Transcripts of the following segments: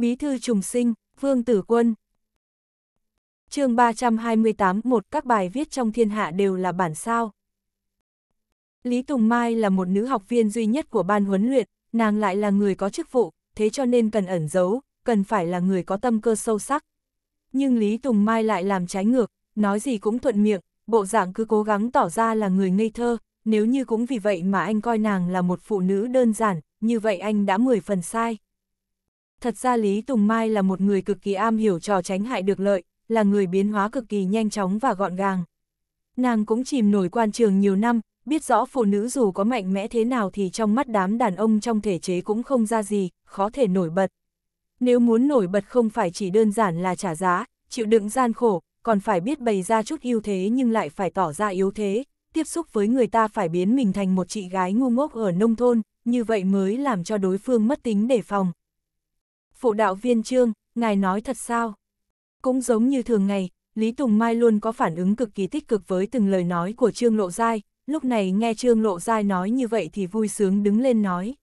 Bí thư trùng sinh, Vương Tử Quân. chương 328 một các bài viết trong thiên hạ đều là bản sao. Lý Tùng Mai là một nữ học viên duy nhất của ban huấn luyện, nàng lại là người có chức vụ, thế cho nên cần ẩn giấu, cần phải là người có tâm cơ sâu sắc. Nhưng Lý Tùng Mai lại làm trái ngược, nói gì cũng thuận miệng, bộ dạng cứ cố gắng tỏ ra là người ngây thơ, nếu như cũng vì vậy mà anh coi nàng là một phụ nữ đơn giản, như vậy anh đã mười phần sai. Thật ra Lý Tùng Mai là một người cực kỳ am hiểu trò tránh hại được lợi, là người biến hóa cực kỳ nhanh chóng và gọn gàng. Nàng cũng chìm nổi quan trường nhiều năm, biết rõ phụ nữ dù có mạnh mẽ thế nào thì trong mắt đám đàn ông trong thể chế cũng không ra gì, khó thể nổi bật. Nếu muốn nổi bật không phải chỉ đơn giản là trả giá, chịu đựng gian khổ, còn phải biết bày ra chút ưu thế nhưng lại phải tỏ ra yếu thế, tiếp xúc với người ta phải biến mình thành một chị gái ngu ngốc ở nông thôn, như vậy mới làm cho đối phương mất tính đề phòng phụ đạo viên trương, ngài nói thật sao? Cũng giống như thường ngày, Lý Tùng Mai luôn có phản ứng cực kỳ tích cực với từng lời nói của Trương Lộ Giai, lúc này nghe Trương Lộ Giai nói như vậy thì vui sướng đứng lên nói.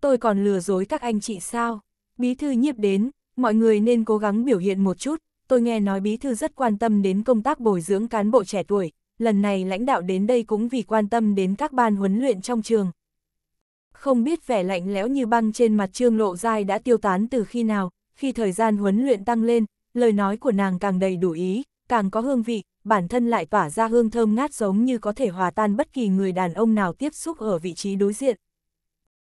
Tôi còn lừa dối các anh chị sao? Bí thư nhiếp đến, mọi người nên cố gắng biểu hiện một chút, tôi nghe nói bí thư rất quan tâm đến công tác bồi dưỡng cán bộ trẻ tuổi, lần này lãnh đạo đến đây cũng vì quan tâm đến các ban huấn luyện trong trường, không biết vẻ lạnh lẽo như băng trên mặt Trương Lộ Giai đã tiêu tán từ khi nào, khi thời gian huấn luyện tăng lên, lời nói của nàng càng đầy đủ ý, càng có hương vị, bản thân lại tỏa ra hương thơm ngát giống như có thể hòa tan bất kỳ người đàn ông nào tiếp xúc ở vị trí đối diện.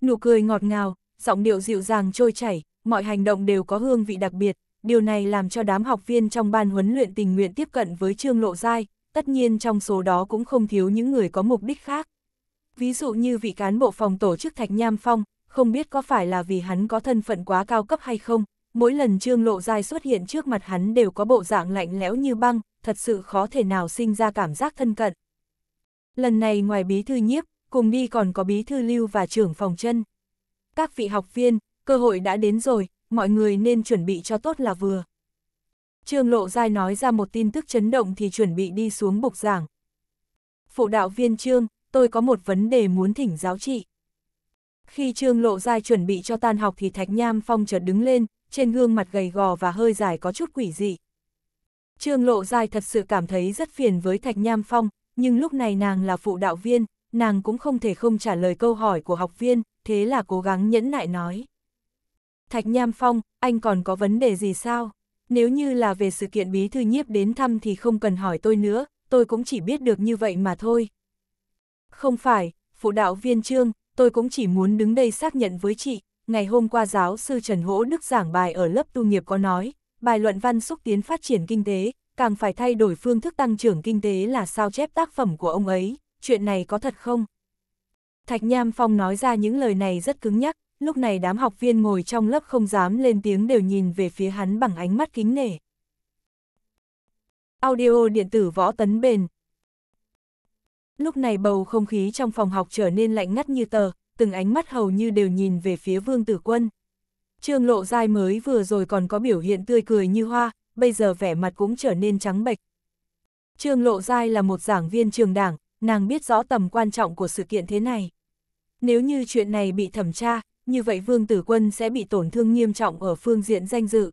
Nụ cười ngọt ngào, giọng điệu dịu dàng trôi chảy, mọi hành động đều có hương vị đặc biệt, điều này làm cho đám học viên trong ban huấn luyện tình nguyện tiếp cận với Trương Lộ Giai, tất nhiên trong số đó cũng không thiếu những người có mục đích khác. Ví dụ như vị cán bộ phòng tổ chức Thạch Nham Phong, không biết có phải là vì hắn có thân phận quá cao cấp hay không, mỗi lần Trương Lộ Giai xuất hiện trước mặt hắn đều có bộ dạng lạnh lẽo như băng, thật sự khó thể nào sinh ra cảm giác thân cận. Lần này ngoài bí thư nhiếp, cùng đi còn có bí thư lưu và trưởng phòng chân. Các vị học viên, cơ hội đã đến rồi, mọi người nên chuẩn bị cho tốt là vừa. Trương Lộ Giai nói ra một tin tức chấn động thì chuẩn bị đi xuống bục giảng. Phụ đạo viên Trương, tôi có một vấn đề muốn thỉnh giáo trị. Khi Trương Lộ Giai chuẩn bị cho tan học thì Thạch Nham Phong chợt đứng lên, trên gương mặt gầy gò và hơi dài có chút quỷ dị. Trương Lộ Giai thật sự cảm thấy rất phiền với Thạch Nham Phong, nhưng lúc này nàng là phụ đạo viên, nàng cũng không thể không trả lời câu hỏi của học viên, thế là cố gắng nhẫn nại nói. Thạch Nham Phong, anh còn có vấn đề gì sao? Nếu như là về sự kiện bí thư nhiếp đến thăm thì không cần hỏi tôi nữa, tôi cũng chỉ biết được như vậy mà thôi, không phải, phụ đạo viên trương, tôi cũng chỉ muốn đứng đây xác nhận với chị, ngày hôm qua giáo sư Trần Hỗ Đức giảng bài ở lớp tu nghiệp có nói, bài luận văn xúc tiến phát triển kinh tế, càng phải thay đổi phương thức tăng trưởng kinh tế là sao chép tác phẩm của ông ấy, chuyện này có thật không? Thạch Nham Phong nói ra những lời này rất cứng nhắc, lúc này đám học viên ngồi trong lớp không dám lên tiếng đều nhìn về phía hắn bằng ánh mắt kính nể. Audio điện tử võ tấn bền, Lúc này bầu không khí trong phòng học trở nên lạnh ngắt như tờ, từng ánh mắt hầu như đều nhìn về phía vương tử quân. Trương lộ dai mới vừa rồi còn có biểu hiện tươi cười như hoa, bây giờ vẻ mặt cũng trở nên trắng bệch. Trương lộ dai là một giảng viên trường đảng, nàng biết rõ tầm quan trọng của sự kiện thế này. Nếu như chuyện này bị thẩm tra, như vậy vương tử quân sẽ bị tổn thương nghiêm trọng ở phương diện danh dự.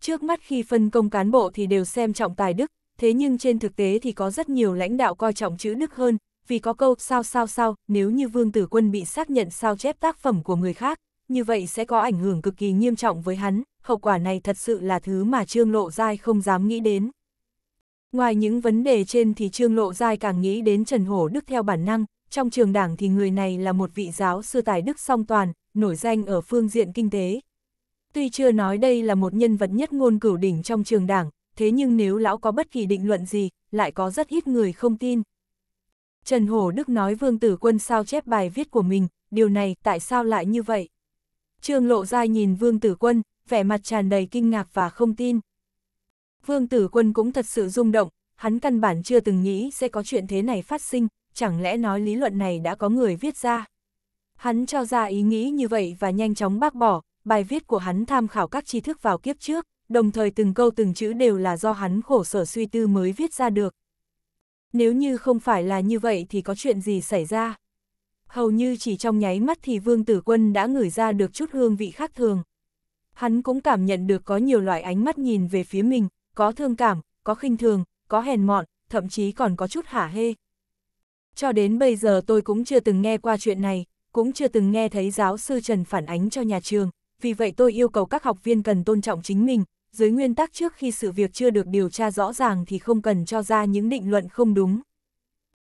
Trước mắt khi phân công cán bộ thì đều xem trọng tài đức, thế nhưng trên thực tế thì có rất nhiều lãnh đạo coi trọng chữ đức hơn, vì có câu sao sao sao, nếu như Vương Tử Quân bị xác nhận sao chép tác phẩm của người khác, như vậy sẽ có ảnh hưởng cực kỳ nghiêm trọng với hắn, hậu quả này thật sự là thứ mà Trương Lộ Giai không dám nghĩ đến. Ngoài những vấn đề trên thì Trương Lộ Giai càng nghĩ đến Trần Hổ Đức theo bản năng, trong trường đảng thì người này là một vị giáo sư tài đức song toàn, nổi danh ở phương diện kinh tế. Tuy chưa nói đây là một nhân vật nhất ngôn cửu đỉnh trong trường đảng, thế nhưng nếu lão có bất kỳ định luận gì, lại có rất ít người không tin. Trần Hổ Đức nói Vương Tử Quân sao chép bài viết của mình, điều này tại sao lại như vậy? Trương Lộ Giai nhìn Vương Tử Quân, vẻ mặt tràn đầy kinh ngạc và không tin. Vương Tử Quân cũng thật sự rung động, hắn căn bản chưa từng nghĩ sẽ có chuyện thế này phát sinh, chẳng lẽ nói lý luận này đã có người viết ra. Hắn cho ra ý nghĩ như vậy và nhanh chóng bác bỏ, bài viết của hắn tham khảo các tri thức vào kiếp trước đồng thời từng câu từng chữ đều là do hắn khổ sở suy tư mới viết ra được. Nếu như không phải là như vậy thì có chuyện gì xảy ra? Hầu như chỉ trong nháy mắt thì Vương Tử Quân đã ngửi ra được chút hương vị khác thường. Hắn cũng cảm nhận được có nhiều loại ánh mắt nhìn về phía mình, có thương cảm, có khinh thường, có hèn mọn, thậm chí còn có chút hả hê. Cho đến bây giờ tôi cũng chưa từng nghe qua chuyện này, cũng chưa từng nghe thấy giáo sư Trần phản ánh cho nhà trường, vì vậy tôi yêu cầu các học viên cần tôn trọng chính mình, dưới nguyên tắc trước khi sự việc chưa được điều tra rõ ràng thì không cần cho ra những định luận không đúng.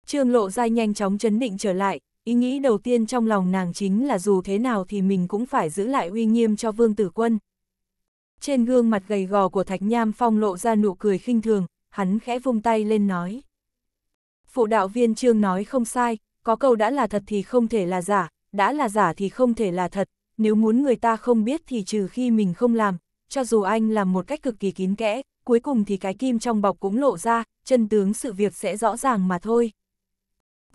Trương Lộ Giai nhanh chóng chấn định trở lại, ý nghĩ đầu tiên trong lòng nàng chính là dù thế nào thì mình cũng phải giữ lại uy nghiêm cho Vương Tử Quân. Trên gương mặt gầy gò của Thạch Nham Phong lộ ra nụ cười khinh thường, hắn khẽ vung tay lên nói. Phụ đạo viên Trương nói không sai, có câu đã là thật thì không thể là giả, đã là giả thì không thể là thật, nếu muốn người ta không biết thì trừ khi mình không làm, cho dù anh làm một cách cực kỳ kín kẽ, cuối cùng thì cái kim trong bọc cũng lộ ra, chân tướng sự việc sẽ rõ ràng mà thôi.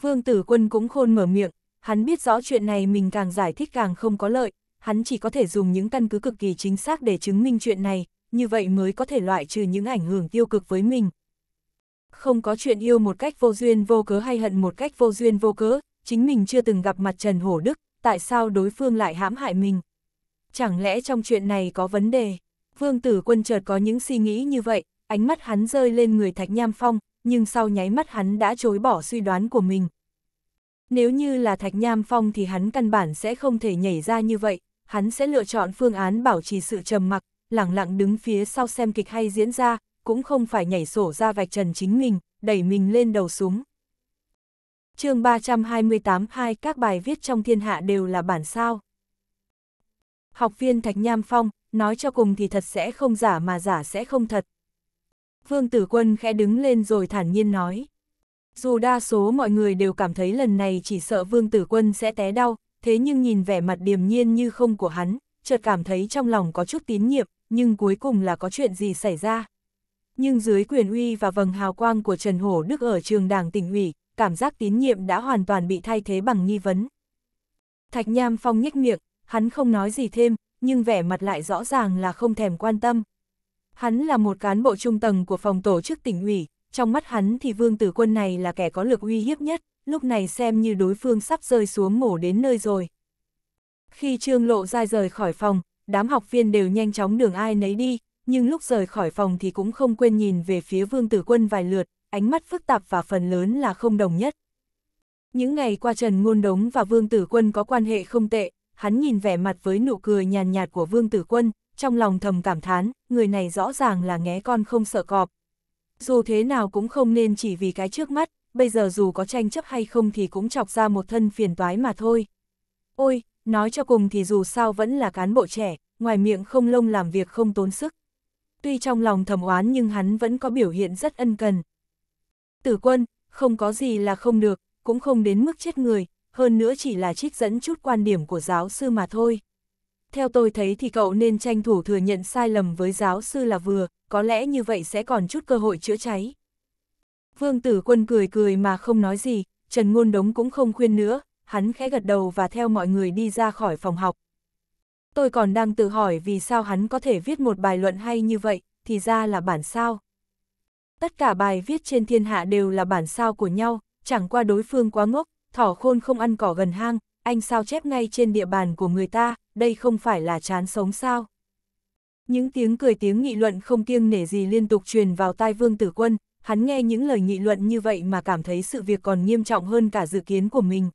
Vương Tử Quân cũng khôn mở miệng, hắn biết rõ chuyện này mình càng giải thích càng không có lợi, hắn chỉ có thể dùng những căn cứ cực kỳ chính xác để chứng minh chuyện này, như vậy mới có thể loại trừ những ảnh hưởng tiêu cực với mình. Không có chuyện yêu một cách vô duyên vô cớ hay hận một cách vô duyên vô cớ, chính mình chưa từng gặp mặt Trần Hổ Đức, tại sao đối phương lại hãm hại mình? Chẳng lẽ trong chuyện này có vấn đề? Vương tử quân chợt có những suy nghĩ như vậy, ánh mắt hắn rơi lên người Thạch Nham Phong, nhưng sau nháy mắt hắn đã chối bỏ suy đoán của mình. Nếu như là Thạch Nham Phong thì hắn căn bản sẽ không thể nhảy ra như vậy, hắn sẽ lựa chọn phương án bảo trì sự trầm mặc, lặng lặng đứng phía sau xem kịch hay diễn ra, cũng không phải nhảy sổ ra vạch trần chính mình, đẩy mình lên đầu súng. chương 328 hai các bài viết trong thiên hạ đều là bản sao. Học viên Thạch Nham Phong, nói cho cùng thì thật sẽ không giả mà giả sẽ không thật. Vương Tử Quân khẽ đứng lên rồi thản nhiên nói. Dù đa số mọi người đều cảm thấy lần này chỉ sợ Vương Tử Quân sẽ té đau, thế nhưng nhìn vẻ mặt điềm nhiên như không của hắn, chợt cảm thấy trong lòng có chút tín nhiệm, nhưng cuối cùng là có chuyện gì xảy ra. Nhưng dưới quyền uy và vầng hào quang của Trần Hổ Đức ở trường đảng tỉnh ủy, cảm giác tín nhiệm đã hoàn toàn bị thay thế bằng nghi vấn. Thạch Nham Phong nhếch miệng, hắn không nói gì thêm, nhưng vẻ mặt lại rõ ràng là không thèm quan tâm. Hắn là một cán bộ trung tầng của phòng tổ chức tỉnh ủy, trong mắt hắn thì vương tử quân này là kẻ có lực uy hiếp nhất, lúc này xem như đối phương sắp rơi xuống mổ đến nơi rồi. Khi Trương Lộ ra rời khỏi phòng, đám học viên đều nhanh chóng đường ai nấy đi, nhưng lúc rời khỏi phòng thì cũng không quên nhìn về phía vương tử quân vài lượt, ánh mắt phức tạp và phần lớn là không đồng nhất. Những ngày qua Trần Ngôn Đống và Vương Tử Quân có quan hệ không tệ, hắn nhìn vẻ mặt với nụ cười nhàn nhạt của Vương Tử Quân, trong lòng thầm cảm thán, người này rõ ràng là nghé con không sợ cọp. Dù thế nào cũng không nên chỉ vì cái trước mắt, bây giờ dù có tranh chấp hay không thì cũng chọc ra một thân phiền toái mà thôi. Ôi, nói cho cùng thì dù sao vẫn là cán bộ trẻ, ngoài miệng không lông làm việc không tốn sức. Tuy trong lòng thầm oán nhưng hắn vẫn có biểu hiện rất ân cần. Tử quân, không có gì là không được, cũng không đến mức chết người, hơn nữa chỉ là trích dẫn chút quan điểm của giáo sư mà thôi. Theo tôi thấy thì cậu nên tranh thủ thừa nhận sai lầm với giáo sư là vừa, có lẽ như vậy sẽ còn chút cơ hội chữa cháy. Vương Tử Quân cười cười mà không nói gì, Trần Ngôn Đống cũng không khuyên nữa, hắn khẽ gật đầu và theo mọi người đi ra khỏi phòng học. Tôi còn đang tự hỏi vì sao hắn có thể viết một bài luận hay như vậy, thì ra là bản sao. Tất cả bài viết trên thiên hạ đều là bản sao của nhau, chẳng qua đối phương quá ngốc, thỏ khôn không ăn cỏ gần hang, anh sao chép ngay trên địa bàn của người ta, đây không phải là chán sống sao. Những tiếng cười tiếng nghị luận không kiêng nể gì liên tục truyền vào tai Vương Tử Quân, hắn nghe những lời nghị luận như vậy mà cảm thấy sự việc còn nghiêm trọng hơn cả dự kiến của mình.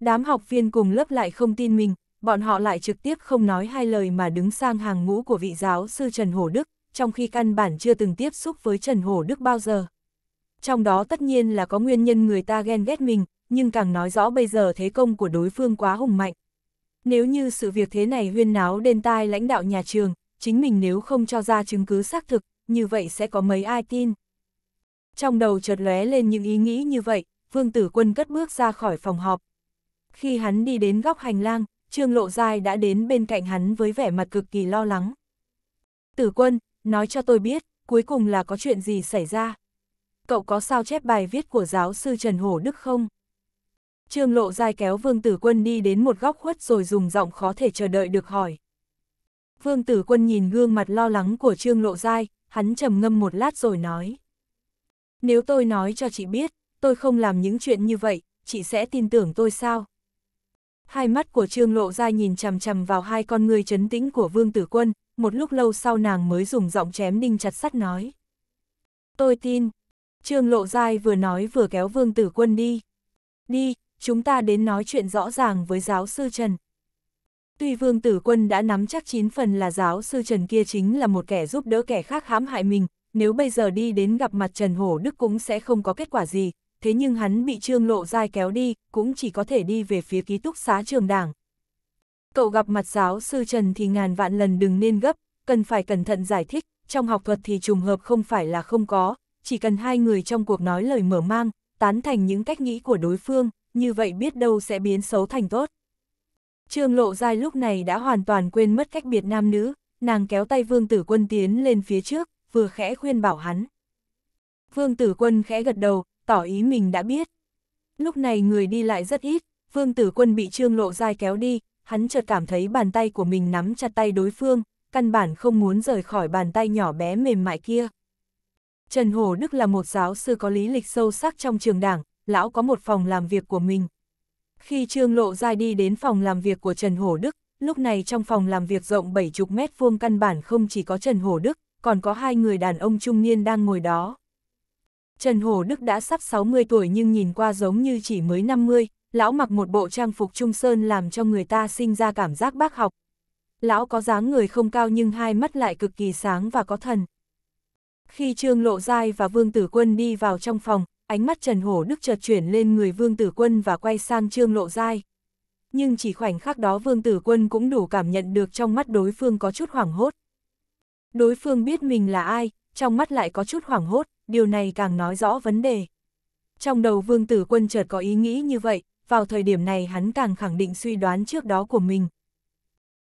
Đám học viên cùng lớp lại không tin mình, bọn họ lại trực tiếp không nói hai lời mà đứng sang hàng ngũ của vị giáo sư Trần Hổ Đức, trong khi căn bản chưa từng tiếp xúc với Trần Hổ Đức bao giờ. Trong đó tất nhiên là có nguyên nhân người ta ghen ghét mình, nhưng càng nói rõ bây giờ thế công của đối phương quá hùng mạnh. Nếu như sự việc thế này huyên náo đen tai lãnh đạo nhà trường, chính mình nếu không cho ra chứng cứ xác thực, như vậy sẽ có mấy ai tin. Trong đầu chợt lóe lên những ý nghĩ như vậy, Vương Tử Quân cất bước ra khỏi phòng họp. Khi hắn đi đến góc hành lang, Trương Lộ Giai đã đến bên cạnh hắn với vẻ mặt cực kỳ lo lắng. Tử Quân, nói cho tôi biết, cuối cùng là có chuyện gì xảy ra? Cậu có sao chép bài viết của giáo sư Trần Hổ Đức không? Trương Lộ Giai kéo Vương Tử Quân đi đến một góc khuất rồi dùng giọng khó thể chờ đợi được hỏi. Vương Tử Quân nhìn gương mặt lo lắng của Trương Lộ Giai, hắn trầm ngâm một lát rồi nói. Nếu tôi nói cho chị biết, tôi không làm những chuyện như vậy, chị sẽ tin tưởng tôi sao? Hai mắt của Trương Lộ Giai nhìn chằm chằm vào hai con người chấn tĩnh của Vương Tử Quân, một lúc lâu sau nàng mới dùng giọng chém đinh chặt sắt nói. Tôi tin. Trương Lộ Giai vừa nói vừa kéo Vương Tử Quân đi. Đi, chúng ta đến nói chuyện rõ ràng với giáo sư Trần. Tuy Vương Tử Quân đã nắm chắc chín phần là giáo sư Trần kia chính là một kẻ giúp đỡ kẻ khác hãm hại mình, nếu bây giờ đi đến gặp mặt Trần Hổ Đức cũng sẽ không có kết quả gì, thế nhưng hắn bị Trương Lộ dai kéo đi, cũng chỉ có thể đi về phía ký túc xá trường đảng. Cậu gặp mặt giáo sư Trần thì ngàn vạn lần đừng nên gấp, cần phải cẩn thận giải thích, trong học thuật thì trùng hợp không phải là không có, chỉ cần hai người trong cuộc nói lời mở mang, tán thành những cách nghĩ của đối phương, như vậy biết đâu sẽ biến xấu thành tốt. Trương Lộ Giai lúc này đã hoàn toàn quên mất cách biệt nam nữ, nàng kéo tay Vương Tử Quân tiến lên phía trước, vừa khẽ khuyên bảo hắn. Vương Tử Quân khẽ gật đầu, tỏ ý mình đã biết. Lúc này người đi lại rất ít, Vương Tử Quân bị Trương Lộ Giai kéo đi, hắn chợt cảm thấy bàn tay của mình nắm chặt tay đối phương, căn bản không muốn rời khỏi bàn tay nhỏ bé mềm mại kia. Trần Hổ Đức là một giáo sư có lý lịch sâu sắc trong trường đảng, lão có một phòng làm việc của mình. Khi Trương Lộ Giai đi đến phòng làm việc của Trần Hổ Đức, lúc này trong phòng làm việc rộng 70 mét vuông căn bản không chỉ có Trần Hổ Đức, còn có hai người đàn ông trung niên đang ngồi đó. Trần Hổ Đức đã sắp 60 tuổi nhưng nhìn qua giống như chỉ mới 50, lão mặc một bộ trang phục trung sơn làm cho người ta sinh ra cảm giác bác học. Lão có dáng người không cao nhưng hai mắt lại cực kỳ sáng và có thần. Khi Trương Lộ Giai và Vương Tử Quân đi vào trong phòng, ánh mắt Trần Hổ Đức chợt chuyển lên người Vương Tử Quân và quay sang Trương Lộ Giai. Nhưng chỉ khoảnh khắc đó Vương Tử Quân cũng đủ cảm nhận được trong mắt đối phương có chút hoảng hốt. Đối phương biết mình là ai, trong mắt lại có chút hoảng hốt, điều này càng nói rõ vấn đề. Trong đầu Vương Tử Quân chợt có ý nghĩ như vậy, vào thời điểm này hắn càng khẳng định suy đoán trước đó của mình.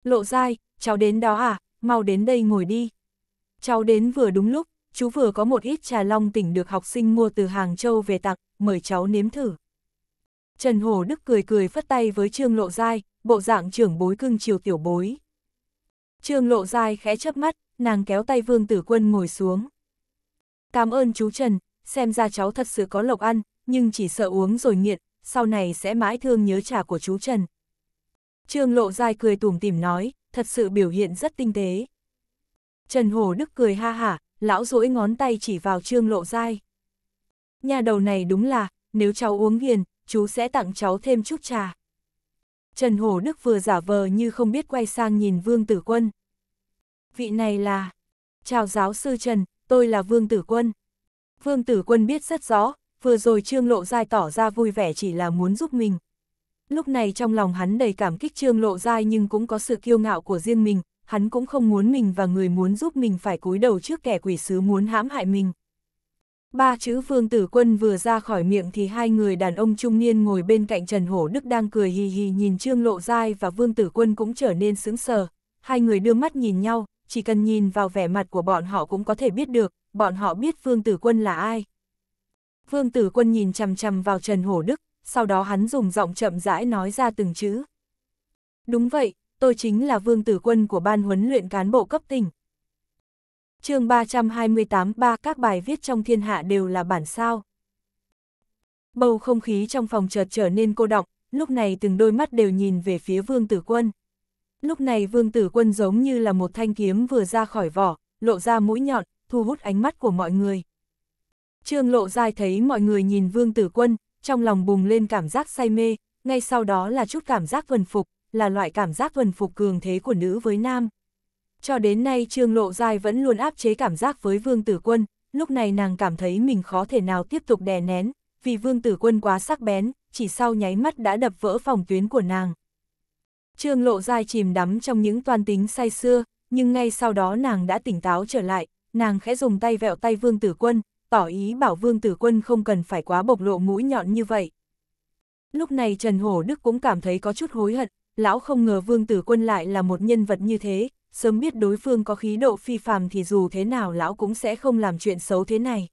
Lộ dai, cháu đến đó à, mau đến đây ngồi đi. Cháu đến vừa đúng lúc, chú vừa có một ít trà long tỉnh được học sinh mua từ Hàng Châu về tặng, mời cháu nếm thử. Trần Hồ Đức cười cười phất tay với Trương Lộ Giai, bộ dạng trưởng bối cưng chiều tiểu bối. Trương Lộ Giai khẽ chớp mắt, nàng kéo tay Vương Tử Quân ngồi xuống. Cảm ơn chú Trần, xem ra cháu thật sự có lộc ăn, nhưng chỉ sợ uống rồi nghiện, sau này sẽ mãi thương nhớ trà của chú Trần. Trương Lộ Giai cười tủm tỉm nói, thật sự biểu hiện rất tinh tế. Trần Hồ Đức cười ha hả, lão duỗi ngón tay chỉ vào trương lộ dai. Nhà đầu này đúng là, nếu cháu uống hiền chú sẽ tặng cháu thêm chút trà. Trần Hổ Đức vừa giả vờ như không biết quay sang nhìn Vương Tử Quân. Vị này là... Chào giáo sư Trần, tôi là Vương Tử Quân. Vương Tử Quân biết rất rõ, vừa rồi Trương Lộ Giai tỏ ra vui vẻ chỉ là muốn giúp mình. Lúc này trong lòng hắn đầy cảm kích Trương Lộ Giai nhưng cũng có sự kiêu ngạo của riêng mình, hắn cũng không muốn mình và người muốn giúp mình phải cúi đầu trước kẻ quỷ sứ muốn hãm hại mình. Ba chữ Vương Tử Quân vừa ra khỏi miệng thì hai người đàn ông trung niên ngồi bên cạnh Trần Hổ Đức đang cười hì hì nhìn Trương Lộ Giai và Vương Tử Quân cũng trở nên sững sờ. Hai người đưa mắt nhìn nhau, chỉ cần nhìn vào vẻ mặt của bọn họ cũng có thể biết được, bọn họ biết Vương Tử Quân là ai. Vương Tử Quân nhìn chằm chằm vào Trần Hổ Đức, sau đó hắn dùng giọng chậm rãi nói ra từng chữ. Đúng vậy, tôi chính là vương tử quân của ban huấn luyện cán bộ cấp tỉnh. chương 328 ba các bài viết trong thiên hạ đều là bản sao. Bầu không khí trong phòng chợt trở nên cô động lúc này từng đôi mắt đều nhìn về phía vương tử quân. Lúc này vương tử quân giống như là một thanh kiếm vừa ra khỏi vỏ, lộ ra mũi nhọn, thu hút ánh mắt của mọi người. Trương lộ dai thấy mọi người nhìn vương tử quân, trong lòng bùng lên cảm giác say mê, ngay sau đó là chút cảm giác thuần phục, là loại cảm giác thuần phục cường thế của nữ với nam. Cho đến nay Trương Lộ Giai vẫn luôn áp chế cảm giác với Vương Tử Quân, lúc này nàng cảm thấy mình khó thể nào tiếp tục đè nén, vì Vương Tử Quân quá sắc bén, chỉ sau nháy mắt đã đập vỡ phòng tuyến của nàng. Trương Lộ Giai chìm đắm trong những toan tính say xưa, nhưng ngay sau đó nàng đã tỉnh táo trở lại, nàng khẽ dùng tay vẹo tay Vương Tử Quân, tỏ ý bảo Vương Tử Quân không cần phải quá bộc lộ mũi nhọn như vậy. Lúc này Trần Hổ Đức cũng cảm thấy có chút hối hận, lão không ngờ vương tử quân lại là một nhân vật như thế, sớm biết đối phương có khí độ phi phàm thì dù thế nào lão cũng sẽ không làm chuyện xấu thế này.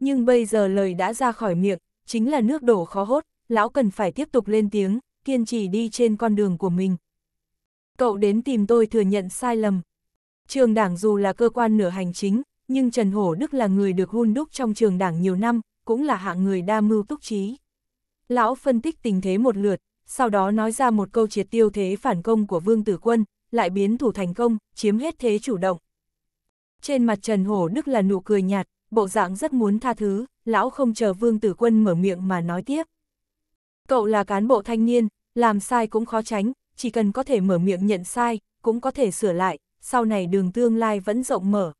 Nhưng bây giờ lời đã ra khỏi miệng, chính là nước đổ khó hốt, lão cần phải tiếp tục lên tiếng, kiên trì đi trên con đường của mình. Cậu đến tìm tôi thừa nhận sai lầm. Trường đảng dù là cơ quan nửa hành chính, nhưng Trần Hổ Đức là người được hun đúc trong trường đảng nhiều năm, cũng là hạng người đa mưu túc trí. Lão phân tích tình thế một lượt, sau đó nói ra một câu triệt tiêu thế phản công của Vương Tử Quân, lại biến thủ thành công, chiếm hết thế chủ động. Trên mặt Trần Hổ Đức là nụ cười nhạt, bộ dạng rất muốn tha thứ, lão không chờ Vương Tử Quân mở miệng mà nói tiếp. Cậu là cán bộ thanh niên, làm sai cũng khó tránh, chỉ cần có thể mở miệng nhận sai, cũng có thể sửa lại, sau này đường tương lai vẫn rộng mở.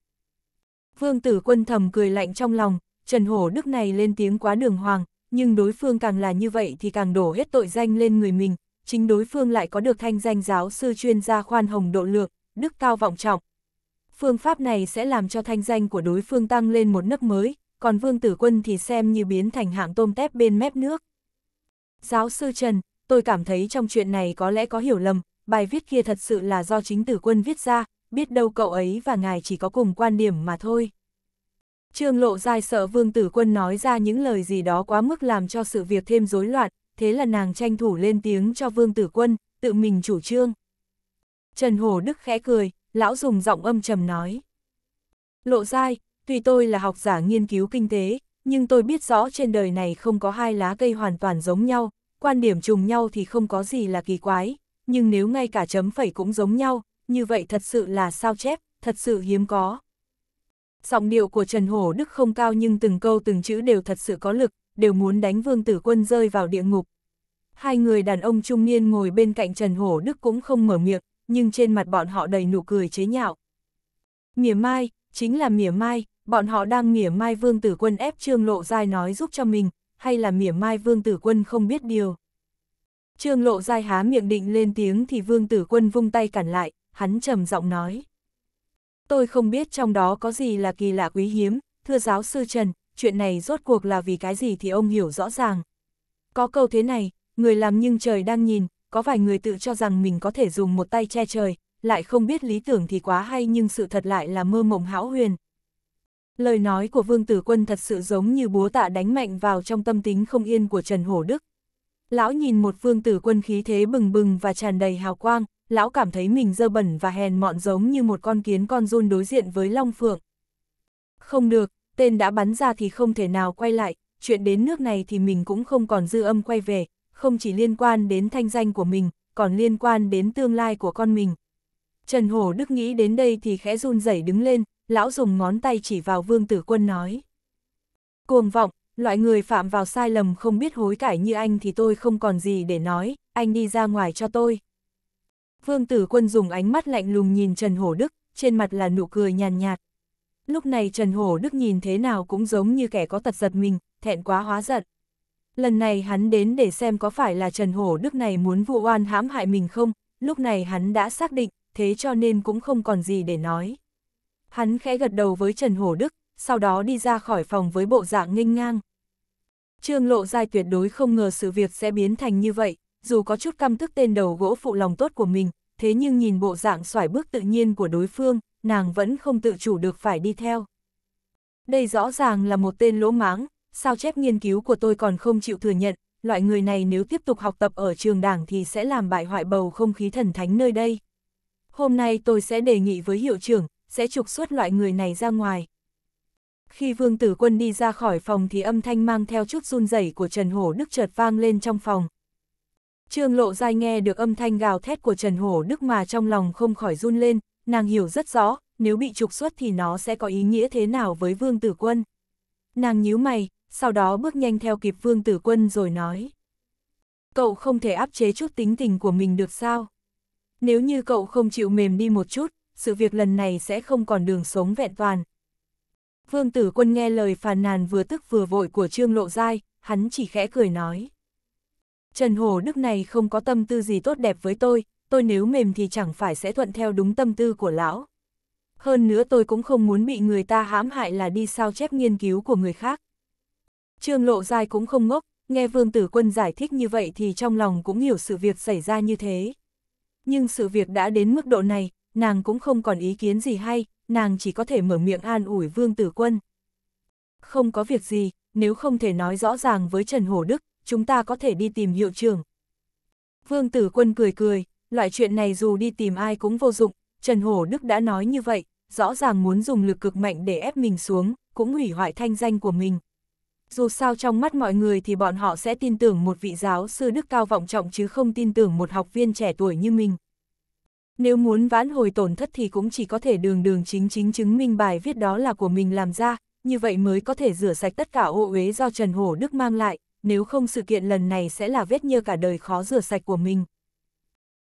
Vương Tử Quân thầm cười lạnh trong lòng, Trần Hổ Đức này lên tiếng quá đường hoàng, nhưng đối phương càng là như vậy thì càng đổ hết tội danh lên người mình, chính đối phương lại có được thanh danh giáo sư chuyên gia khoan hồng độ lượng, đức cao vọng trọng. Phương pháp này sẽ làm cho thanh danh của đối phương tăng lên một nấc mới, còn Vương Tử Quân thì xem như biến thành hạng tôm tép bên mép nước. Giáo sư Trần, tôi cảm thấy trong chuyện này có lẽ có hiểu lầm, bài viết kia thật sự là do chính Tử Quân viết ra, biết đâu cậu ấy và ngài chỉ có cùng quan điểm mà thôi. Trương Lộ Giai sợ Vương Tử Quân nói ra những lời gì đó quá mức làm cho sự việc thêm rối loạn, thế là nàng tranh thủ lên tiếng cho Vương Tử Quân, tự mình chủ trương. Trần Hồ Đức khẽ cười, lão dùng giọng âm trầm nói. Lộ Giai, tuy tôi là học giả nghiên cứu kinh tế, nhưng tôi biết rõ trên đời này không có hai lá cây hoàn toàn giống nhau, quan điểm trùng nhau thì không có gì là kỳ quái, nhưng nếu ngay cả chấm phẩy cũng giống nhau, như vậy thật sự là sao chép, thật sự hiếm có. Giọng điệu của Trần Hổ Đức không cao nhưng từng câu từng chữ đều thật sự có lực, đều muốn đánh vương tử quân rơi vào địa ngục. Hai người đàn ông trung niên ngồi bên cạnh Trần Hổ Đức cũng không mở miệng, nhưng trên mặt bọn họ đầy nụ cười chế nhạo. Mỉa mai, chính là mỉa mai, bọn họ đang mỉa mai vương tử quân ép Trương Lộ Giai nói giúp cho mình, hay là mỉa mai vương tử quân không biết điều. Trương Lộ Giai há miệng định lên tiếng thì vương tử quân vung tay cản lại, hắn trầm giọng nói tôi không biết trong đó có gì là kỳ lạ quý hiếm, thưa giáo sư Trần, chuyện này rốt cuộc là vì cái gì thì ông hiểu rõ ràng. Có câu thế này, người làm nhưng trời đang nhìn, có vài người tự cho rằng mình có thể dùng một tay che trời, lại không biết lý tưởng thì quá hay nhưng sự thật lại là mơ mộng hão huyền. Lời nói của Vương Tử Quân thật sự giống như búa tạ đánh mạnh vào trong tâm tính không yên của Trần Hổ Đức. Lão nhìn một Vương Tử Quân khí thế bừng bừng và tràn đầy hào quang, lão cảm thấy mình dơ bẩn và hèn mọn giống như một con kiến con run đối diện với Long Phượng. Không được, tên đã bắn ra thì không thể nào quay lại, chuyện đến nước này thì mình cũng không còn dư âm quay về, không chỉ liên quan đến thanh danh của mình, còn liên quan đến tương lai của con mình. Trần Hổ Đức nghĩ đến đây thì khẽ run rẩy đứng lên, lão dùng ngón tay chỉ vào Vương Tử Quân nói. Cuồng vọng, loại người phạm vào sai lầm không biết hối cải như anh thì tôi không còn gì để nói, anh đi ra ngoài cho tôi. Vương Tử Quân dùng ánh mắt lạnh lùng nhìn Trần Hổ Đức, trên mặt là nụ cười nhàn nhạt, Lúc này Trần Hổ Đức nhìn thế nào cũng giống như kẻ có tật giật mình, thẹn quá hóa giận. Lần này hắn đến để xem có phải là Trần Hổ Đức này muốn vụ oan hãm hại mình không, lúc này hắn đã xác định, thế cho nên cũng không còn gì để nói. Hắn khẽ gật đầu với Trần Hổ Đức, sau đó đi ra khỏi phòng với bộ dạng nghênh ngang. Trương Lộ Giai tuyệt đối không ngờ sự việc sẽ biến thành như vậy, dù có chút căm tức tên đầu gỗ phụ lòng tốt của mình, thế nhưng nhìn bộ dạng xoải bước tự nhiên của đối phương, nàng vẫn không tự chủ được phải đi theo. Đây rõ ràng là một tên lỗ máng, sao chép nghiên cứu của tôi còn không chịu thừa nhận, loại người này nếu tiếp tục học tập ở trường đảng thì sẽ làm bại hoại bầu không khí thần thánh nơi đây. Hôm nay tôi sẽ đề nghị với hiệu trưởng, sẽ trục xuất loại người này ra ngoài. Khi Vương Tử Quân đi ra khỏi phòng thì âm thanh mang theo chút run rẩy của Trần Hổ Đức chợt vang lên trong phòng, Trương Lộ Giai nghe được âm thanh gào thét của Trần Hổ Đức mà trong lòng không khỏi run lên, nàng hiểu rất rõ, nếu bị trục xuất thì nó sẽ có ý nghĩa thế nào với Vương Tử Quân. Nàng nhíu mày, sau đó bước nhanh theo kịp Vương Tử Quân rồi nói. Cậu không thể áp chế chút tính tình của mình được sao? Nếu như cậu không chịu mềm đi một chút, sự việc lần này sẽ không còn đường sống vẹn toàn. Vương Tử Quân nghe lời phàn nàn vừa tức vừa vội của Trương Lộ Giai, hắn chỉ khẽ cười nói. Trần Hồ Đức này không có tâm tư gì tốt đẹp với tôi, tôi nếu mềm thì chẳng phải sẽ thuận theo đúng tâm tư của lão. Hơn nữa tôi cũng không muốn bị người ta hãm hại là đi sao chép nghiên cứu của người khác. Trương Lộ Giai cũng không ngốc, nghe Vương Tử Quân giải thích như vậy thì trong lòng cũng hiểu sự việc xảy ra như thế. Nhưng sự việc đã đến mức độ này, nàng cũng không còn ý kiến gì hay, nàng chỉ có thể mở miệng an ủi Vương Tử Quân. Không có việc gì, nếu không thể nói rõ ràng với Trần Hồ Đức, chúng ta có thể đi tìm hiệu trưởng. Vương Tử Quân cười cười, loại chuyện này dù đi tìm ai cũng vô dụng, Trần Hổ Đức đã nói như vậy, rõ ràng muốn dùng lực cực mạnh để ép mình xuống, cũng hủy hoại thanh danh của mình. Dù sao trong mắt mọi người thì bọn họ sẽ tin tưởng một vị giáo sư đức cao vọng trọng chứ không tin tưởng một học viên trẻ tuổi như mình. Nếu muốn vãn hồi tổn thất thì cũng chỉ có thể đường đường chính chính chứng minh bài viết đó là của mình làm ra, như vậy mới có thể rửa sạch tất cả ô uế do Trần Hổ Đức mang lại, nếu không sự kiện lần này sẽ là vết nhơ cả đời khó rửa sạch của mình.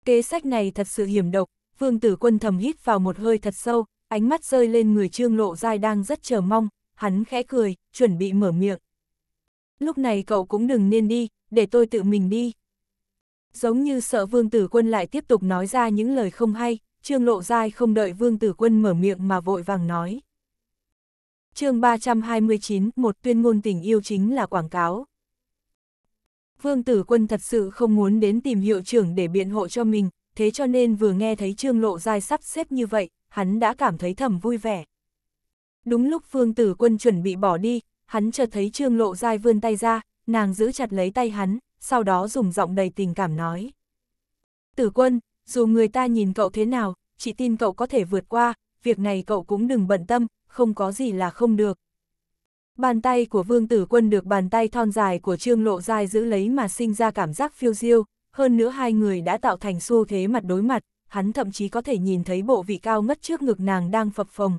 Kế sách này thật sự hiểm độc, vương tử quân thầm hít vào một hơi thật sâu, ánh mắt rơi lên người trương lộ dai đang rất chờ mong, hắn khẽ cười, chuẩn bị mở miệng. Lúc này cậu cũng đừng nên đi, để tôi tự mình đi. Giống như sợ vương tử quân lại tiếp tục nói ra những lời không hay, trương lộ dai không đợi vương tử quân mở miệng mà vội vàng nói. chương 329, một tuyên ngôn tình yêu chính là quảng cáo. Vương Tử Quân thật sự không muốn đến tìm hiệu trưởng để biện hộ cho mình, thế cho nên vừa nghe thấy Trương Lộ Giai sắp xếp như vậy, hắn đã cảm thấy thầm vui vẻ. Đúng lúc Vương Tử Quân chuẩn bị bỏ đi, hắn chợt thấy Trương Lộ Giai vươn tay ra, nàng giữ chặt lấy tay hắn, sau đó dùng giọng đầy tình cảm nói. Tử Quân, dù người ta nhìn cậu thế nào, chỉ tin cậu có thể vượt qua, việc này cậu cũng đừng bận tâm, không có gì là không được. Bàn tay của vương tử quân được bàn tay thon dài của trương lộ dai giữ lấy mà sinh ra cảm giác phiêu diêu, hơn nữa hai người đã tạo thành xu thế mặt đối mặt, hắn thậm chí có thể nhìn thấy bộ vị cao ngất trước ngực nàng đang phập phồng.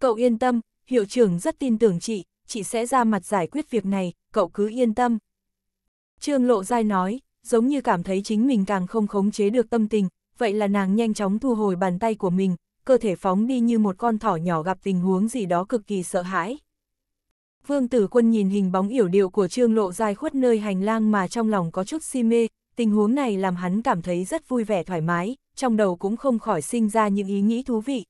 Cậu yên tâm, hiệu trưởng rất tin tưởng chị, chị sẽ ra mặt giải quyết việc này, cậu cứ yên tâm. Trương lộ dai nói, giống như cảm thấy chính mình càng không khống chế được tâm tình, vậy là nàng nhanh chóng thu hồi bàn tay của mình, cơ thể phóng đi như một con thỏ nhỏ gặp tình huống gì đó cực kỳ sợ hãi. Vương Tử Quân nhìn hình bóng yểu điệu của Trương Lộ dài khuất nơi hành lang mà trong lòng có chút si mê, tình huống này làm hắn cảm thấy rất vui vẻ thoải mái, trong đầu cũng không khỏi sinh ra những ý nghĩ thú vị.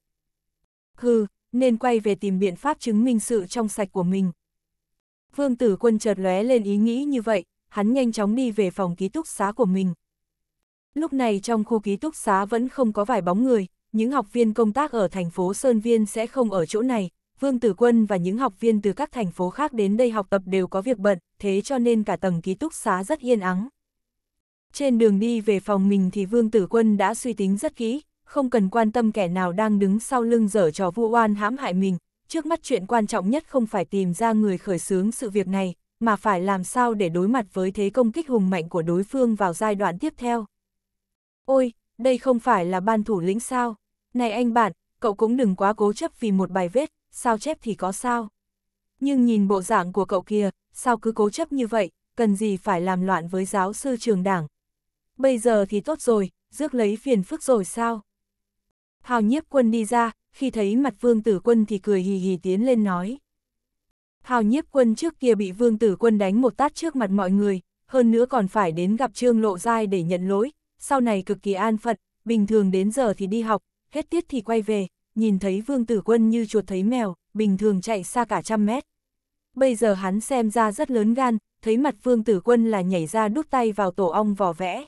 Hừ, nên quay về tìm biện pháp chứng minh sự trong sạch của mình. Vương Tử Quân chợt lóe lên ý nghĩ như vậy, hắn nhanh chóng đi về phòng ký túc xá của mình. Lúc này trong khu ký túc xá vẫn không có vài bóng người, những học viên công tác ở thành phố Sơn Viên sẽ không ở chỗ này, Vương Tử Quân và những học viên từ các thành phố khác đến đây học tập đều có việc bận, thế cho nên cả tầng ký túc xá rất yên ắng. Trên đường đi về phòng mình thì Vương Tử Quân đã suy tính rất kỹ, không cần quan tâm kẻ nào đang đứng sau lưng dở trò vu oan hãm hại mình, trước mắt chuyện quan trọng nhất không phải tìm ra người khởi xướng sự việc này, mà phải làm sao để đối mặt với thế công kích hùng mạnh của đối phương vào giai đoạn tiếp theo. Ôi, đây không phải là ban thủ lĩnh sao? Này anh bạn, cậu cũng đừng quá cố chấp vì một bài vết, sao chép thì có sao. Nhưng nhìn bộ dạng của cậu kia, sao cứ cố chấp như vậy, cần gì phải làm loạn với giáo sư trường đảng. Bây giờ thì tốt rồi, rước lấy phiền phức rồi sao? Hào nhiếp quân đi ra, khi thấy mặt vương tử quân thì cười hì hì tiến lên nói. Hào nhiếp quân trước kia bị vương tử quân đánh một tát trước mặt mọi người, hơn nữa còn phải đến gặp trương lộ dai để nhận lỗi, sau này cực kỳ an phận, bình thường đến giờ thì đi học, hết tiết thì quay về, nhìn thấy Vương Tử Quân như chuột thấy mèo, bình thường chạy xa cả trăm mét. Bây giờ hắn xem ra rất lớn gan, thấy mặt Vương Tử Quân là nhảy ra đút tay vào tổ ong vò vẽ.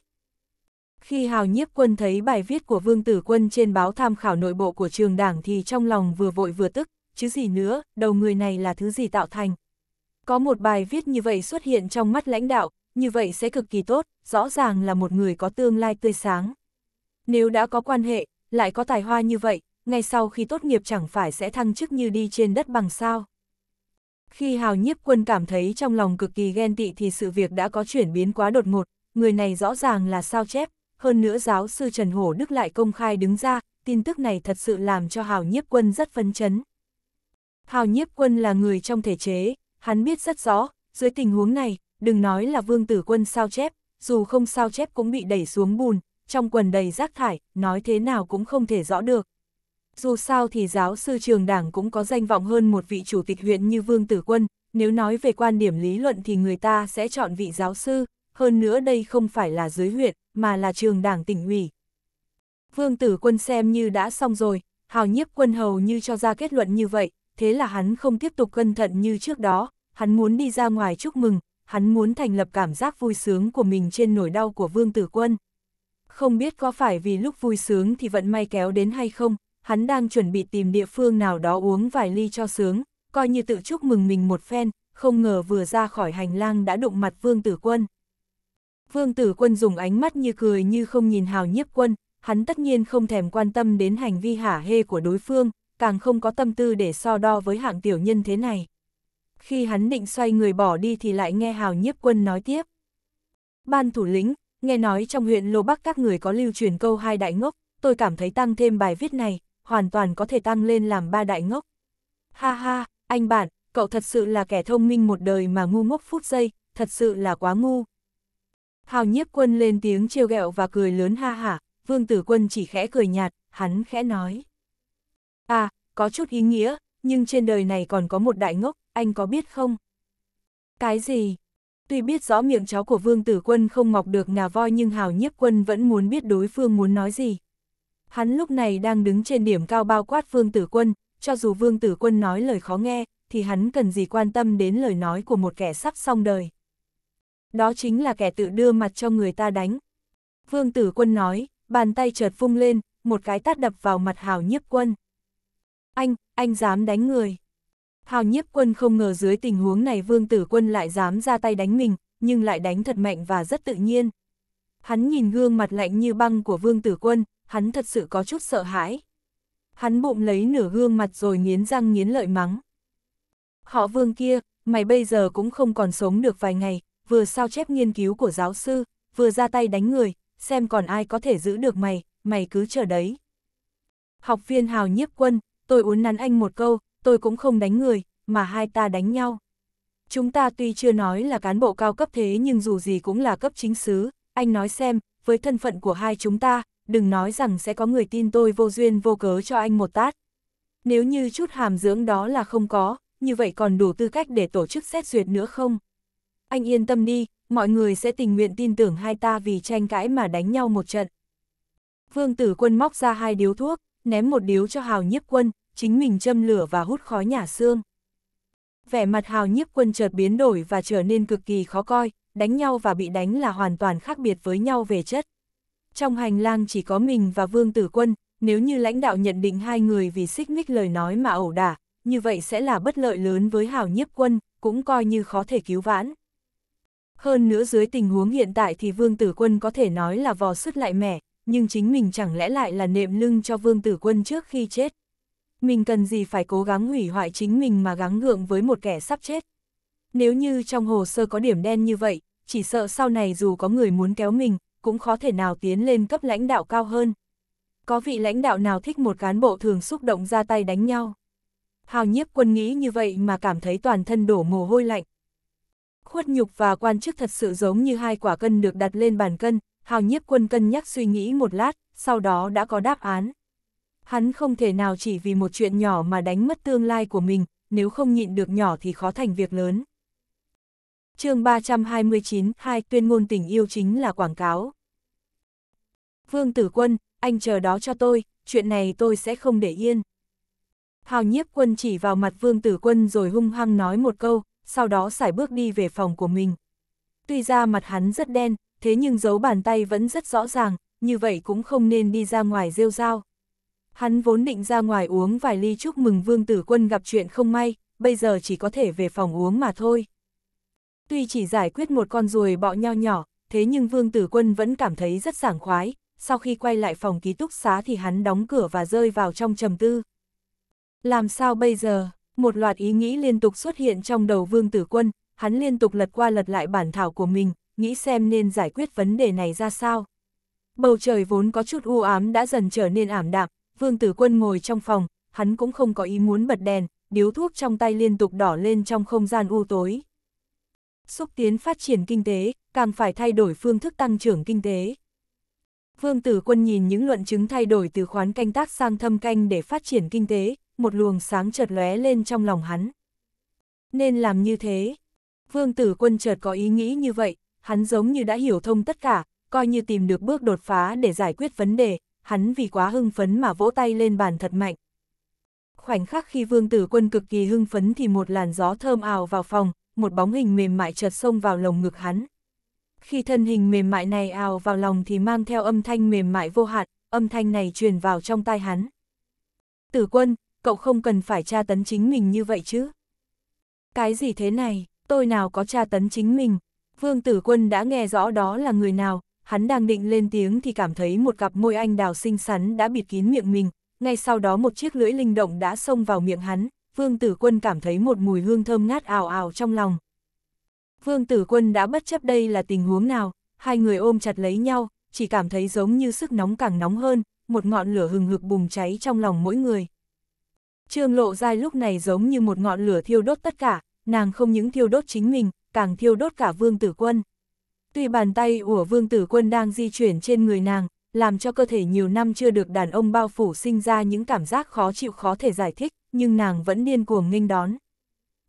Khi Hào Nhiếp Quân thấy bài viết của Vương Tử Quân trên báo tham khảo nội bộ của trường đảng thì trong lòng vừa vội vừa tức, chứ gì nữa, đầu người này là thứ gì tạo thành. Có một bài viết như vậy xuất hiện trong mắt lãnh đạo, như vậy sẽ cực kỳ tốt, rõ ràng là một người có tương lai tươi sáng. Nếu đã có quan hệ, lại có tài hoa như vậy, ngay sau khi tốt nghiệp chẳng phải sẽ thăng chức như đi trên đất bằng sao. Khi Hào Nhiếp Quân cảm thấy trong lòng cực kỳ ghen tị thì sự việc đã có chuyển biến quá đột ngột, người này rõ ràng là sao chép, hơn nữa giáo sư Trần Hổ Đức lại công khai đứng ra, tin tức này thật sự làm cho Hào Nhiếp Quân rất phấn chấn. Hào Nhiếp Quân là người trong thể chế, hắn biết rất rõ, dưới tình huống này, đừng nói là Vương Tử Quân sao chép, dù không sao chép cũng bị đẩy xuống bùn, trong quần đầy rác thải, nói thế nào cũng không thể rõ được dù sao thì giáo sư trường đảng cũng có danh vọng hơn một vị chủ tịch huyện như Vương Tử Quân, nếu nói về quan điểm lý luận thì người ta sẽ chọn vị giáo sư, hơn nữa đây không phải là dưới huyện, mà là trường đảng tỉnh ủy. Vương Tử Quân xem như đã xong rồi, hào nhiếp quân hầu như cho ra kết luận như vậy, thế là hắn không tiếp tục cẩn thận như trước đó, hắn muốn đi ra ngoài chúc mừng, hắn muốn thành lập cảm giác vui sướng của mình trên nỗi đau của Vương Tử Quân. Không biết có phải vì lúc vui sướng thì vận may kéo đến hay không, hắn đang chuẩn bị tìm địa phương nào đó uống vài ly cho sướng, coi như tự chúc mừng mình một phen, không ngờ vừa ra khỏi hành lang đã đụng mặt Vương Tử Quân. Vương Tử Quân dùng ánh mắt như cười như không nhìn hào nhiếp quân, hắn tất nhiên không thèm quan tâm đến hành vi hả hê của đối phương, càng không có tâm tư để so đo với hạng tiểu nhân thế này. Khi hắn định xoay người bỏ đi thì lại nghe hào nhiếp quân nói tiếp. Ban thủ lĩnh, nghe nói trong huyện Lô Bắc các người có lưu truyền câu hai đại ngốc, tôi cảm thấy tăng thêm bài viết này, hoàn toàn có thể tăng lên làm ba đại ngốc. Ha ha, anh bạn, cậu thật sự là kẻ thông minh một đời mà ngu ngốc phút giây, thật sự là quá ngu. Hào nhiếp quân lên tiếng trêu ghẹo và cười lớn ha ha vương tử quân chỉ khẽ cười nhạt, hắn khẽ nói. À, có chút ý nghĩa, nhưng trên đời này còn có một đại ngốc, anh có biết không? Cái gì? Tuy biết rõ miệng cháu của vương tử quân không mọc được ngà voi nhưng hào nhiếp quân vẫn muốn biết đối phương muốn nói gì. Hắn lúc này đang đứng trên điểm cao bao quát Vương Tử Quân, cho dù Vương Tử Quân nói lời khó nghe, thì hắn cần gì quan tâm đến lời nói của một kẻ sắp xong đời. Đó chính là kẻ tự đưa mặt cho người ta đánh. Vương Tử Quân nói, bàn tay chợt phung lên, một cái tát đập vào mặt Hào Nhiếp Quân. Anh, anh dám đánh người. Hào Nhiếp Quân không ngờ dưới tình huống này Vương Tử Quân lại dám ra tay đánh mình, nhưng lại đánh thật mạnh và rất tự nhiên. Hắn nhìn gương mặt lạnh như băng của Vương Tử Quân, hắn thật sự có chút sợ hãi. Hắn bụng lấy nửa gương mặt rồi nghiến răng nghiến lợi mắng. Họ vương kia, mày bây giờ cũng không còn sống được vài ngày, vừa sao chép nghiên cứu của giáo sư, vừa ra tay đánh người, xem còn ai có thể giữ được mày, mày cứ chờ đấy. Học viên hào nhiếp quân, tôi uốn nắn anh một câu, tôi cũng không đánh người, mà hai ta đánh nhau. Chúng ta tuy chưa nói là cán bộ cao cấp thế nhưng dù gì cũng là cấp chính xứ, anh nói xem, với thân phận của hai chúng ta, đừng nói rằng sẽ có người tin tôi vô duyên vô cớ cho anh một tát. Nếu như chút hàm dưỡng đó là không có, như vậy còn đủ tư cách để tổ chức xét duyệt nữa không? Anh yên tâm đi, mọi người sẽ tình nguyện tin tưởng hai ta vì tranh cãi mà đánh nhau một trận. Vương tử quân móc ra hai điếu thuốc, ném một điếu cho hào nhiếp quân, chính mình châm lửa và hút khói nhả xương. Vẻ mặt hào nhiếp quân chợt biến đổi và trở nên cực kỳ khó coi, đánh nhau và bị đánh là hoàn toàn khác biệt với nhau về chất trong hành lang chỉ có mình và Vương Tử Quân, nếu như lãnh đạo nhận định hai người vì xích mích lời nói mà ẩu đả, như vậy sẽ là bất lợi lớn với Hảo Nhiếp Quân, cũng coi như khó thể cứu vãn. Hơn nữa dưới tình huống hiện tại thì Vương Tử Quân có thể nói là vò sứt lại mẻ, nhưng chính mình chẳng lẽ lại là nệm lưng cho Vương Tử Quân trước khi chết. Mình cần gì phải cố gắng hủy hoại chính mình mà gắng gượng với một kẻ sắp chết. Nếu như trong hồ sơ có điểm đen như vậy, chỉ sợ sau này dù có người muốn kéo mình, cũng khó thể nào tiến lên cấp lãnh đạo cao hơn. Có vị lãnh đạo nào thích một cán bộ thường xúc động ra tay đánh nhau. Hào nhiếp quân nghĩ như vậy mà cảm thấy toàn thân đổ mồ hôi lạnh. Khuất nhục và quan chức thật sự giống như hai quả cân được đặt lên bàn cân, hào nhiếp quân cân nhắc suy nghĩ một lát, sau đó đã có đáp án. Hắn không thể nào chỉ vì một chuyện nhỏ mà đánh mất tương lai của mình, nếu không nhịn được nhỏ thì khó thành việc lớn chương 329, hai tuyên ngôn tình yêu chính là quảng cáo. Vương Tử Quân, anh chờ đó cho tôi, chuyện này tôi sẽ không để yên. Hào nhiếp quân chỉ vào mặt Vương Tử Quân rồi hung hăng nói một câu, sau đó xài bước đi về phòng của mình. Tuy ra mặt hắn rất đen, thế nhưng dấu bàn tay vẫn rất rõ ràng, như vậy cũng không nên đi ra ngoài rêu rao. Hắn vốn định ra ngoài uống vài ly chúc mừng Vương Tử Quân gặp chuyện không may, bây giờ chỉ có thể về phòng uống mà thôi. Tuy chỉ giải quyết một con ruồi bọ nho nhỏ, thế nhưng Vương Tử Quân vẫn cảm thấy rất sảng khoái, sau khi quay lại phòng ký túc xá thì hắn đóng cửa và rơi vào trong trầm tư. Làm sao bây giờ? Một loạt ý nghĩ liên tục xuất hiện trong đầu Vương Tử Quân, hắn liên tục lật qua lật lại bản thảo của mình, nghĩ xem nên giải quyết vấn đề này ra sao. Bầu trời vốn có chút u ám đã dần trở nên ảm đạm, Vương Tử Quân ngồi trong phòng, hắn cũng không có ý muốn bật đèn, điếu thuốc trong tay liên tục đỏ lên trong không gian u tối xúc tiến phát triển kinh tế, càng phải thay đổi phương thức tăng trưởng kinh tế. Vương Tử Quân nhìn những luận chứng thay đổi từ khoán canh tác sang thâm canh để phát triển kinh tế, một luồng sáng chợt lóe lên trong lòng hắn. Nên làm như thế. Vương Tử Quân chợt có ý nghĩ như vậy, hắn giống như đã hiểu thông tất cả, coi như tìm được bước đột phá để giải quyết vấn đề, hắn vì quá hưng phấn mà vỗ tay lên bàn thật mạnh. Khoảnh khắc khi Vương Tử Quân cực kỳ hưng phấn thì một làn gió thơm ào vào phòng, một bóng hình mềm mại chợt xông vào lồng ngực hắn. Khi thân hình mềm mại này ào vào lòng thì mang theo âm thanh mềm mại vô hạn, âm thanh này truyền vào trong tai hắn. Tử quân, cậu không cần phải tra tấn chính mình như vậy chứ. Cái gì thế này, tôi nào có tra tấn chính mình. Vương tử quân đã nghe rõ đó là người nào, hắn đang định lên tiếng thì cảm thấy một cặp môi anh đào xinh xắn đã bịt kín miệng mình, ngay sau đó một chiếc lưỡi linh động đã xông vào miệng hắn, Vương Tử Quân cảm thấy một mùi hương thơm ngát ảo ảo trong lòng. Vương Tử Quân đã bất chấp đây là tình huống nào, hai người ôm chặt lấy nhau, chỉ cảm thấy giống như sức nóng càng nóng hơn, một ngọn lửa hừng hực bùng cháy trong lòng mỗi người. Trương Lộ Giai lúc này giống như một ngọn lửa thiêu đốt tất cả, nàng không những thiêu đốt chính mình, càng thiêu đốt cả Vương Tử Quân. Tuy bàn tay của Vương Tử Quân đang di chuyển trên người nàng, làm cho cơ thể nhiều năm chưa được đàn ông bao phủ sinh ra những cảm giác khó chịu khó thể giải thích, nhưng nàng vẫn điên cuồng nghênh đón.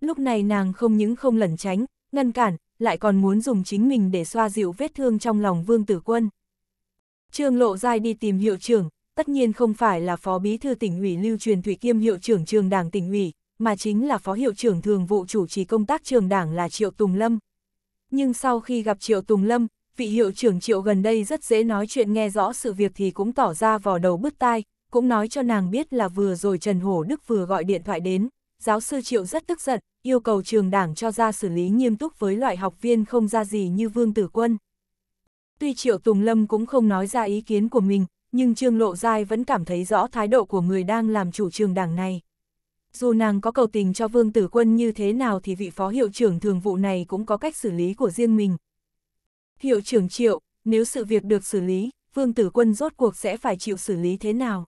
Lúc này nàng không những không lẩn tránh, ngăn cản, lại còn muốn dùng chính mình để xoa dịu vết thương trong lòng Vương Tử Quân. Trương Lộ Giai đi tìm hiệu trưởng, tất nhiên không phải là phó bí thư tỉnh ủy lưu truyền thủy kiêm hiệu trưởng trường đảng tỉnh ủy, mà chính là phó hiệu trưởng thường vụ chủ trì công tác trường đảng là Triệu Tùng Lâm. Nhưng sau khi gặp Triệu Tùng Lâm, vị hiệu trưởng Triệu gần đây rất dễ nói chuyện nghe rõ sự việc thì cũng tỏ ra vò đầu bứt tai, cũng nói cho nàng biết là vừa rồi Trần Hổ Đức vừa gọi điện thoại đến, giáo sư Triệu rất tức giận, yêu cầu trường đảng cho ra xử lý nghiêm túc với loại học viên không ra gì như Vương Tử Quân. Tuy Triệu Tùng Lâm cũng không nói ra ý kiến của mình, nhưng Trương Lộ Giai vẫn cảm thấy rõ thái độ của người đang làm chủ trường đảng này. Dù nàng có cầu tình cho Vương Tử Quân như thế nào thì vị phó hiệu trưởng thường vụ này cũng có cách xử lý của riêng mình. Hiệu trưởng Triệu, nếu sự việc được xử lý, Vương Tử Quân rốt cuộc sẽ phải chịu xử lý thế nào?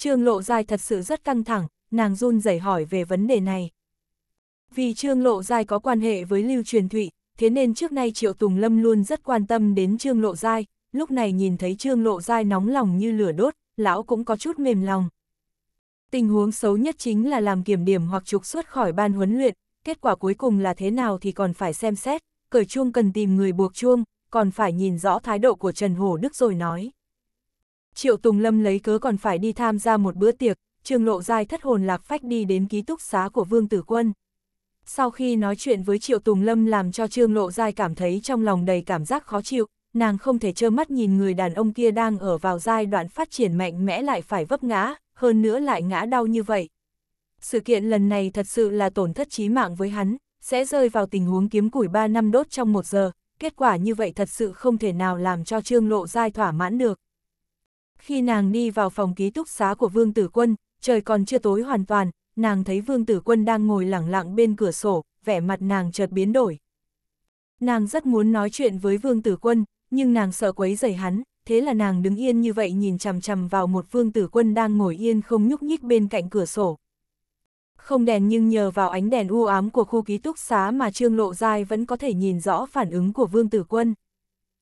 Trương Lộ Giai thật sự rất căng thẳng, nàng run rẩy hỏi về vấn đề này. Vì Trương Lộ Giai có quan hệ với Lưu Truyền Thụy, thế nên trước nay Triệu Tùng Lâm luôn rất quan tâm đến Trương Lộ Giai, lúc này nhìn thấy Trương Lộ Giai nóng lòng như lửa đốt, lão cũng có chút mềm lòng. Tình huống xấu nhất chính là làm kiểm điểm hoặc trục xuất khỏi ban huấn luyện, kết quả cuối cùng là thế nào thì còn phải xem xét, cởi chuông cần tìm người buộc chuông, còn phải nhìn rõ thái độ của Trần Hổ Đức rồi nói. Triệu Tùng Lâm lấy cớ còn phải đi tham gia một bữa tiệc, Trương Lộ Giai thất hồn lạc phách đi đến ký túc xá của Vương Tử Quân. Sau khi nói chuyện với Triệu Tùng Lâm làm cho Trương Lộ Giai cảm thấy trong lòng đầy cảm giác khó chịu, nàng không thể trơ mắt nhìn người đàn ông kia đang ở vào giai đoạn phát triển mạnh mẽ lại phải vấp ngã, hơn nữa lại ngã đau như vậy. Sự kiện lần này thật sự là tổn thất chí mạng với hắn, sẽ rơi vào tình huống kiếm củi 3 năm đốt trong một giờ, kết quả như vậy thật sự không thể nào làm cho Trương Lộ Giai thỏa mãn được. Khi nàng đi vào phòng ký túc xá của Vương Tử Quân, trời còn chưa tối hoàn toàn, nàng thấy Vương Tử Quân đang ngồi lẳng lặng bên cửa sổ, vẻ mặt nàng chợt biến đổi. Nàng rất muốn nói chuyện với Vương Tử Quân, nhưng nàng sợ quấy rầy hắn, thế là nàng đứng yên như vậy nhìn chằm chằm vào một Vương Tử Quân đang ngồi yên không nhúc nhích bên cạnh cửa sổ. Không đèn nhưng nhờ vào ánh đèn u ám của khu ký túc xá mà Trương Lộ Giai vẫn có thể nhìn rõ phản ứng của Vương Tử Quân.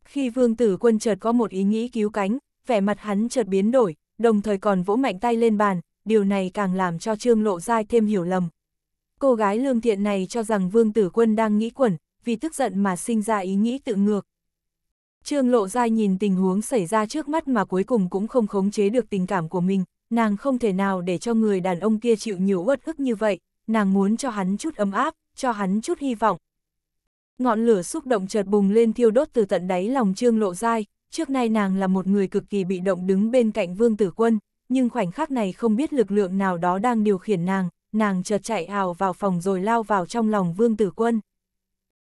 Khi Vương Tử Quân chợt có một ý nghĩ cứu cánh, vẻ mặt hắn chợt biến đổi, đồng thời còn vỗ mạnh tay lên bàn, điều này càng làm cho Trương Lộ Giai thêm hiểu lầm. Cô gái lương thiện này cho rằng Vương Tử Quân đang nghĩ quẩn, vì tức giận mà sinh ra ý nghĩ tự ngược. Trương Lộ Giai nhìn tình huống xảy ra trước mắt mà cuối cùng cũng không khống chế được tình cảm của mình, nàng không thể nào để cho người đàn ông kia chịu nhiều uất ức như vậy, nàng muốn cho hắn chút ấm áp, cho hắn chút hy vọng. Ngọn lửa xúc động chợt bùng lên thiêu đốt từ tận đáy lòng Trương Lộ Giai, Trước nay nàng là một người cực kỳ bị động đứng bên cạnh vương tử quân, nhưng khoảnh khắc này không biết lực lượng nào đó đang điều khiển nàng, nàng chợt chạy hào vào phòng rồi lao vào trong lòng vương tử quân.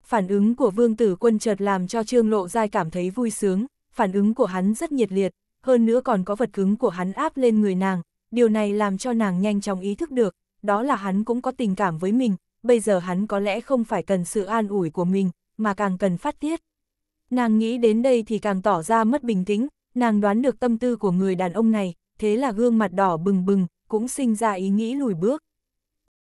Phản ứng của vương tử quân chợt làm cho trương lộ dai cảm thấy vui sướng, phản ứng của hắn rất nhiệt liệt, hơn nữa còn có vật cứng của hắn áp lên người nàng, điều này làm cho nàng nhanh chóng ý thức được, đó là hắn cũng có tình cảm với mình, bây giờ hắn có lẽ không phải cần sự an ủi của mình, mà càng cần phát tiết. Nàng nghĩ đến đây thì càng tỏ ra mất bình tĩnh, nàng đoán được tâm tư của người đàn ông này, thế là gương mặt đỏ bừng bừng, cũng sinh ra ý nghĩ lùi bước.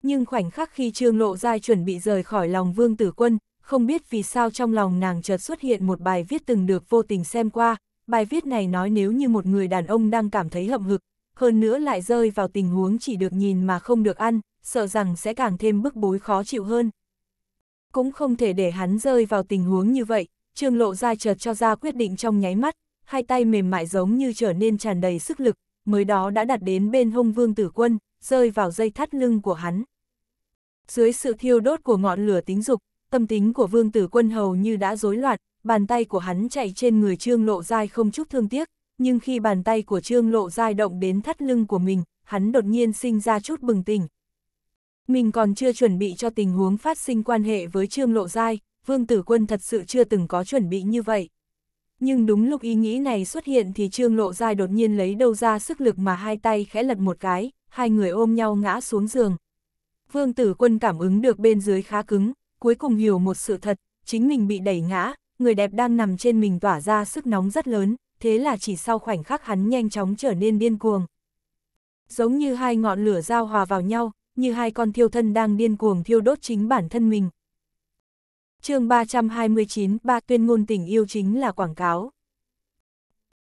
Nhưng khoảnh khắc khi Trương Lộ Giai chuẩn bị rời khỏi lòng Vương Tử Quân, không biết vì sao trong lòng nàng chợt xuất hiện một bài viết từng được vô tình xem qua, bài viết này nói nếu như một người đàn ông đang cảm thấy hậm hực, hơn nữa lại rơi vào tình huống chỉ được nhìn mà không được ăn, sợ rằng sẽ càng thêm bức bối khó chịu hơn. Cũng không thể để hắn rơi vào tình huống như vậy, Trương Lộ ra chợt cho ra quyết định trong nháy mắt, hai tay mềm mại giống như trở nên tràn đầy sức lực, mới đó đã đặt đến bên hông Vương Tử Quân, rơi vào dây thắt lưng của hắn. Dưới sự thiêu đốt của ngọn lửa tính dục, tâm tính của Vương Tử Quân hầu như đã rối loạn, bàn tay của hắn chạy trên người Trương Lộ Giai không chút thương tiếc, nhưng khi bàn tay của Trương Lộ Giai động đến thắt lưng của mình, hắn đột nhiên sinh ra chút bừng tỉnh. Mình còn chưa chuẩn bị cho tình huống phát sinh quan hệ với Trương Lộ Giai, Vương Tử Quân thật sự chưa từng có chuẩn bị như vậy. Nhưng đúng lúc ý nghĩ này xuất hiện thì Trương Lộ Giai đột nhiên lấy đâu ra sức lực mà hai tay khẽ lật một cái, hai người ôm nhau ngã xuống giường. Vương Tử Quân cảm ứng được bên dưới khá cứng, cuối cùng hiểu một sự thật, chính mình bị đẩy ngã, người đẹp đang nằm trên mình tỏa ra sức nóng rất lớn, thế là chỉ sau khoảnh khắc hắn nhanh chóng trở nên điên cuồng. Giống như hai ngọn lửa giao hòa vào nhau, như hai con thiêu thân đang điên cuồng thiêu đốt chính bản thân mình chương 329 ba tuyên ngôn tình yêu chính là quảng cáo.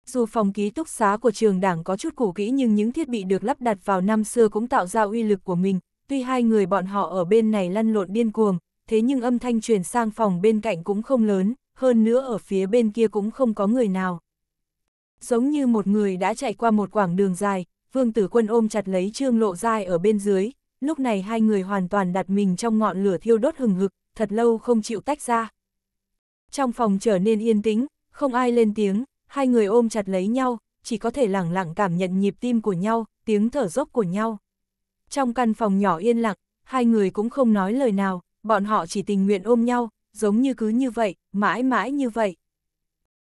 Dù phòng ký túc xá của trường đảng có chút cũ kỹ nhưng những thiết bị được lắp đặt vào năm xưa cũng tạo ra uy lực của mình, tuy hai người bọn họ ở bên này lăn lộn điên cuồng, thế nhưng âm thanh truyền sang phòng bên cạnh cũng không lớn, hơn nữa ở phía bên kia cũng không có người nào. Giống như một người đã chạy qua một quảng đường dài, Vương Tử Quân ôm chặt lấy Trương Lộ Giai ở bên dưới, lúc này hai người hoàn toàn đặt mình trong ngọn lửa thiêu đốt hừng hực, thật lâu không chịu tách ra. Trong phòng trở nên yên tĩnh, không ai lên tiếng, hai người ôm chặt lấy nhau, chỉ có thể lẳng lặng cảm nhận nhịp tim của nhau, tiếng thở dốc của nhau. Trong căn phòng nhỏ yên lặng, hai người cũng không nói lời nào, bọn họ chỉ tình nguyện ôm nhau, giống như cứ như vậy, mãi mãi như vậy.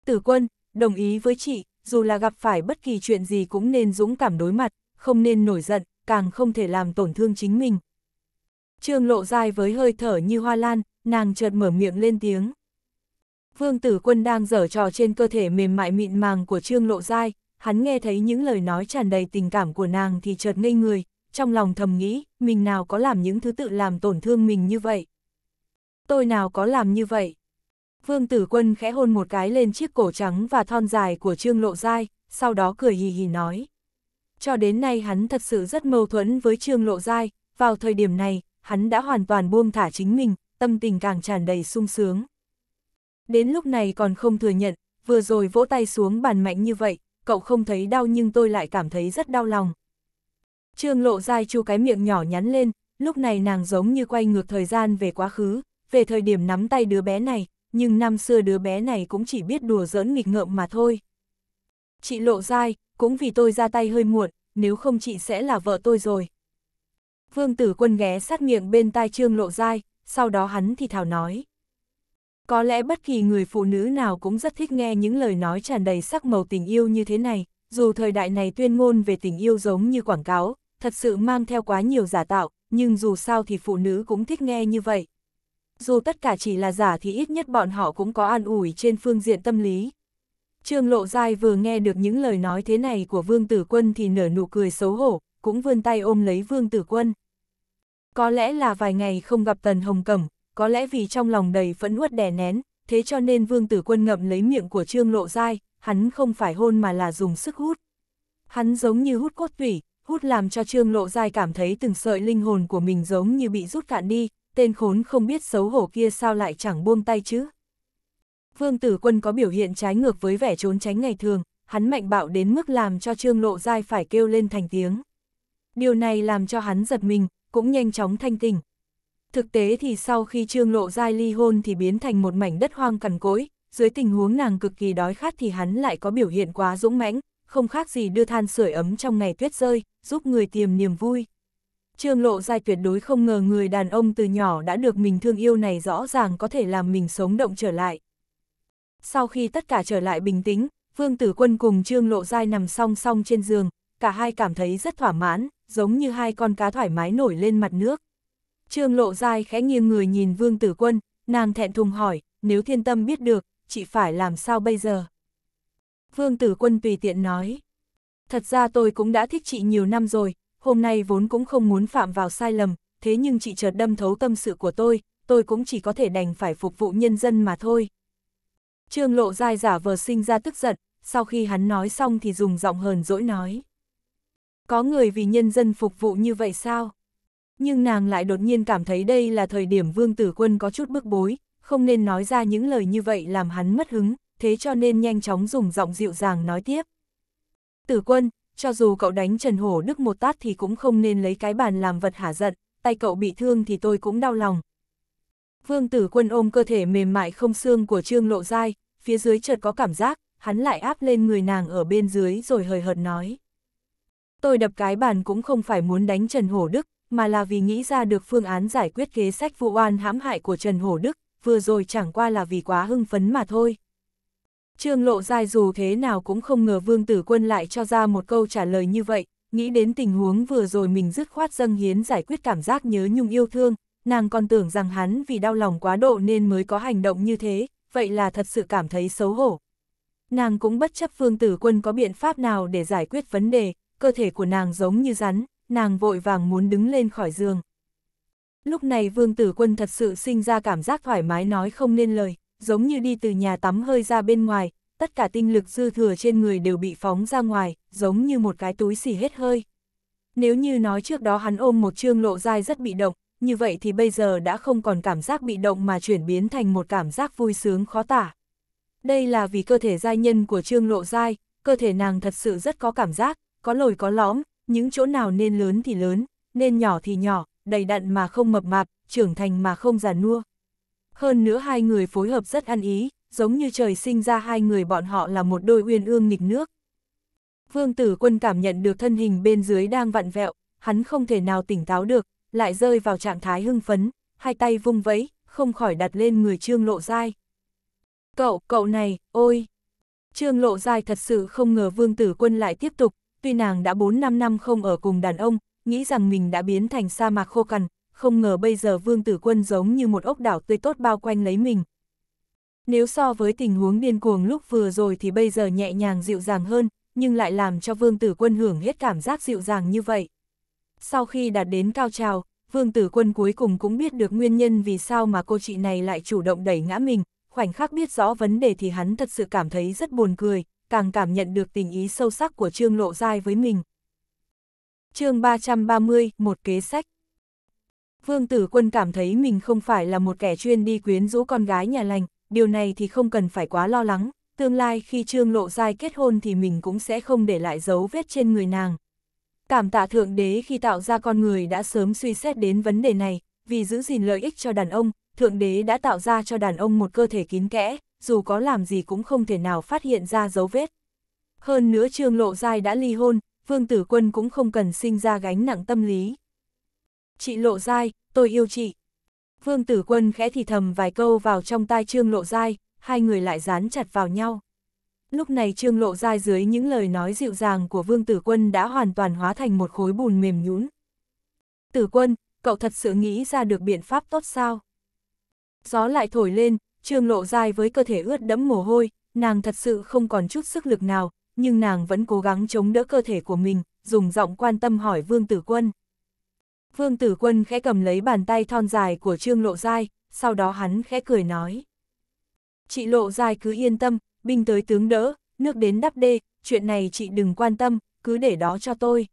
Tử quân, đồng ý với chị, dù là gặp phải bất kỳ chuyện gì cũng nên dũng cảm đối mặt, không nên nổi giận, càng không thể làm tổn thương chính mình, Trương lộ dai với hơi thở như hoa lan, nàng chợt mở miệng lên tiếng. Vương tử quân đang dở trò trên cơ thể mềm mại mịn màng của trương lộ dai, hắn nghe thấy những lời nói tràn đầy tình cảm của nàng thì chợt ngây người, trong lòng thầm nghĩ, mình nào có làm những thứ tự làm tổn thương mình như vậy. Tôi nào có làm như vậy. Vương tử quân khẽ hôn một cái lên chiếc cổ trắng và thon dài của trương lộ dai, sau đó cười hì hì nói. Cho đến nay hắn thật sự rất mâu thuẫn với trương lộ dai, vào thời điểm này, hắn đã hoàn toàn buông thả chính mình, tâm tình càng tràn đầy sung sướng. Đến lúc này còn không thừa nhận, vừa rồi vỗ tay xuống bàn mạnh như vậy, cậu không thấy đau nhưng tôi lại cảm thấy rất đau lòng. Trương lộ dai chu cái miệng nhỏ nhắn lên, lúc này nàng giống như quay ngược thời gian về quá khứ, về thời điểm nắm tay đứa bé này, nhưng năm xưa đứa bé này cũng chỉ biết đùa giỡn nghịch ngợm mà thôi. Chị lộ dai, cũng vì tôi ra tay hơi muộn, nếu không chị sẽ là vợ tôi rồi. Vương tử quân ghé sát miệng bên tai trương lộ dai, sau đó hắn thì thào nói. Có lẽ bất kỳ người phụ nữ nào cũng rất thích nghe những lời nói tràn đầy sắc màu tình yêu như thế này, dù thời đại này tuyên ngôn về tình yêu giống như quảng cáo, thật sự mang theo quá nhiều giả tạo, nhưng dù sao thì phụ nữ cũng thích nghe như vậy. Dù tất cả chỉ là giả thì ít nhất bọn họ cũng có an ủi trên phương diện tâm lý. Trương Lộ Giai vừa nghe được những lời nói thế này của Vương Tử Quân thì nở nụ cười xấu hổ, cũng vươn tay ôm lấy Vương Tử Quân. Có lẽ là vài ngày không gặp Tần Hồng Cẩm, có lẽ vì trong lòng đầy phẫn uất đè nén, thế cho nên Vương Tử Quân ngậm lấy miệng của Trương Lộ Giai, hắn không phải hôn mà là dùng sức hút. Hắn giống như hút cốt tủy, hút làm cho Trương Lộ Giai cảm thấy từng sợi linh hồn của mình giống như bị rút cạn đi, tên khốn không biết xấu hổ kia sao lại chẳng buông tay chứ. Vương Tử Quân có biểu hiện trái ngược với vẻ trốn tránh ngày thường, hắn mạnh bạo đến mức làm cho Trương Lộ Giai phải kêu lên thành tiếng điều này làm cho hắn giật mình, cũng nhanh chóng thanh tỉnh. Thực tế thì sau khi Trương Lộ Giai ly hôn thì biến thành một mảnh đất hoang cằn cỗi, dưới tình huống nàng cực kỳ đói khát thì hắn lại có biểu hiện quá dũng mãnh, không khác gì đưa than sưởi ấm trong ngày tuyết rơi, giúp người tìm niềm vui. Trương Lộ Giai tuyệt đối không ngờ người đàn ông từ nhỏ đã được mình thương yêu này rõ ràng có thể làm mình sống động trở lại. Sau khi tất cả trở lại bình tĩnh, Vương Tử Quân cùng Trương Lộ Giai nằm song song trên giường, cả hai cảm thấy rất thỏa mãn, giống như hai con cá thoải mái nổi lên mặt nước. Trương Lộ Giai khẽ nghiêng người nhìn Vương Tử Quân, nàng thẹn thùng hỏi, nếu thiên tâm biết được, chị phải làm sao bây giờ? Vương Tử Quân tùy tiện nói, thật ra tôi cũng đã thích chị nhiều năm rồi, hôm nay vốn cũng không muốn phạm vào sai lầm, thế nhưng chị chợt đâm thấu tâm sự của tôi, tôi cũng chỉ có thể đành phải phục vụ nhân dân mà thôi. Trương Lộ Giai giả vờ sinh ra tức giận, sau khi hắn nói xong thì dùng giọng hờn dỗi nói có người vì nhân dân phục vụ như vậy sao? Nhưng nàng lại đột nhiên cảm thấy đây là thời điểm Vương Tử Quân có chút bức bối, không nên nói ra những lời như vậy làm hắn mất hứng, thế cho nên nhanh chóng dùng giọng dịu dàng nói tiếp. Tử Quân, cho dù cậu đánh Trần Hổ Đức một tát thì cũng không nên lấy cái bàn làm vật hả giận, tay cậu bị thương thì tôi cũng đau lòng. Vương Tử Quân ôm cơ thể mềm mại không xương của Trương Lộ Giai, phía dưới chợt có cảm giác, hắn lại áp lên người nàng ở bên dưới rồi hời hợt nói. Tôi đập cái bàn cũng không phải muốn đánh Trần Hổ Đức, mà là vì nghĩ ra được phương án giải quyết kế sách vụ oan hãm hại của Trần Hổ Đức, vừa rồi chẳng qua là vì quá hưng phấn mà thôi. Trương Lộ Giai dù thế nào cũng không ngờ Vương Tử Quân lại cho ra một câu trả lời như vậy, nghĩ đến tình huống vừa rồi mình dứt khoát dâng hiến giải quyết cảm giác nhớ nhung yêu thương, nàng còn tưởng rằng hắn vì đau lòng quá độ nên mới có hành động như thế, vậy là thật sự cảm thấy xấu hổ. Nàng cũng bất chấp Vương Tử Quân có biện pháp nào để giải quyết vấn đề, cơ thể của nàng giống như rắn, nàng vội vàng muốn đứng lên khỏi giường. Lúc này vương tử quân thật sự sinh ra cảm giác thoải mái nói không nên lời, giống như đi từ nhà tắm hơi ra bên ngoài, tất cả tinh lực dư thừa trên người đều bị phóng ra ngoài, giống như một cái túi xì hết hơi. Nếu như nói trước đó hắn ôm một trương lộ dai rất bị động, như vậy thì bây giờ đã không còn cảm giác bị động mà chuyển biến thành một cảm giác vui sướng khó tả. Đây là vì cơ thể giai nhân của trương lộ dai, cơ thể nàng thật sự rất có cảm giác, có lồi có lõm, những chỗ nào nên lớn thì lớn, nên nhỏ thì nhỏ, đầy đặn mà không mập mạp, trưởng thành mà không già nua. Hơn nữa hai người phối hợp rất ăn ý, giống như trời sinh ra hai người bọn họ là một đôi uyên ương nghịch nước. Vương tử quân cảm nhận được thân hình bên dưới đang vặn vẹo, hắn không thể nào tỉnh táo được, lại rơi vào trạng thái hưng phấn, hai tay vung vẫy, không khỏi đặt lên người trương lộ dai. Cậu, cậu này, ôi! Trương lộ dai thật sự không ngờ vương tử quân lại tiếp tục, Tuy nàng đã 4-5 năm không ở cùng đàn ông, nghĩ rằng mình đã biến thành sa mạc khô cằn, không ngờ bây giờ vương tử quân giống như một ốc đảo tươi tốt bao quanh lấy mình. Nếu so với tình huống điên cuồng lúc vừa rồi thì bây giờ nhẹ nhàng dịu dàng hơn, nhưng lại làm cho vương tử quân hưởng hết cảm giác dịu dàng như vậy. Sau khi đạt đến cao trào, vương tử quân cuối cùng cũng biết được nguyên nhân vì sao mà cô chị này lại chủ động đẩy ngã mình, khoảnh khắc biết rõ vấn đề thì hắn thật sự cảm thấy rất buồn cười, càng cảm nhận được tình ý sâu sắc của Trương Lộ Giai với mình. chương 330, một kế sách. Vương Tử Quân cảm thấy mình không phải là một kẻ chuyên đi quyến rũ con gái nhà lành, điều này thì không cần phải quá lo lắng, tương lai khi Trương Lộ Giai kết hôn thì mình cũng sẽ không để lại dấu vết trên người nàng. Cảm tạ Thượng Đế khi tạo ra con người đã sớm suy xét đến vấn đề này, vì giữ gìn lợi ích cho đàn ông, Thượng Đế đã tạo ra cho đàn ông một cơ thể kín kẽ, dù có làm gì cũng không thể nào phát hiện ra dấu vết. Hơn nữa Trương Lộ Giai đã ly hôn, Vương Tử Quân cũng không cần sinh ra gánh nặng tâm lý. Chị Lộ Giai, tôi yêu chị. Vương Tử Quân khẽ thì thầm vài câu vào trong tai Trương Lộ Giai, hai người lại dán chặt vào nhau. Lúc này Trương Lộ Giai dưới những lời nói dịu dàng của Vương Tử Quân đã hoàn toàn hóa thành một khối bùn mềm nhũn. Tử Quân, cậu thật sự nghĩ ra được biện pháp tốt sao? Gió lại thổi lên, Trương Lộ Giai với cơ thể ướt đẫm mồ hôi, nàng thật sự không còn chút sức lực nào, nhưng nàng vẫn cố gắng chống đỡ cơ thể của mình, dùng giọng quan tâm hỏi Vương Tử Quân. Vương Tử Quân khẽ cầm lấy bàn tay thon dài của Trương Lộ Giai, sau đó hắn khẽ cười nói. Chị Lộ Giai cứ yên tâm, binh tới tướng đỡ, nước đến đắp đê, chuyện này chị đừng quan tâm, cứ để đó cho tôi.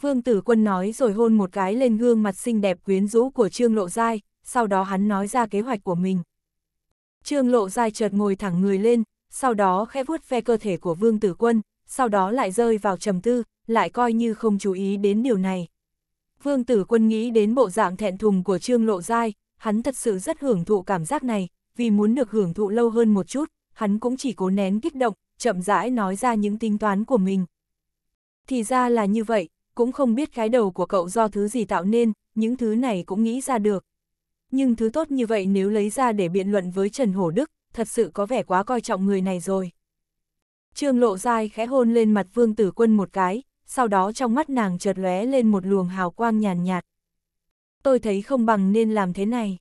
Vương Tử Quân nói rồi hôn một cái lên gương mặt xinh đẹp quyến rũ của Trương Lộ Giai, sau đó hắn nói ra kế hoạch của mình. Trương Lộ Giai chợt ngồi thẳng người lên, sau đó khẽ vuốt ve cơ thể của Vương Tử Quân, sau đó lại rơi vào trầm tư, lại coi như không chú ý đến điều này. Vương Tử Quân nghĩ đến bộ dạng thẹn thùng của Trương Lộ Giai, hắn thật sự rất hưởng thụ cảm giác này, vì muốn được hưởng thụ lâu hơn một chút, hắn cũng chỉ cố nén kích động, chậm rãi nói ra những tính toán của mình. Thì ra là như vậy, cũng không biết cái đầu của cậu do thứ gì tạo nên, những thứ này cũng nghĩ ra được, nhưng thứ tốt như vậy nếu lấy ra để biện luận với Trần Hổ Đức, thật sự có vẻ quá coi trọng người này rồi. Trương Lộ Giai khẽ hôn lên mặt Vương Tử Quân một cái, sau đó trong mắt nàng chợt lóe lên một luồng hào quang nhàn nhạt, Tôi thấy không bằng nên làm thế này.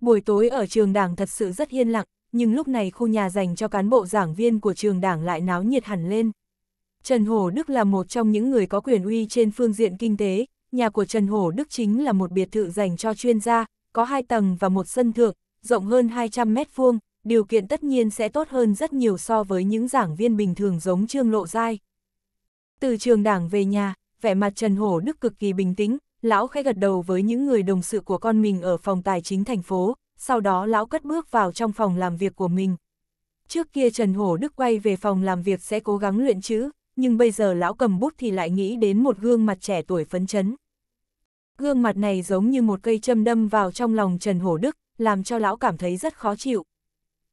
Buổi tối ở trường đảng thật sự rất yên lặng, nhưng lúc này khu nhà dành cho cán bộ giảng viên của trường đảng lại náo nhiệt hẳn lên. Trần Hổ Đức là một trong những người có quyền uy trên phương diện kinh tế, nhà của Trần Hổ Đức chính là một biệt thự dành cho chuyên gia, có hai tầng và một sân thượng, rộng hơn 200 mét vuông, điều kiện tất nhiên sẽ tốt hơn rất nhiều so với những giảng viên bình thường giống Trương Lộ Giai. Từ trường đảng về nhà, vẻ mặt Trần Hổ Đức cực kỳ bình tĩnh, lão khẽ gật đầu với những người đồng sự của con mình ở phòng tài chính thành phố, sau đó lão cất bước vào trong phòng làm việc của mình. Trước kia Trần Hổ Đức quay về phòng làm việc sẽ cố gắng luyện chữ, nhưng bây giờ lão cầm bút thì lại nghĩ đến một gương mặt trẻ tuổi phấn chấn. Gương mặt này giống như một cây châm đâm vào trong lòng Trần Hổ Đức, làm cho lão cảm thấy rất khó chịu.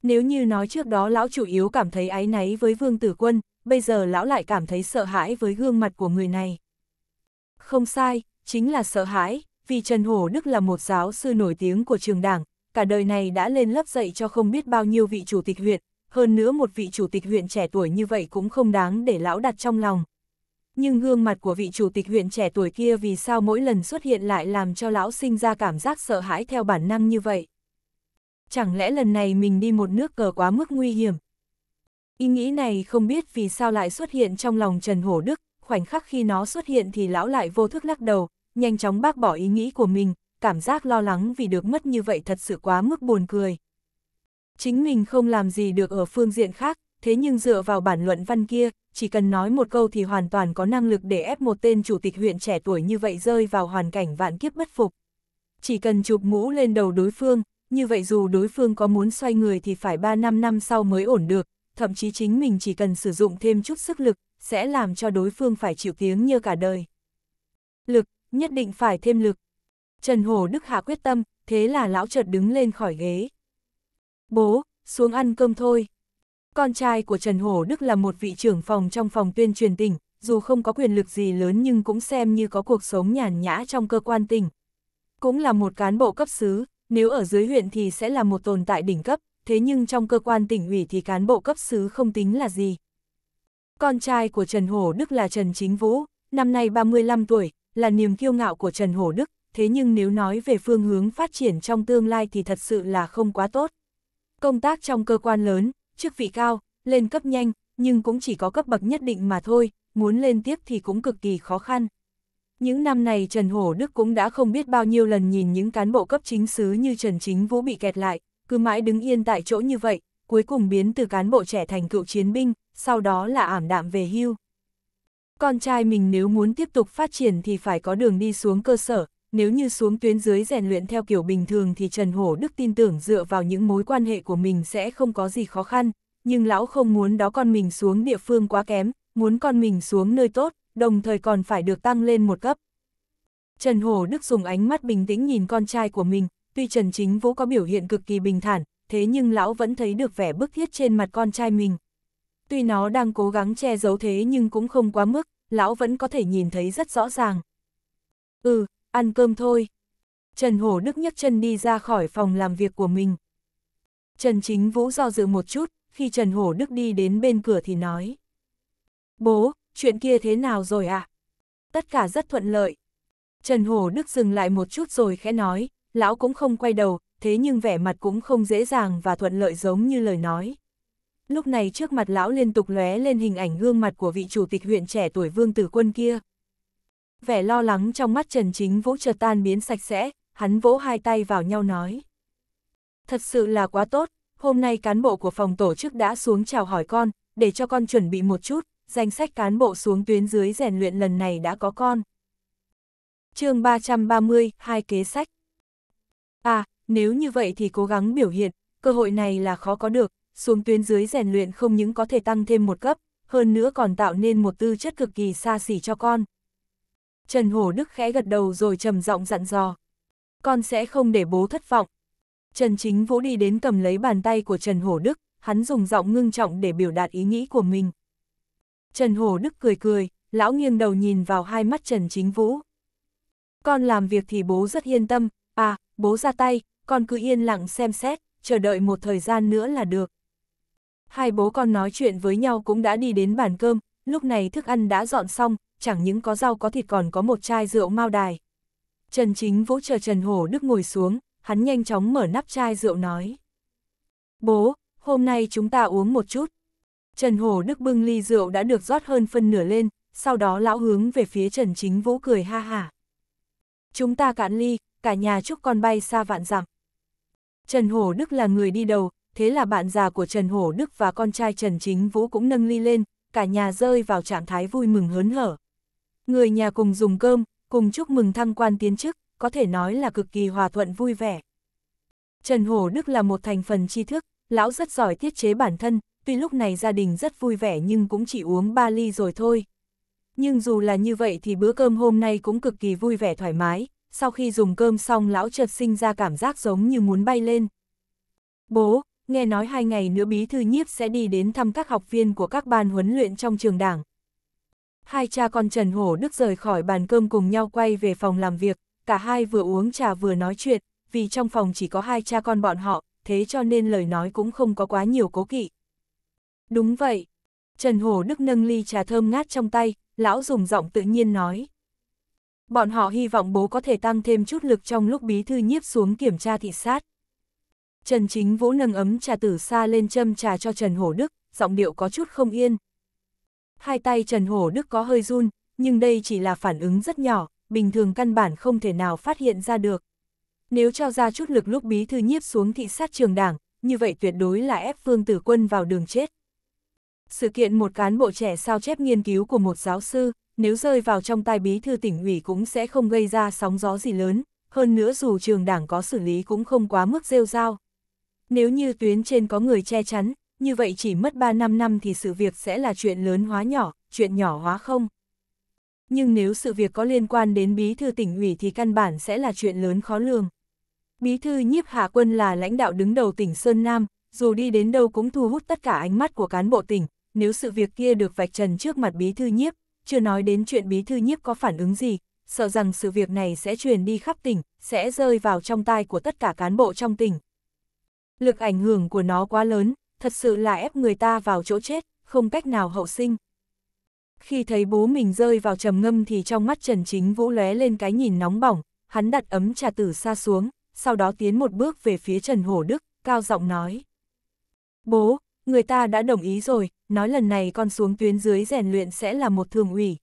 Nếu như nói trước đó lão chủ yếu cảm thấy áy náy với Vương Tử Quân, bây giờ lão lại cảm thấy sợ hãi với gương mặt của người này. Không sai, chính là sợ hãi, vì Trần Hổ Đức là một giáo sư nổi tiếng của trường đảng, cả đời này đã lên lớp dạy cho không biết bao nhiêu vị chủ tịch huyện, hơn nữa một vị chủ tịch huyện trẻ tuổi như vậy cũng không đáng để lão đặt trong lòng, nhưng gương mặt của vị chủ tịch huyện trẻ tuổi kia vì sao mỗi lần xuất hiện lại làm cho lão sinh ra cảm giác sợ hãi theo bản năng như vậy. Chẳng lẽ lần này mình đi một nước cờ quá mức nguy hiểm? Ý nghĩ này không biết vì sao lại xuất hiện trong lòng Trần Hổ Đức, khoảnh khắc khi nó xuất hiện thì lão lại vô thức lắc đầu, nhanh chóng bác bỏ ý nghĩ của mình, cảm giác lo lắng vì được mất như vậy thật sự quá mức buồn cười. Chính mình không làm gì được ở phương diện khác, thế nhưng dựa vào bản luận văn kia, chỉ cần nói một câu thì hoàn toàn có năng lực để ép một tên chủ tịch huyện trẻ tuổi như vậy rơi vào hoàn cảnh vạn kiếp bất phục. Chỉ cần chụp mũ lên đầu đối phương, như vậy dù đối phương có muốn xoay người thì phải 3-5 năm sau mới ổn được, thậm chí chính mình chỉ cần sử dụng thêm chút sức lực, sẽ làm cho đối phương phải chịu tiếng như cả đời. Lực, nhất định phải thêm lực. Trần Hổ Đức hạ quyết tâm, thế là lão chợt đứng lên khỏi ghế. Bố, xuống ăn cơm thôi con trai của Trần Hổ Đức là một vị trưởng phòng trong phòng tuyên truyền tỉnh, dù không có quyền lực gì lớn nhưng cũng xem như có cuộc sống nhàn nhã trong cơ quan tỉnh. Cũng là một cán bộ cấp xứ, nếu ở dưới huyện thì sẽ là một tồn tại đỉnh cấp, thế nhưng trong cơ quan tỉnh ủy thì cán bộ cấp xứ không tính là gì. Con trai của Trần Hổ Đức là Trần Chính Vũ, năm nay 35 tuổi, là niềm kiêu ngạo của Trần Hổ Đức, thế nhưng nếu nói về phương hướng phát triển trong tương lai thì thật sự là không quá tốt. Công tác trong cơ quan lớn, chức vị cao, lên cấp nhanh, nhưng cũng chỉ có cấp bậc nhất định mà thôi, muốn lên tiếp thì cũng cực kỳ khó khăn. Những năm này Trần Hổ Đức cũng đã không biết bao nhiêu lần nhìn những cán bộ cấp chính xứ như Trần Chính Vũ bị kẹt lại, cứ mãi đứng yên tại chỗ như vậy, cuối cùng biến từ cán bộ trẻ thành cựu chiến binh, sau đó là ảm đạm về hưu. Con trai mình nếu muốn tiếp tục phát triển thì phải có đường đi xuống cơ sở, nếu như xuống tuyến dưới rèn luyện theo kiểu bình thường thì Trần Hổ Đức tin tưởng dựa vào những mối quan hệ của mình sẽ không có gì khó khăn, nhưng lão không muốn đó con mình xuống địa phương quá kém, muốn con mình xuống nơi tốt, đồng thời còn phải được tăng lên một cấp. Trần Hổ Đức dùng ánh mắt bình tĩnh nhìn con trai của mình, tuy Trần Chính Vũ có biểu hiện cực kỳ bình thản, thế nhưng lão vẫn thấy được vẻ bức thiết trên mặt con trai mình. Tuy nó đang cố gắng che giấu thế nhưng cũng không quá mức, lão vẫn có thể nhìn thấy rất rõ ràng. Ừ, ăn cơm thôi. Trần Hổ Đức nhấc chân đi ra khỏi phòng làm việc của mình. Trần Chính Vũ do dự một chút, khi Trần Hổ Đức đi đến bên cửa thì nói. Bố, chuyện kia thế nào rồi ạ? À? Tất cả rất thuận lợi. Trần Hổ Đức dừng lại một chút rồi khẽ nói, lão cũng không quay đầu, thế nhưng vẻ mặt cũng không dễ dàng và thuận lợi giống như lời nói. Lúc này trước mặt lão liên tục lóe lên hình ảnh gương mặt của vị chủ tịch huyện trẻ tuổi Vương Tử Quân kia vẻ lo lắng trong mắt Trần Chính Vũ chợt tan biến sạch sẽ, hắn vỗ hai tay vào nhau nói. Thật sự là quá tốt, hôm nay cán bộ của phòng tổ chức đã xuống chào hỏi con, để cho con chuẩn bị một chút, danh sách cán bộ xuống tuyến dưới rèn luyện lần này đã có con. chương 330, hai kế sách. À, nếu như vậy thì cố gắng biểu hiện, cơ hội này là khó có được, xuống tuyến dưới rèn luyện không những có thể tăng thêm một cấp, hơn nữa còn tạo nên một tư chất cực kỳ xa xỉ cho con, Trần Hổ Đức khẽ gật đầu rồi trầm giọng dặn dò. Con sẽ không để bố thất vọng. Trần Chính Vũ đi đến cầm lấy bàn tay của Trần Hổ Đức, hắn dùng giọng ngưng trọng để biểu đạt ý nghĩ của mình. Trần Hổ Đức cười cười, lão nghiêng đầu nhìn vào hai mắt Trần Chính Vũ. Con làm việc thì bố rất yên tâm, à, bố ra tay, con cứ yên lặng xem xét, chờ đợi một thời gian nữa là được. Hai bố con nói chuyện với nhau cũng đã đi đến bàn cơm, lúc này thức ăn đã dọn xong, chẳng những có rau có thịt còn có một chai rượu mao đài. Trần Chính Vũ chờ Trần Hổ Đức ngồi xuống, hắn nhanh chóng mở nắp chai rượu nói. Bố, hôm nay chúng ta uống một chút. Trần Hổ Đức bưng ly rượu đã được rót hơn phân nửa lên, sau đó lão hướng về phía Trần Chính Vũ cười ha hả. Chúng ta cạn ly, cả nhà chúc con bay xa vạn dặm. Trần Hổ Đức là người đi đầu, thế là bạn già của Trần Hổ Đức và con trai Trần Chính Vũ cũng nâng ly lên, cả nhà rơi vào trạng thái vui mừng hớn hở. Người nhà cùng dùng cơm, cùng chúc mừng thăng quan tiến chức, có thể nói là cực kỳ hòa thuận vui vẻ. Trần Hổ Đức là một thành phần tri thức, lão rất giỏi tiết chế bản thân, tuy lúc này gia đình rất vui vẻ nhưng cũng chỉ uống 3 ly rồi thôi. Nhưng dù là như vậy thì bữa cơm hôm nay cũng cực kỳ vui vẻ thoải mái, sau khi dùng cơm xong lão chợt sinh ra cảm giác giống như muốn bay lên. Bố, nghe nói hai ngày nữa bí thư nhiếp sẽ đi đến thăm các học viên của các ban huấn luyện trong trường đảng, hai cha con Trần Hổ Đức rời khỏi bàn cơm cùng nhau quay về phòng làm việc, cả hai vừa uống trà vừa nói chuyện, vì trong phòng chỉ có hai cha con bọn họ, thế cho nên lời nói cũng không có quá nhiều cố kỵ. Đúng vậy. Trần Hổ Đức nâng ly trà thơm ngát trong tay, lão dùng giọng tự nhiên nói. Bọn họ hy vọng bố có thể tăng thêm chút lực trong lúc bí thư nhiếp xuống kiểm tra thị sát. Trần Chính Vũ nâng ấm trà tử xa lên châm trà cho Trần Hổ Đức, giọng điệu có chút không yên, hai tay Trần Hổ Đức có hơi run, nhưng đây chỉ là phản ứng rất nhỏ, bình thường căn bản không thể nào phát hiện ra được. Nếu cho ra chút lực lúc bí thư nhiếp xuống thị sát trường đảng, như vậy tuyệt đối là ép phương tử quân vào đường chết. Sự kiện một cán bộ trẻ sao chép nghiên cứu của một giáo sư, nếu rơi vào trong tay bí thư tỉnh ủy cũng sẽ không gây ra sóng gió gì lớn, hơn nữa dù trường đảng có xử lý cũng không quá mức rêu rao. Nếu như tuyến trên có người che chắn, như vậy chỉ mất 3 năm năm thì sự việc sẽ là chuyện lớn hóa nhỏ, chuyện nhỏ hóa không. Nhưng nếu sự việc có liên quan đến bí thư tỉnh ủy thì căn bản sẽ là chuyện lớn khó lường. Bí thư nhiếp hạ quân là lãnh đạo đứng đầu tỉnh Sơn Nam, dù đi đến đâu cũng thu hút tất cả ánh mắt của cán bộ tỉnh, nếu sự việc kia được vạch trần trước mặt bí thư nhiếp, chưa nói đến chuyện bí thư nhiếp có phản ứng gì, sợ rằng sự việc này sẽ truyền đi khắp tỉnh, sẽ rơi vào trong tai của tất cả cán bộ trong tỉnh. Lực ảnh hưởng của nó quá lớn, thật sự là ép người ta vào chỗ chết, không cách nào hậu sinh. Khi thấy bố mình rơi vào trầm ngâm thì trong mắt Trần Chính Vũ lóe lên cái nhìn nóng bỏng, hắn đặt ấm trà tử xa xuống, sau đó tiến một bước về phía Trần Hổ Đức, cao giọng nói. Bố, người ta đã đồng ý rồi, nói lần này con xuống tuyến dưới rèn luyện sẽ là một thường ủy.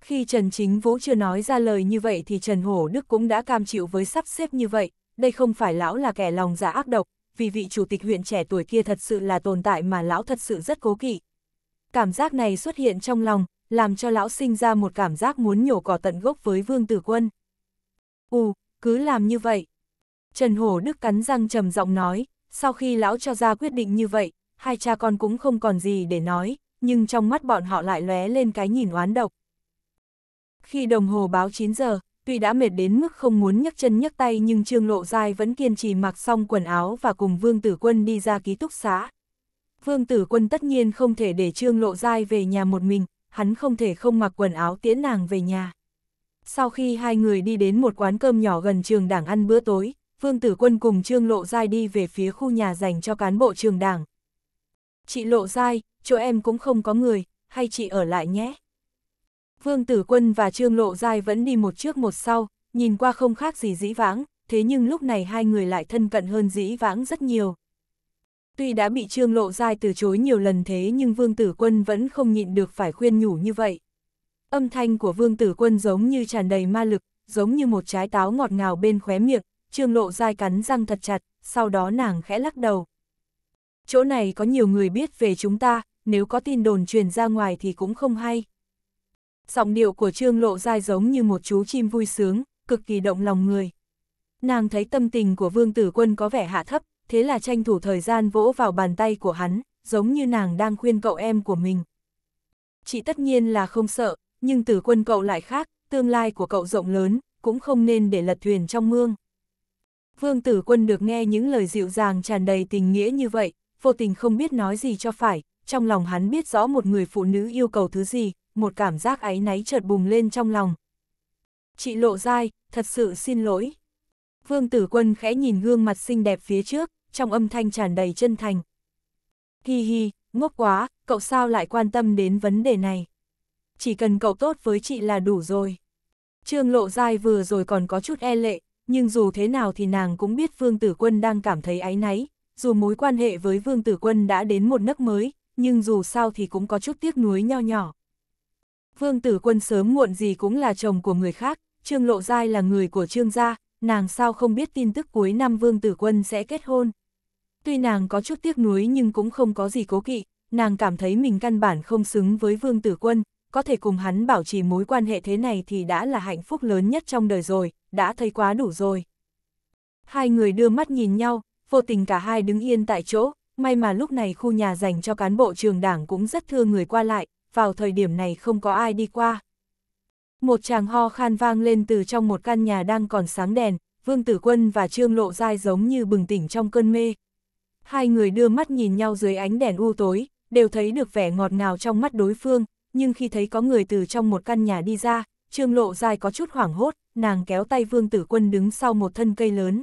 Khi Trần Chính Vũ chưa nói ra lời như vậy thì Trần Hổ Đức cũng đã cam chịu với sắp xếp như vậy, đây không phải lão là kẻ lòng dạ ác độc, vì vị chủ tịch huyện trẻ tuổi kia thật sự là tồn tại mà lão thật sự rất cố kỵ. Cảm giác này xuất hiện trong lòng, làm cho lão sinh ra một cảm giác muốn nhổ cỏ tận gốc với Vương Tử Quân. Ù, cứ làm như vậy. Trần Hổ Đức cắn răng trầm giọng nói, sau khi lão cho ra quyết định như vậy, hai cha con cũng không còn gì để nói, nhưng trong mắt bọn họ lại lóe lên cái nhìn oán độc. Khi đồng hồ báo 9 giờ, tuy đã mệt đến mức không muốn nhấc chân nhấc tay nhưng Trương Lộ Giai vẫn kiên trì mặc xong quần áo và cùng Vương Tử Quân đi ra ký túc xá. Vương Tử Quân tất nhiên không thể để Trương Lộ Giai về nhà một mình, hắn không thể không mặc quần áo tiễn nàng về nhà. Sau khi hai người đi đến một quán cơm nhỏ gần trường đảng ăn bữa tối, Vương Tử Quân cùng Trương Lộ Giai đi về phía khu nhà dành cho cán bộ trường đảng. Chị Lộ Giai, chỗ em cũng không có người, hay chị ở lại nhé? Vương Tử Quân và Trương Lộ Giai vẫn đi một trước một sau, nhìn qua không khác gì dĩ vãng, thế nhưng lúc này hai người lại thân cận hơn dĩ vãng rất nhiều. Tuy đã bị Trương Lộ Giai từ chối nhiều lần thế nhưng Vương Tử Quân vẫn không nhịn được phải khuyên nhủ như vậy. Âm thanh của Vương Tử Quân giống như tràn đầy ma lực, giống như một trái táo ngọt ngào bên khóe miệng, Trương Lộ Giai cắn răng thật chặt, sau đó nàng khẽ lắc đầu. Chỗ này có nhiều người biết về chúng ta, nếu có tin đồn truyền ra ngoài thì cũng không hay giọng điệu của Trương Lộ Giai giống như một chú chim vui sướng, cực kỳ động lòng người. Nàng thấy tâm tình của Vương Tử Quân có vẻ hạ thấp, thế là tranh thủ thời gian vỗ vào bàn tay của hắn, giống như nàng đang khuyên cậu em của mình. Chị tất nhiên là không sợ, nhưng Tử Quân cậu lại khác, tương lai của cậu rộng lớn, cũng không nên để lật thuyền trong mương. Vương Tử Quân được nghe những lời dịu dàng tràn đầy tình nghĩa như vậy, vô tình không biết nói gì cho phải, trong lòng hắn biết rõ một người phụ nữ yêu cầu thứ gì, một cảm giác áy náy chợt bùng lên trong lòng. Chị Lộ Giai, thật sự xin lỗi. Vương Tử Quân khẽ nhìn gương mặt xinh đẹp phía trước, trong âm thanh tràn đầy chân thành. Hi hi, ngốc quá, cậu sao lại quan tâm đến vấn đề này? Chỉ cần cậu tốt với chị là đủ rồi. Trương Lộ Giai vừa rồi còn có chút e lệ, nhưng dù thế nào thì nàng cũng biết Vương Tử Quân đang cảm thấy áy náy, dù mối quan hệ với Vương Tử Quân đã đến một nấc mới, nhưng dù sao thì cũng có chút tiếc nuối nho nhỏ. Vương tử quân sớm muộn gì cũng là chồng của người khác, Trương Lộ Giai là người của Trương gia, nàng sao không biết tin tức cuối năm Vương tử quân sẽ kết hôn. Tuy nàng có chút tiếc nuối nhưng cũng không có gì cố kỵ, nàng cảm thấy mình căn bản không xứng với Vương tử quân, có thể cùng hắn bảo trì mối quan hệ thế này thì đã là hạnh phúc lớn nhất trong đời rồi, đã thấy quá đủ rồi. Hai người đưa mắt nhìn nhau, vô tình cả hai đứng yên tại chỗ, may mà lúc này khu nhà dành cho cán bộ trường đảng cũng rất thưa người qua lại, vào thời điểm này không có ai đi qua. Một chàng ho khan vang lên từ trong một căn nhà đang còn sáng đèn, Vương Tử Quân và Trương Lộ Giai giống như bừng tỉnh trong cơn mê. Hai người đưa mắt nhìn nhau dưới ánh đèn u tối, đều thấy được vẻ ngọt ngào trong mắt đối phương, nhưng khi thấy có người từ trong một căn nhà đi ra, Trương Lộ Giai có chút hoảng hốt, nàng kéo tay Vương Tử Quân đứng sau một thân cây lớn.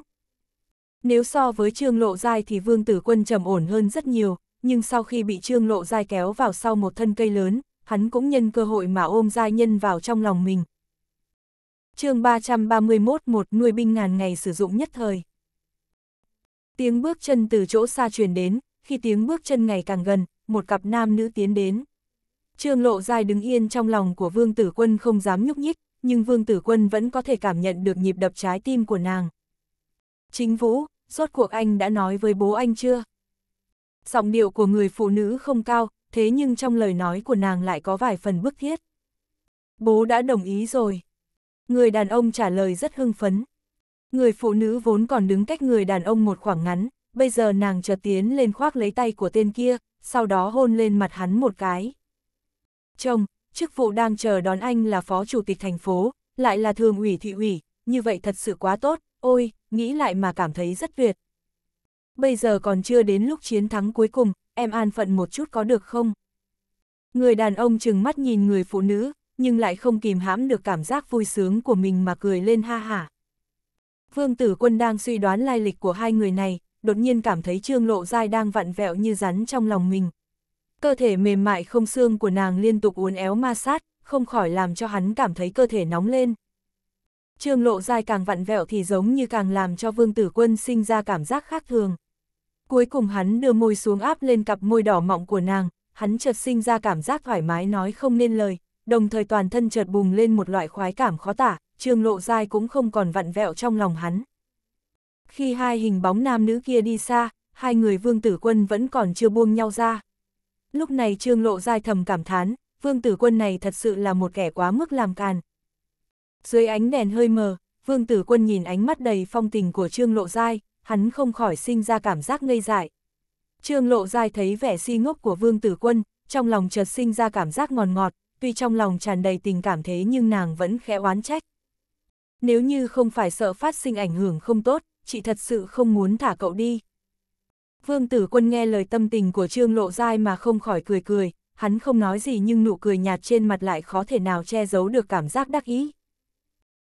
Nếu so với Trương Lộ Giai thì Vương Tử Quân trầm ổn hơn rất nhiều, nhưng sau khi bị Trương Lộ Giai kéo vào sau một thân cây lớn, hắn cũng nhân cơ hội mà ôm Giai Nhân vào trong lòng mình. chương 331 một nuôi binh ngàn ngày sử dụng nhất thời. Tiếng bước chân từ chỗ xa truyền đến, khi tiếng bước chân ngày càng gần, một cặp nam nữ tiến đến. Trương Lộ Giai đứng yên trong lòng của Vương Tử Quân không dám nhúc nhích, nhưng Vương Tử Quân vẫn có thể cảm nhận được nhịp đập trái tim của nàng. Chính Vũ, suốt cuộc anh đã nói với bố anh chưa? giọng điệu của người phụ nữ không cao, thế nhưng trong lời nói của nàng lại có vài phần bức thiết. Bố đã đồng ý rồi. Người đàn ông trả lời rất hưng phấn. Người phụ nữ vốn còn đứng cách người đàn ông một khoảng ngắn, bây giờ nàng chợt tiến lên khoác lấy tay của tên kia, sau đó hôn lên mặt hắn một cái. Chồng, chức vụ đang chờ đón anh là phó chủ tịch thành phố, lại là thường ủy thị ủy, như vậy thật sự quá tốt, ôi, nghĩ lại mà cảm thấy rất tuyệt bây giờ còn chưa đến lúc chiến thắng cuối cùng, em an phận một chút có được không? Người đàn ông chừng mắt nhìn người phụ nữ, nhưng lại không kìm hãm được cảm giác vui sướng của mình mà cười lên ha hả. Vương tử quân đang suy đoán lai lịch của hai người này, đột nhiên cảm thấy trương lộ dai đang vặn vẹo như rắn trong lòng mình. Cơ thể mềm mại không xương của nàng liên tục uốn éo ma sát, không khỏi làm cho hắn cảm thấy cơ thể nóng lên. Trương lộ dai càng vặn vẹo thì giống như càng làm cho vương tử quân sinh ra cảm giác khác thường. Cuối cùng hắn đưa môi xuống áp lên cặp môi đỏ mọng của nàng, hắn chợt sinh ra cảm giác thoải mái nói không nên lời, đồng thời toàn thân chợt bùng lên một loại khoái cảm khó tả, trương lộ dai cũng không còn vặn vẹo trong lòng hắn. Khi hai hình bóng nam nữ kia đi xa, hai người vương tử quân vẫn còn chưa buông nhau ra. Lúc này trương lộ dai thầm cảm thán, vương tử quân này thật sự là một kẻ quá mức làm càn. Dưới ánh đèn hơi mờ, vương tử quân nhìn ánh mắt đầy phong tình của trương lộ dai, hắn không khỏi sinh ra cảm giác ngây dại. Trương Lộ Giai thấy vẻ si ngốc của Vương Tử Quân, trong lòng chợt sinh ra cảm giác ngọt ngọt, tuy trong lòng tràn đầy tình cảm thế nhưng nàng vẫn khẽ oán trách. Nếu như không phải sợ phát sinh ảnh hưởng không tốt, chị thật sự không muốn thả cậu đi. Vương Tử Quân nghe lời tâm tình của Trương Lộ Giai mà không khỏi cười cười, hắn không nói gì nhưng nụ cười nhạt trên mặt lại khó thể nào che giấu được cảm giác đắc ý.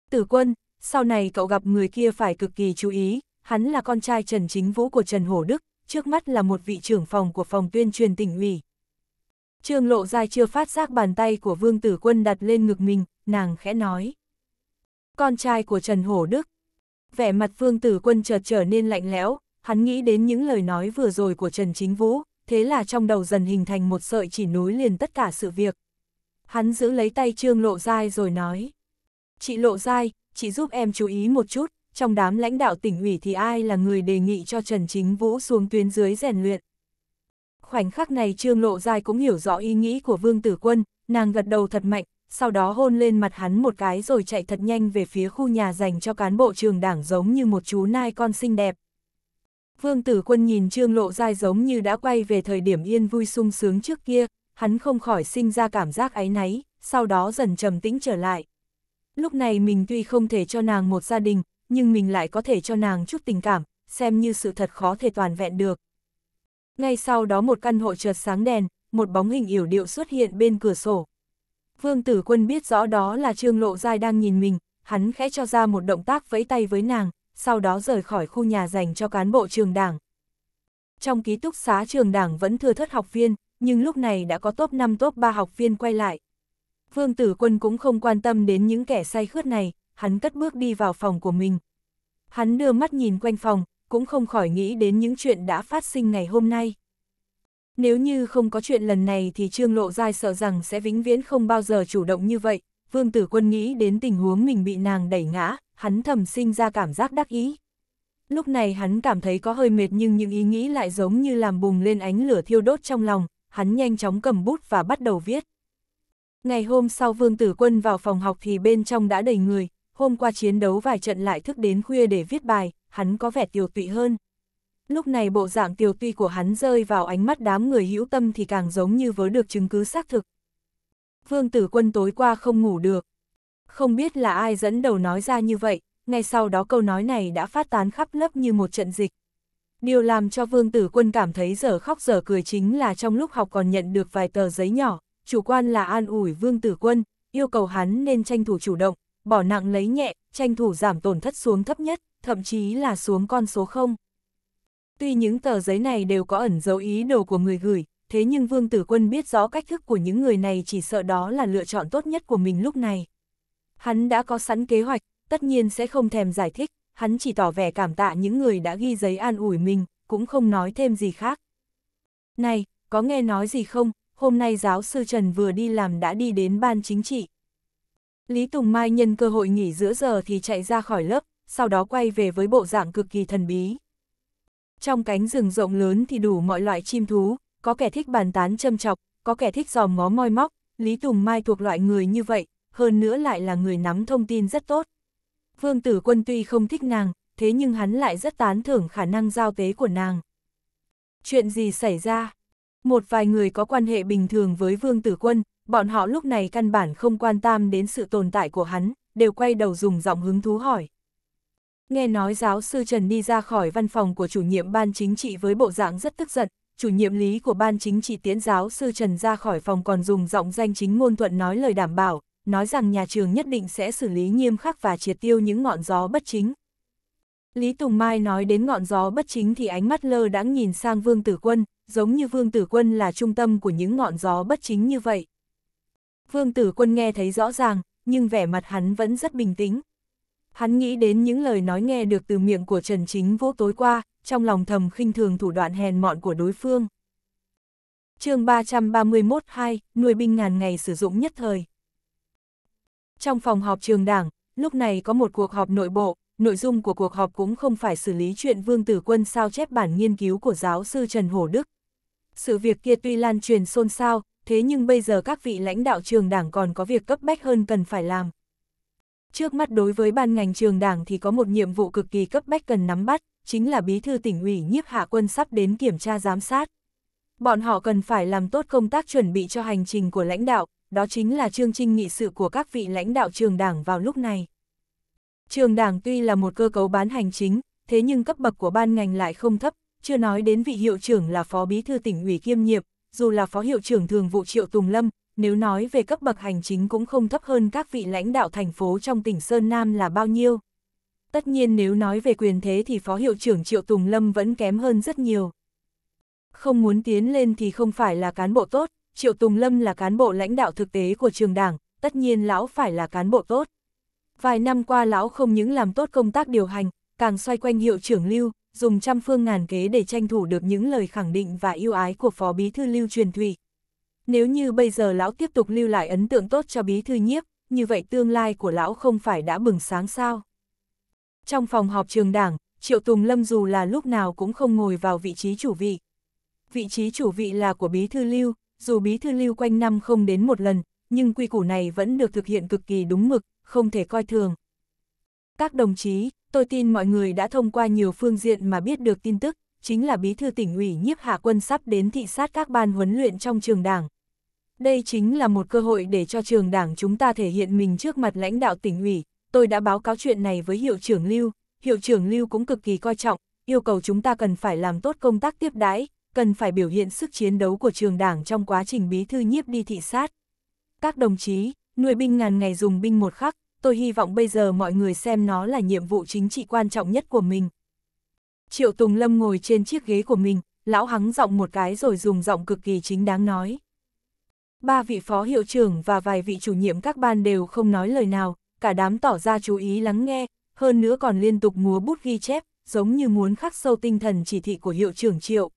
Tử Quân, sau này cậu gặp người kia phải cực kỳ chú ý, hắn là con trai Trần Chính Vũ của Trần Hổ Đức, trước mắt là một vị trưởng phòng của phòng tuyên truyền tỉnh ủy. Trương Lộ Giai chưa phát giác bàn tay của Vương Tử Quân đặt lên ngực mình, nàng khẽ nói. Con trai của Trần Hổ Đức. Vẻ mặt Vương Tử Quân chợt trở nên lạnh lẽo, hắn nghĩ đến những lời nói vừa rồi của Trần Chính Vũ, thế là trong đầu dần hình thành một sợi chỉ nối liền tất cả sự việc. Hắn giữ lấy tay Trương Lộ Giai rồi nói. Chị Lộ Giai, chị giúp em chú ý một chút, trong đám lãnh đạo tỉnh ủy thì ai là người đề nghị cho Trần Chính Vũ xuống tuyến dưới rèn luyện. Khoảnh khắc này Trương Lộ Giai cũng hiểu rõ ý nghĩ của Vương Tử Quân, nàng gật đầu thật mạnh, sau đó hôn lên mặt hắn một cái rồi chạy thật nhanh về phía khu nhà dành cho cán bộ trường đảng giống như một chú nai con xinh đẹp. Vương Tử Quân nhìn Trương Lộ Giai giống như đã quay về thời điểm yên vui sung sướng trước kia, hắn không khỏi sinh ra cảm giác áy náy, sau đó dần trầm tĩnh trở lại. Lúc này mình tuy không thể cho nàng một gia đình, nhưng mình lại có thể cho nàng chút tình cảm, xem như sự thật khó thể toàn vẹn được. Ngay sau đó một căn hộ chợt sáng đèn, một bóng hình yểu điệu xuất hiện bên cửa sổ. Vương Tử Quân biết rõ đó là Trương Lộ Giai đang nhìn mình, hắn khẽ cho ra một động tác vẫy tay với nàng, sau đó rời khỏi khu nhà dành cho cán bộ trường đảng. Trong ký túc xá trường đảng vẫn thừa thất học viên, nhưng lúc này đã có top 5 top 3 học viên quay lại. Vương Tử Quân cũng không quan tâm đến những kẻ say khướt này, hắn cất bước đi vào phòng của mình. Hắn đưa mắt nhìn quanh phòng, cũng không khỏi nghĩ đến những chuyện đã phát sinh ngày hôm nay. Nếu như không có chuyện lần này thì Trương Lộ Giai sợ rằng sẽ vĩnh viễn không bao giờ chủ động như vậy, Vương Tử Quân nghĩ đến tình huống mình bị nàng đẩy ngã, hắn thầm sinh ra cảm giác đắc ý. Lúc này hắn cảm thấy có hơi mệt nhưng những ý nghĩ lại giống như làm bùng lên ánh lửa thiêu đốt trong lòng, hắn nhanh chóng cầm bút và bắt đầu viết. Ngày hôm sau Vương Tử Quân vào phòng học thì bên trong đã đầy người, hôm qua chiến đấu vài trận lại thức đến khuya để viết bài, hắn có vẻ tiều tụy hơn. Lúc này bộ dạng tiều tụy của hắn rơi vào ánh mắt đám người hữu tâm thì càng giống như vớ được chứng cứ xác thực. Vương tử quân tối qua không ngủ được. Không biết là ai dẫn đầu nói ra như vậy, ngay sau đó câu nói này đã phát tán khắp lớp như một trận dịch. Điều làm cho vương tử quân cảm thấy giờ khóc giờ cười chính là trong lúc học còn nhận được vài tờ giấy nhỏ, chủ quan là an ủi vương tử quân, yêu cầu hắn nên tranh thủ chủ động, bỏ nặng lấy nhẹ, tranh thủ giảm tổn thất xuống thấp nhất, thậm chí là xuống con số 0. Tuy những tờ giấy này đều có ẩn dấu ý đồ của người gửi, thế nhưng Vương Tử Quân biết rõ cách thức của những người này chỉ sợ đó là lựa chọn tốt nhất của mình lúc này. Hắn đã có sẵn kế hoạch, tất nhiên sẽ không thèm giải thích, hắn chỉ tỏ vẻ cảm tạ những người đã ghi giấy an ủi mình, cũng không nói thêm gì khác. Này, có nghe nói gì không, hôm nay giáo sư Trần vừa đi làm đã đi đến ban chính trị. Lý Tùng Mai nhân cơ hội nghỉ giữa giờ thì chạy ra khỏi lớp, sau đó quay về với bộ dạng cực kỳ thần bí. Trong cánh rừng rộng lớn thì đủ mọi loại chim thú, có kẻ thích bàn tán châm chọc, có kẻ thích giòm ngó moi móc, Lý Tùng Mai thuộc loại người như vậy, hơn nữa lại là người nắm thông tin rất tốt. Vương Tử Quân tuy không thích nàng, thế nhưng hắn lại rất tán thưởng khả năng giao tế của nàng. Chuyện gì xảy ra? Một vài người có quan hệ bình thường với Vương Tử Quân, bọn họ lúc này căn bản không quan tâm đến sự tồn tại của hắn, đều quay đầu dùng giọng hứng thú hỏi. Nghe nói giáo sư Trần đi ra khỏi văn phòng của chủ nhiệm ban chính trị với bộ dạng rất tức giận, chủ nhiệm lý của ban chính trị tiến giáo sư Trần ra khỏi phòng còn dùng giọng danh chính ngôn thuận nói lời đảm bảo, nói rằng nhà trường nhất định sẽ xử lý nghiêm khắc và triệt tiêu những ngọn gió bất chính. Lý Tùng Mai nói đến ngọn gió bất chính thì ánh mắt lơ đãng nhìn sang Vương Tử Quân, giống như Vương Tử Quân là trung tâm của những ngọn gió bất chính như vậy. Vương tử quân nghe thấy rõ ràng, nhưng vẻ mặt hắn vẫn rất bình tĩnh. Hắn nghĩ đến những lời nói nghe được từ miệng của Trần Chính vô tối qua, trong lòng thầm khinh thường thủ đoạn hèn mọn của đối phương. chương 331-2, nuôi binh ngàn ngày sử dụng nhất thời. Trong phòng họp trường đảng, lúc này có một cuộc họp nội bộ, nội dung của cuộc họp cũng không phải xử lý chuyện Vương Tử Quân sao chép bản nghiên cứu của giáo sư Trần Hổ Đức. Sự việc kia tuy lan truyền xôn xao, thế nhưng bây giờ các vị lãnh đạo trường đảng còn có việc cấp bách hơn cần phải làm. Trước mắt đối với ban ngành trường đảng thì có một nhiệm vụ cực kỳ cấp bách cần nắm bắt, chính là bí thư tỉnh ủy nhiếp hạ quân sắp đến kiểm tra giám sát. Bọn họ cần phải làm tốt công tác chuẩn bị cho hành trình của lãnh đạo, đó chính là chương trình nghị sự của các vị lãnh đạo trường đảng vào lúc này. Trường đảng tuy là một cơ cấu bán hành chính, thế nhưng cấp bậc của ban ngành lại không thấp, chưa nói đến vị hiệu trưởng là phó bí thư tỉnh ủy kiêm nhiệm, dù là phó hiệu trưởng thường vụ Triệu Tùng Lâm, nếu nói về cấp bậc hành chính cũng không thấp hơn các vị lãnh đạo thành phố trong tỉnh Sơn Nam là bao nhiêu. Tất nhiên nếu nói về quyền thế thì phó hiệu trưởng Triệu Tùng Lâm vẫn kém hơn rất nhiều. Không muốn tiến lên thì không phải là cán bộ tốt, Triệu Tùng Lâm là cán bộ lãnh đạo thực tế của trường đảng, tất nhiên lão phải là cán bộ tốt. Vài năm qua lão không những làm tốt công tác điều hành, càng xoay quanh hiệu trưởng lưu, dùng trăm phương ngàn kế để tranh thủ được những lời khẳng định và yêu ái của Phó Bí Thư Lưu Truyền Thụy. Nếu như bây giờ lão tiếp tục lưu lại ấn tượng tốt cho Bí Thư nhiếp, như vậy tương lai của lão không phải đã bừng sáng sao? Trong phòng họp trường đảng, Triệu Tùng Lâm dù là lúc nào cũng không ngồi vào vị trí chủ vị. Vị trí chủ vị là của Bí Thư Lưu, dù Bí Thư Lưu quanh năm không đến một lần, nhưng quy củ này vẫn được thực hiện cực kỳ đúng mực, không thể coi thường. Các đồng chí, tôi tin mọi người đã thông qua nhiều phương diện mà biết được tin tức, chính là bí thư tỉnh ủy nhiếp hạ quân sắp đến thị sát các ban huấn luyện trong trường đảng. Đây chính là một cơ hội để cho trường đảng chúng ta thể hiện mình trước mặt lãnh đạo tỉnh ủy. Tôi đã báo cáo chuyện này với hiệu trưởng Lưu, hiệu trưởng Lưu cũng cực kỳ coi trọng, yêu cầu chúng ta cần phải làm tốt công tác tiếp đái, cần phải biểu hiện sức chiến đấu của trường đảng trong quá trình bí thư nhiếp đi thị sát. Các đồng chí, nuôi binh ngàn ngày dùng binh một khắc, tôi hy vọng bây giờ mọi người xem nó là nhiệm vụ chính trị quan trọng nhất của mình. Triệu Tùng Lâm ngồi trên chiếc ghế của mình, lão hắng giọng một cái rồi dùng giọng cực kỳ chính đáng nói. Ba vị phó hiệu trưởng và vài vị chủ nhiệm các ban đều không nói lời nào, cả đám tỏ ra chú ý lắng nghe, hơn nữa còn liên tục múa bút ghi chép, giống như muốn khắc sâu tinh thần chỉ thị của hiệu trưởng Triệu.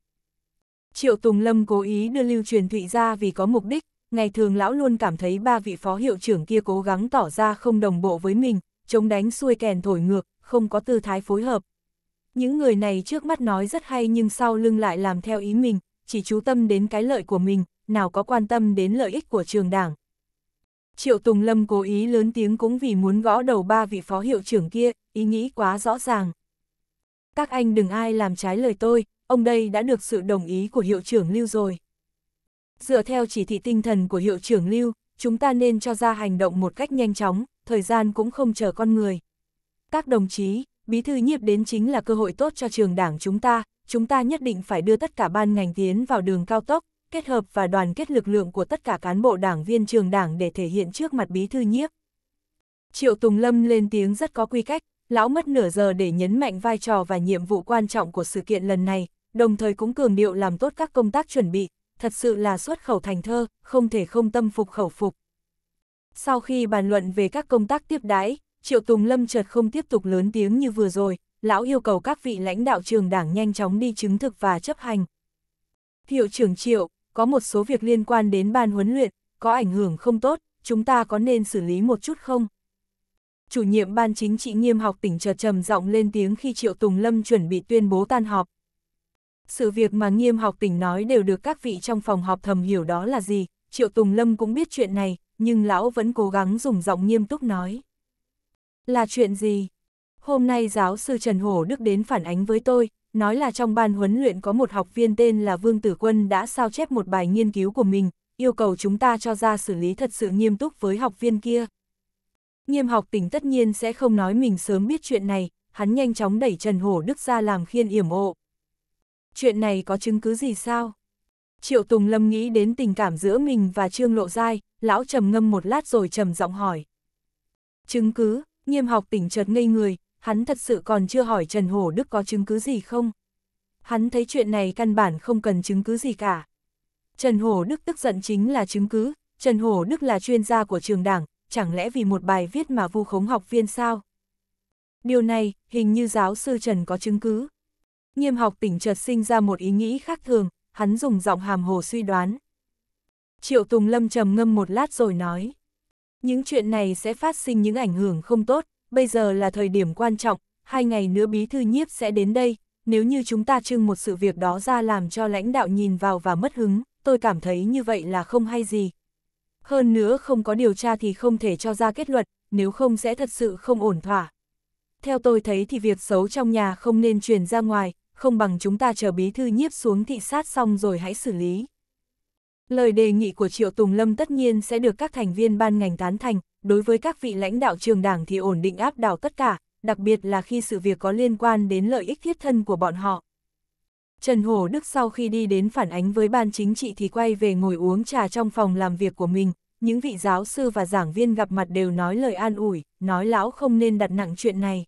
Triệu Tùng Lâm cố ý đưa Lưu Truyền Thụy ra vì có mục đích, ngày thường lão luôn cảm thấy ba vị phó hiệu trưởng kia cố gắng tỏ ra không đồng bộ với mình, chống đánh xuôi kèn thổi ngược, không có tư thái phối hợp. Những người này trước mắt nói rất hay nhưng sau lưng lại làm theo ý mình, chỉ chú tâm đến cái lợi của mình, nào có quan tâm đến lợi ích của trường đảng. Triệu Tùng Lâm cố ý lớn tiếng cũng vì muốn gõ đầu ba vị phó hiệu trưởng kia, ý nghĩ quá rõ ràng. Các anh đừng ai làm trái lời tôi, ông đây đã được sự đồng ý của hiệu trưởng lưu rồi. Dựa theo chỉ thị tinh thần của hiệu trưởng Lưu, chúng ta nên cho ra hành động một cách nhanh chóng, thời gian cũng không chờ con người. Các đồng chí, bí thư nhiếp đến chính là cơ hội tốt cho trường đảng chúng ta, chúng ta nhất định phải đưa tất cả ban ngành tiến vào đường cao tốc, kết hợp và đoàn kết lực lượng của tất cả cán bộ đảng viên trường đảng để thể hiện trước mặt bí thư nhiếp. Triệu Tùng Lâm lên tiếng rất có quy cách, lão mất nửa giờ để nhấn mạnh vai trò và nhiệm vụ quan trọng của sự kiện lần này, đồng thời cũng cường điệu làm tốt các công tác chuẩn bị, thật sự là xuất khẩu thành thơ, không thể không tâm phục khẩu phục. Sau khi bàn luận về các công tác tiếp đãi, Triệu Tùng Lâm chợt không tiếp tục lớn tiếng như vừa rồi, lão yêu cầu các vị lãnh đạo trường đảng nhanh chóng đi chứng thực và chấp hành. Hiệu trưởng Triệu, có một số việc liên quan đến ban huấn luyện, có ảnh hưởng không tốt, chúng ta có nên xử lý một chút không? Chủ nhiệm ban chính trị nghiêm học tỉnh chợt trầm giọng lên tiếng khi Triệu Tùng Lâm chuẩn bị tuyên bố tan họp, sự việc mà nghiêm học tỉnh nói đều được các vị trong phòng họp thầm hiểu đó là gì, Triệu Tùng Lâm cũng biết chuyện này, nhưng lão vẫn cố gắng dùng giọng nghiêm túc nói. Là chuyện gì? Hôm nay giáo sư Trần Hổ Đức đến phản ánh với tôi, nói là trong ban huấn luyện có một học viên tên là Vương Tử Quân đã sao chép một bài nghiên cứu của mình, yêu cầu chúng ta cho ra xử lý thật sự nghiêm túc với học viên kia. Nghiêm học tỉnh tất nhiên sẽ không nói mình sớm biết chuyện này, hắn nhanh chóng đẩy Trần Hổ Đức ra làm khiên yểm hộ chuyện này có chứng cứ gì sao? Triệu Tùng Lâm nghĩ đến tình cảm giữa mình và Trương Lộ Giai, lão trầm ngâm một lát rồi trầm giọng hỏi. Chứng cứ, nghiêm học tỉnh chợt ngây người, hắn thật sự còn chưa hỏi Trần Hổ Đức có chứng cứ gì không? Hắn thấy chuyện này căn bản không cần chứng cứ gì cả. Trần Hổ Đức tức giận chính là chứng cứ, Trần Hổ Đức là chuyên gia của trường đảng, chẳng lẽ vì một bài viết mà vu khống học viên sao? Điều này, hình như giáo sư Trần có chứng cứ nghiêm học tỉnh chợt sinh ra một ý nghĩ khác thường, hắn dùng giọng hàm hồ suy đoán. Triệu Tùng Lâm trầm ngâm một lát rồi nói. Những chuyện này sẽ phát sinh những ảnh hưởng không tốt, bây giờ là thời điểm quan trọng, hai ngày nữa bí thư nhiếp sẽ đến đây, nếu như chúng ta trưng một sự việc đó ra làm cho lãnh đạo nhìn vào và mất hứng, tôi cảm thấy như vậy là không hay gì. Hơn nữa không có điều tra thì không thể cho ra kết luận, nếu không sẽ thật sự không ổn thỏa. Theo tôi thấy thì việc xấu trong nhà không nên truyền ra ngoài, không bằng chúng ta chờ bí thư nhiếp xuống thị sát xong rồi hãy xử lý. Lời đề nghị của Triệu Tùng Lâm tất nhiên sẽ được các thành viên ban ngành tán thành, đối với các vị lãnh đạo trường đảng thì ổn định áp đảo tất cả, đặc biệt là khi sự việc có liên quan đến lợi ích thiết thân của bọn họ. Trần Hổ Đức sau khi đi đến phản ánh với ban chính trị thì quay về ngồi uống trà trong phòng làm việc của mình, những vị giáo sư và giảng viên gặp mặt đều nói lời an ủi, nói lão không nên đặt nặng chuyện này.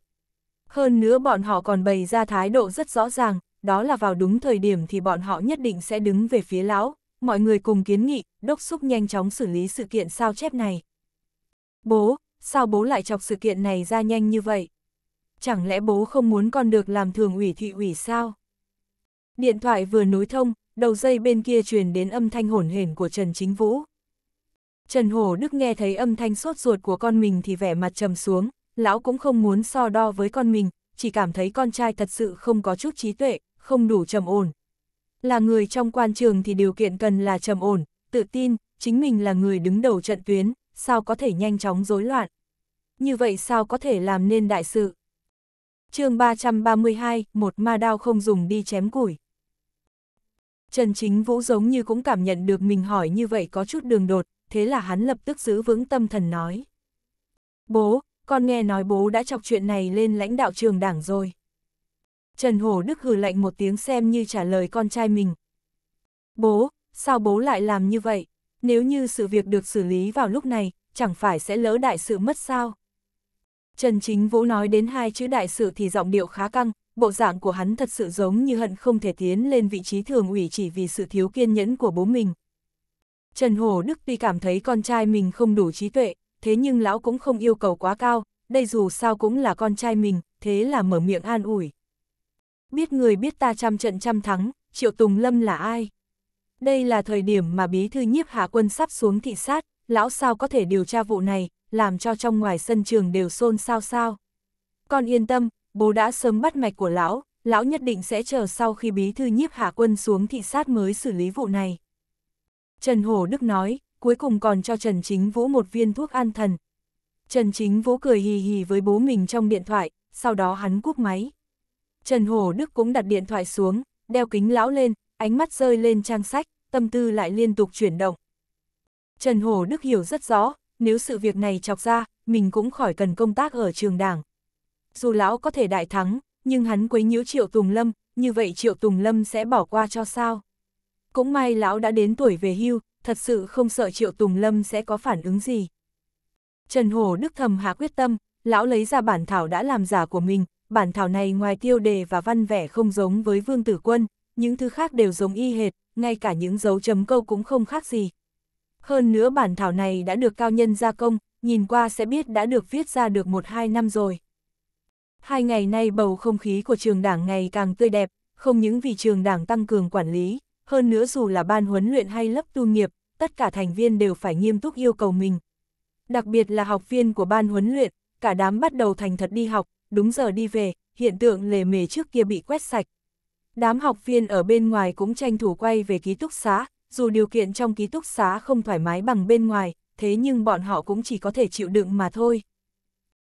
Hơn nữa bọn họ còn bày ra thái độ rất rõ ràng, đó là vào đúng thời điểm thì bọn họ nhất định sẽ đứng về phía lão, mọi người cùng kiến nghị, đốc xúc nhanh chóng xử lý sự kiện sao chép này. Bố, sao bố lại chọc sự kiện này ra nhanh như vậy? Chẳng lẽ bố không muốn con được làm thường ủy thị ủy sao? Điện thoại vừa nối thông, đầu dây bên kia truyền đến âm thanh hổn hển của Trần Chính Vũ. Trần Hổ Đức nghe thấy âm thanh sốt ruột của con mình thì vẻ mặt trầm xuống, lão cũng không muốn so đo với con mình, chỉ cảm thấy con trai thật sự không có chút trí tuệ, không đủ trầm ổn. Là người trong quan trường thì điều kiện cần là trầm ổn, tự tin, chính mình là người đứng đầu trận tuyến, sao có thể nhanh chóng rối loạn. Như vậy sao có thể làm nên đại sự. chương 332, một ma đao không dùng đi chém củi. Trần Chính Vũ giống như cũng cảm nhận được mình hỏi như vậy có chút đường đột, thế là hắn lập tức giữ vững tâm thần nói. Bố, con nghe nói bố đã chọc chuyện này lên lãnh đạo trường đảng rồi. Trần Hổ Đức hừ lạnh một tiếng xem như trả lời con trai mình. Bố, sao bố lại làm như vậy? Nếu như sự việc được xử lý vào lúc này, chẳng phải sẽ lỡ đại sự mất sao? Trần Chính Vũ nói đến hai chữ đại sự thì giọng điệu khá căng, bộ dạng của hắn thật sự giống như hận không thể tiến lên vị trí thường ủy chỉ vì sự thiếu kiên nhẫn của bố mình. Trần Hổ Đức tuy cảm thấy con trai mình không đủ trí tuệ, thế nhưng lão cũng không yêu cầu quá cao, đây dù sao cũng là con trai mình, thế là mở miệng an ủi. Biết người biết ta trăm trận trăm thắng, Triệu Tùng Lâm là ai? Đây là thời điểm mà bí thư nhiếp hạ quân sắp xuống thị sát, lão sao có thể điều tra vụ này, làm cho trong ngoài sân trường đều xôn xao sao. Con yên tâm, bố đã sớm bắt mạch của lão, lão nhất định sẽ chờ sau khi bí thư nhiếp hạ quân xuống thị sát mới xử lý vụ này. Trần Hổ Đức nói, cuối cùng còn cho Trần Chính Vũ một viên thuốc an thần. Trần Chính Vũ cười hì hì với bố mình trong điện thoại, sau đó hắn cúp máy. Trần Hổ Đức cũng đặt điện thoại xuống, đeo kính lão lên, ánh mắt rơi lên trang sách, tâm tư lại liên tục chuyển động. Trần Hổ Đức hiểu rất rõ, nếu sự việc này chọc ra, mình cũng khỏi cần công tác ở trường đảng. Dù lão có thể đại thắng, nhưng hắn quấy nhiễu Triệu Tùng Lâm, như vậy Triệu Tùng Lâm sẽ bỏ qua cho sao? Cũng may lão đã đến tuổi về hưu, thật sự không sợ Triệu Tùng Lâm sẽ có phản ứng gì. Trần hồ Đức thầm hạ quyết tâm, lão lấy ra bản thảo đã làm giả của mình, bản thảo này ngoài tiêu đề và văn vẻ không giống với Vương Tử Quân, những thứ khác đều giống y hệt, ngay cả những dấu chấm câu cũng không khác gì. Hơn nữa bản thảo này đã được cao nhân gia công, nhìn qua sẽ biết đã được viết ra được một hai năm rồi. Hai ngày nay bầu không khí của trường đảng ngày càng tươi đẹp, không những vì trường đảng tăng cường quản lý, hơn nữa dù là ban huấn luyện hay lớp tu nghiệp, tất cả thành viên đều phải nghiêm túc yêu cầu mình. Đặc biệt là học viên của ban huấn luyện, cả đám bắt đầu thành thật đi học, đúng giờ đi về, hiện tượng lề mề trước kia bị quét sạch. Đám học viên ở bên ngoài cũng tranh thủ quay về ký túc xá, dù điều kiện trong ký túc xá không thoải mái bằng bên ngoài, thế nhưng bọn họ cũng chỉ có thể chịu đựng mà thôi.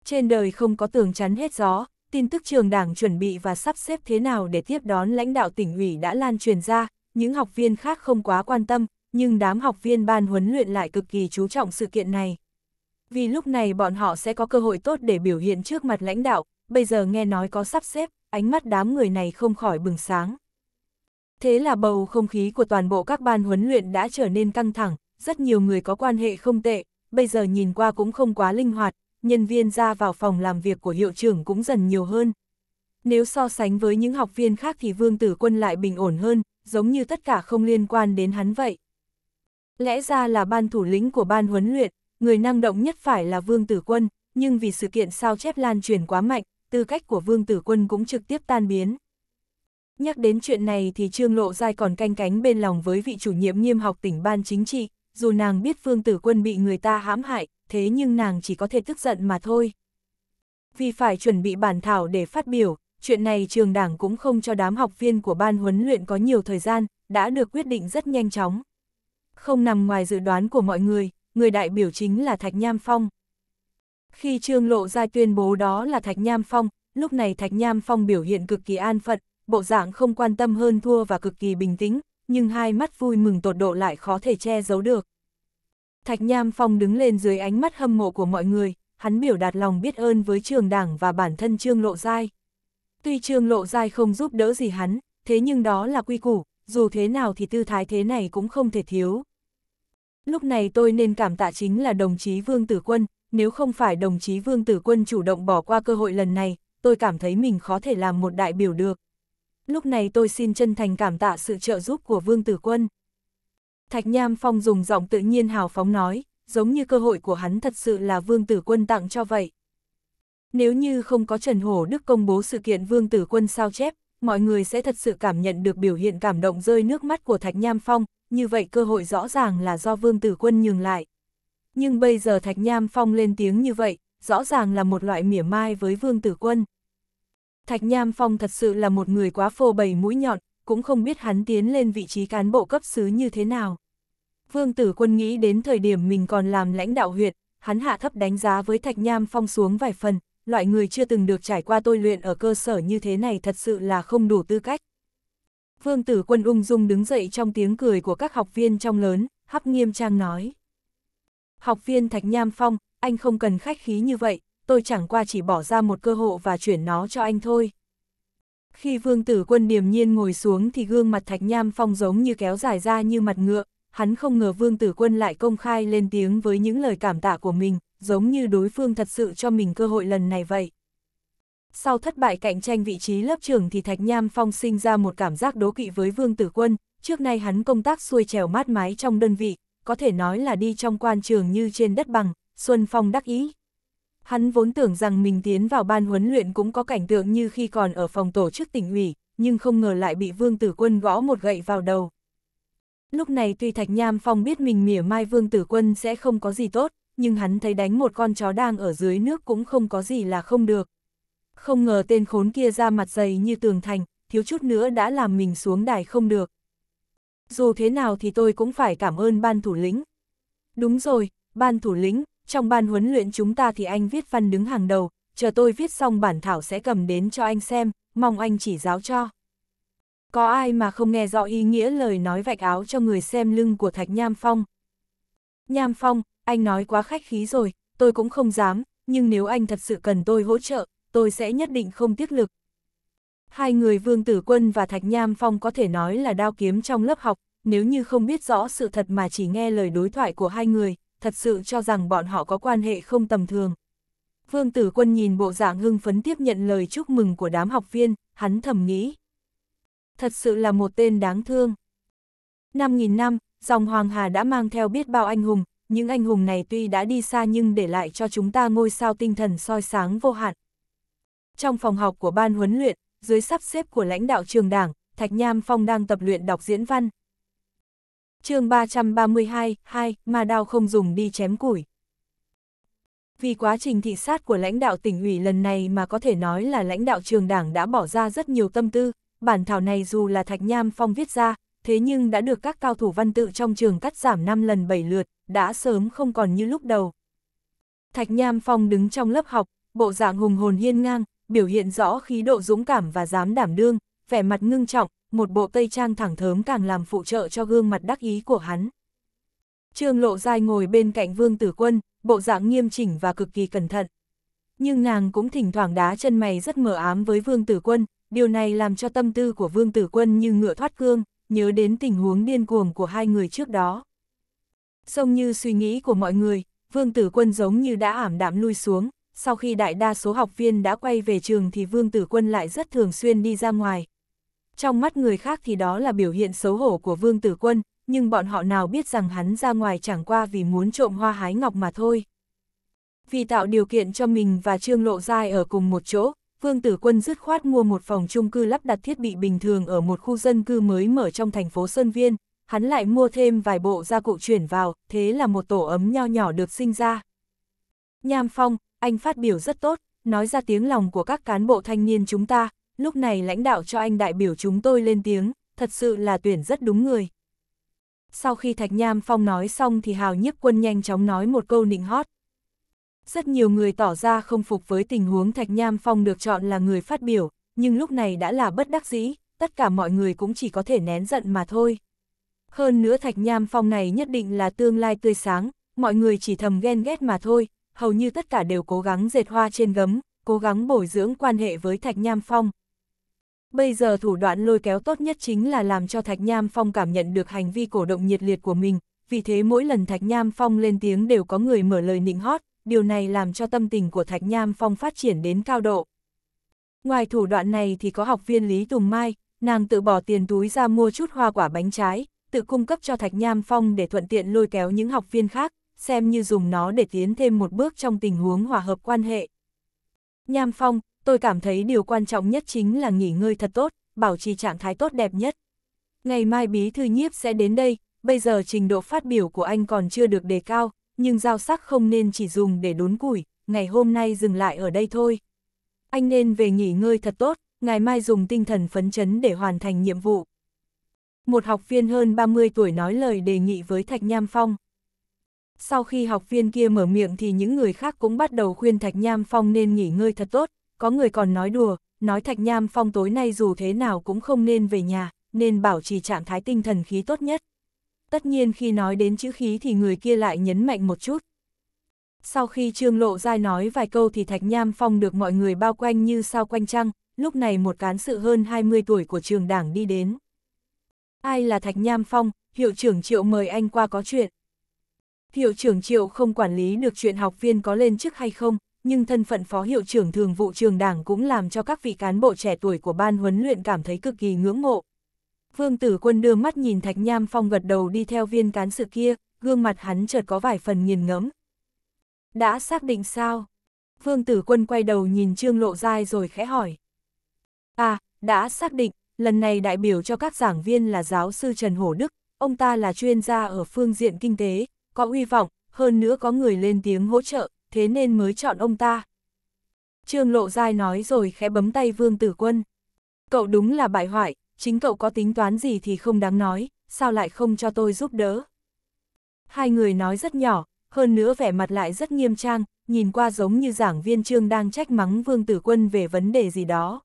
Trên đời không có tường chắn hết gió, tin tức trường đảng chuẩn bị và sắp xếp thế nào để tiếp đón lãnh đạo tỉnh ủy đã lan truyền ra, những học viên khác không quá quan tâm, nhưng đám học viên ban huấn luyện lại cực kỳ chú trọng sự kiện này. Vì lúc này bọn họ sẽ có cơ hội tốt để biểu hiện trước mặt lãnh đạo, bây giờ nghe nói có sắp xếp, ánh mắt đám người này không khỏi bừng sáng. Thế là bầu không khí của toàn bộ các ban huấn luyện đã trở nên căng thẳng, rất nhiều người có quan hệ không tệ, bây giờ nhìn qua cũng không quá linh hoạt, nhân viên ra vào phòng làm việc của hiệu trưởng cũng dần nhiều hơn. Nếu so sánh với những học viên khác thì Vương Tử Quân lại bình ổn hơn, giống như tất cả không liên quan đến hắn vậy. Lẽ ra là ban thủ lĩnh của ban huấn luyện, người năng động nhất phải là Vương Tử Quân, nhưng vì sự kiện sao chép lan truyền quá mạnh, tư cách của Vương Tử Quân cũng trực tiếp tan biến. Nhắc đến chuyện này thì Trương Lộ Giai còn canh cánh bên lòng với vị chủ nhiệm nghiêm học tỉnh ban chính trị, dù nàng biết Vương Tử Quân bị người ta hãm hại, thế nhưng nàng chỉ có thể tức giận mà thôi. Vì phải chuẩn bị bản thảo để phát biểu, chuyện này trường đảng cũng không cho đám học viên của ban huấn luyện có nhiều thời gian, đã được quyết định rất nhanh chóng. Không nằm ngoài dự đoán của mọi người, người đại biểu chính là Thạch Nham Phong. Khi Trương Lộ ra tuyên bố đó là Thạch Nham Phong, lúc này Thạch Nham Phong biểu hiện cực kỳ an phận, bộ dạng không quan tâm hơn thua và cực kỳ bình tĩnh, nhưng hai mắt vui mừng tột độ lại khó thể che giấu được. Thạch Nham Phong đứng lên dưới ánh mắt hâm mộ của mọi người, hắn biểu đạt lòng biết ơn với trường đảng và bản thân Trương Lộ Giai. Tuy Trương Lộ Giai không giúp đỡ gì hắn, thế nhưng đó là quy củ, dù thế nào thì tư thái thế này cũng không thể thiếu. Lúc này tôi nên cảm tạ chính là đồng chí Vương Tử Quân, nếu không phải đồng chí Vương Tử Quân chủ động bỏ qua cơ hội lần này, tôi cảm thấy mình khó thể làm một đại biểu được. Lúc này tôi xin chân thành cảm tạ sự trợ giúp của Vương Tử Quân. Thạch Nham Phong dùng giọng tự nhiên hào phóng nói, giống như cơ hội của hắn thật sự là Vương Tử Quân tặng cho vậy. Nếu như không có Trần Hổ Đức công bố sự kiện Vương Tử Quân sao chép, mọi người sẽ thật sự cảm nhận được biểu hiện cảm động rơi nước mắt của Thạch Nham Phong, như vậy cơ hội rõ ràng là do Vương Tử Quân nhường lại. Nhưng bây giờ Thạch Nham Phong lên tiếng như vậy, rõ ràng là một loại mỉa mai với Vương Tử Quân. Thạch Nham Phong thật sự là một người quá phô bầy mũi nhọn, cũng không biết hắn tiến lên vị trí cán bộ cấp xứ như thế nào. Vương Tử Quân nghĩ đến thời điểm mình còn làm lãnh đạo huyện, hắn hạ thấp đánh giá với Thạch Nham Phong xuống vài phần, loại người chưa từng được trải qua tôi luyện ở cơ sở như thế này thật sự là không đủ tư cách. Vương tử quân ung dung đứng dậy trong tiếng cười của các học viên trong lớn, hấp nghiêm trang nói. Học viên Thạch Nham Phong, anh không cần khách khí như vậy, tôi chẳng qua chỉ bỏ ra một cơ hội và chuyển nó cho anh thôi. Khi vương tử quân điềm nhiên ngồi xuống thì gương mặt Thạch Nham Phong giống như kéo dài ra như mặt ngựa, hắn không ngờ vương tử quân lại công khai lên tiếng với những lời cảm tạ của mình, giống như đối phương thật sự cho mình cơ hội lần này vậy. Sau thất bại cạnh tranh vị trí lớp trưởng thì Thạch Nham Phong sinh ra một cảm giác đố kỵ với Vương Tử Quân, trước nay hắn công tác xuôi trèo mát mái trong đơn vị, có thể nói là đi trong quan trường như trên đất bằng, Xuân Phong đắc ý. Hắn vốn tưởng rằng mình tiến vào ban huấn luyện cũng có cảnh tượng như khi còn ở phòng tổ chức tỉnh ủy, nhưng không ngờ lại bị Vương Tử Quân gõ một gậy vào đầu. Lúc này tuy Thạch Nham Phong biết mình mỉa mai Vương Tử Quân sẽ không có gì tốt, nhưng hắn thấy đánh một con chó đang ở dưới nước cũng không có gì là không được. Không ngờ tên khốn kia ra mặt dày như tường thành, thiếu chút nữa đã làm mình xuống đài không được. Dù thế nào thì tôi cũng phải cảm ơn ban thủ lĩnh. Đúng rồi, ban thủ lĩnh, trong ban huấn luyện chúng ta thì anh viết văn đứng hàng đầu, chờ tôi viết xong bản thảo sẽ cầm đến cho anh xem, mong anh chỉ giáo cho. Có ai mà không nghe rõ ý nghĩa lời nói vạch áo cho người xem lưng của Thạch Nham Phong. Nham Phong, anh nói quá khách khí rồi, tôi cũng không dám, nhưng nếu anh thật sự cần tôi hỗ trợ, tôi sẽ nhất định không tiếc lực. Hai người Vương Tử Quân và Thạch Nham Phong có thể nói là đao kiếm trong lớp học, nếu như không biết rõ sự thật mà chỉ nghe lời đối thoại của hai người, thật sự cho rằng bọn họ có quan hệ không tầm thường. Vương Tử Quân nhìn bộ dạng hưng phấn tiếp nhận lời chúc mừng của đám học viên, hắn thầm nghĩ. Thật sự là một tên đáng thương. Năm nghìn năm, dòng Hoàng Hà đã mang theo biết bao anh hùng, những anh hùng này tuy đã đi xa nhưng để lại cho chúng ta ngôi sao tinh thần soi sáng vô hạn. Trong phòng học của ban huấn luyện, dưới sắp xếp của lãnh đạo trường đảng, Thạch Nham Phong đang tập luyện đọc diễn văn. chương 332, 2, mà đao không dùng đi chém củi. Vì quá trình thị sát của lãnh đạo tỉnh ủy lần này mà có thể nói là lãnh đạo trường đảng đã bỏ ra rất nhiều tâm tư, bản thảo này dù là Thạch Nham Phong viết ra, thế nhưng đã được các cao thủ văn tự trong trường cắt giảm 5 lần 7 lượt, đã sớm không còn như lúc đầu. Thạch Nham Phong đứng trong lớp học, bộ dạng hùng hồn hiên ngang, biểu hiện rõ khí độ dũng cảm và dám đảm đương, vẻ mặt ngưng trọng, một bộ tây trang thẳng thớm càng làm phụ trợ cho gương mặt đắc ý của hắn. Trương Lộ Giai ngồi bên cạnh Vương Tử Quân, bộ dạng nghiêm chỉnh và cực kỳ cẩn thận. Nhưng nàng cũng thỉnh thoảng đá chân mày rất mờ ám với Vương Tử Quân, điều này làm cho tâm tư của Vương Tử Quân như ngựa thoát cương, nhớ đến tình huống điên cuồng của hai người trước đó. Sông như suy nghĩ của mọi người, Vương Tử Quân giống như đã ảm đạm lui xuống, sau khi đại đa số học viên đã quay về trường thì Vương Tử Quân lại rất thường xuyên đi ra ngoài. Trong mắt người khác thì đó là biểu hiện xấu hổ của Vương Tử Quân, nhưng bọn họ nào biết rằng hắn ra ngoài chẳng qua vì muốn trộm hoa hái ngọc mà thôi. Vì tạo điều kiện cho mình và Trương Lộ Giai ở cùng một chỗ, Vương Tử Quân dứt khoát mua một phòng chung cư lắp đặt thiết bị bình thường ở một khu dân cư mới mở trong thành phố Sơn Viên, hắn lại mua thêm vài bộ gia cụ chuyển vào, thế là một tổ ấm nho nhỏ được sinh ra. Nham Phong, anh phát biểu rất tốt, nói ra tiếng lòng của các cán bộ thanh niên chúng ta, lúc này lãnh đạo cho anh đại biểu chúng tôi lên tiếng, thật sự là tuyển rất đúng người. Sau khi Thạch Nham Phong nói xong thì Hào Nhiếp Quân nhanh chóng nói một câu nịnh hót, rất nhiều người tỏ ra không phục với tình huống Thạch Nham Phong được chọn là người phát biểu, nhưng lúc này đã là bất đắc dĩ, tất cả mọi người cũng chỉ có thể nén giận mà thôi. Hơn nữa Thạch Nham Phong này nhất định là tương lai tươi sáng, mọi người chỉ thầm ghen ghét mà thôi, hầu như tất cả đều cố gắng dệt hoa trên gấm, cố gắng bồi dưỡng quan hệ với Thạch Nham Phong. Bây giờ thủ đoạn lôi kéo tốt nhất chính là làm cho Thạch Nham Phong cảm nhận được hành vi cổ động nhiệt liệt của mình, vì thế mỗi lần Thạch Nham Phong lên tiếng đều có người mở lời nịnh hót, điều này làm cho tâm tình của Thạch Nham Phong phát triển đến cao độ. Ngoài thủ đoạn này thì có học viên Lý Tùng Mai, nàng tự bỏ tiền túi ra mua chút hoa quả bánh trái, tự cung cấp cho Thạch Nham Phong để thuận tiện lôi kéo những học viên khác, xem như dùng nó để tiến thêm một bước trong tình huống hòa hợp quan hệ. Nham Phong, tôi cảm thấy điều quan trọng nhất chính là nghỉ ngơi thật tốt, bảo trì trạng thái tốt đẹp nhất. Ngày mai bí thư nhiếp sẽ đến đây, bây giờ trình độ phát biểu của anh còn chưa được đề cao, nhưng dao sắc không nên chỉ dùng để đốn củi, ngày hôm nay dừng lại ở đây thôi. Anh nên về nghỉ ngơi thật tốt, ngày mai dùng tinh thần phấn chấn để hoàn thành nhiệm vụ. Một học viên hơn 30 tuổi nói lời đề nghị với Thạch Nham Phong. Sau khi học viên kia mở miệng thì những người khác cũng bắt đầu khuyên Thạch Nham Phong nên nghỉ ngơi thật tốt, có người còn nói đùa, nói Thạch Nham Phong tối nay dù thế nào cũng không nên về nhà, nên bảo trì trạng thái tinh thần khí tốt nhất tất nhiên khi nói đến chữ khí thì người kia lại nhấn mạnh một chút. Sau khi Trương Lộ Giai nói vài câu thì Thạch Nham Phong được mọi người bao quanh như sao quanh trăng, lúc này một cán sự hơn 20 tuổi của trường đảng đi đến. Ai là Thạch Nham Phong, hiệu trưởng Triệu mời anh qua có chuyện. Hiệu trưởng Triệu không quản lý được chuyện học viên có lên chức hay không, nhưng thân phận phó hiệu trưởng thường vụ trường đảng cũng làm cho các vị cán bộ trẻ tuổi của ban huấn luyện cảm thấy cực kỳ ngưỡng mộ. Vương tử quân đưa mắt nhìn Thạch Nham Phong gật đầu đi theo viên cán sự kia, gương mặt hắn chợt có vài phần nghiền ngẫm. Đã xác định sao? Vương tử quân quay đầu nhìn Trương Lộ Giai rồi khẽ hỏi. À, đã xác định, lần này đại biểu cho các giảng viên là giáo sư Trần Hổ Đức, ông ta là chuyên gia ở phương diện kinh tế, có uy vọng, hơn nữa có người lên tiếng hỗ trợ, thế nên mới chọn ông ta. Trương Lộ Giai nói rồi khẽ bấm tay Vương Tử Quân. Cậu đúng là bại hoại, chính cậu có tính toán gì thì không đáng nói, sao lại không cho tôi giúp đỡ. Hai người nói rất nhỏ, hơn nữa vẻ mặt lại rất nghiêm trang, nhìn qua giống như giảng viên Trương đang trách mắng Vương Tử Quân về vấn đề gì đó.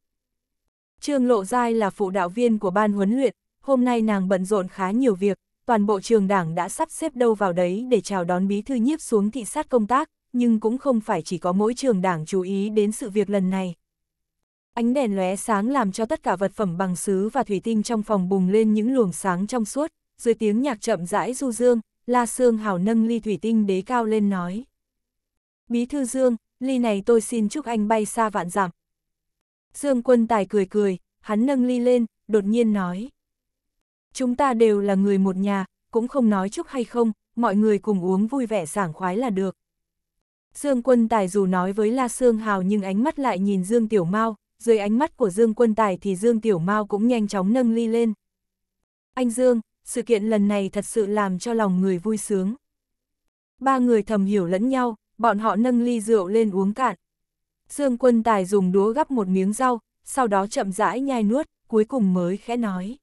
Trương Lộ Giai là phụ đạo viên của ban huấn luyện, hôm nay nàng bận rộn khá nhiều việc, toàn bộ trường đảng đã sắp xếp đâu vào đấy để chào đón bí thư nhiếp xuống thị sát công tác, nhưng cũng không phải chỉ có mỗi trường đảng chú ý đến sự việc lần này. Ánh đèn lóe sáng làm cho tất cả vật phẩm bằng sứ và thủy tinh trong phòng bùng lên những luồng sáng trong suốt, dưới tiếng nhạc chậm rãi du dương, La Sương Hảo nâng ly thủy tinh đế cao lên nói. Bí thư Dương, ly này tôi xin chúc anh bay xa vạn dặm. Dương quân tài cười cười, hắn nâng ly lên, đột nhiên nói. Chúng ta đều là người một nhà, cũng không nói chúc hay không, mọi người cùng uống vui vẻ sảng khoái là được. Dương quân tài dù nói với La Sương Hào nhưng ánh mắt lại nhìn Dương Tiểu Mao, dưới ánh mắt của Dương Quân Tài thì Dương Tiểu Mao cũng nhanh chóng nâng ly lên. Anh Dương, sự kiện lần này thật sự làm cho lòng người vui sướng. Ba người thầm hiểu lẫn nhau, bọn họ nâng ly rượu lên uống cạn. Dương Quân Tài dùng đũa gắp một miếng rau, sau đó chậm rãi nhai nuốt, cuối cùng mới khẽ nói.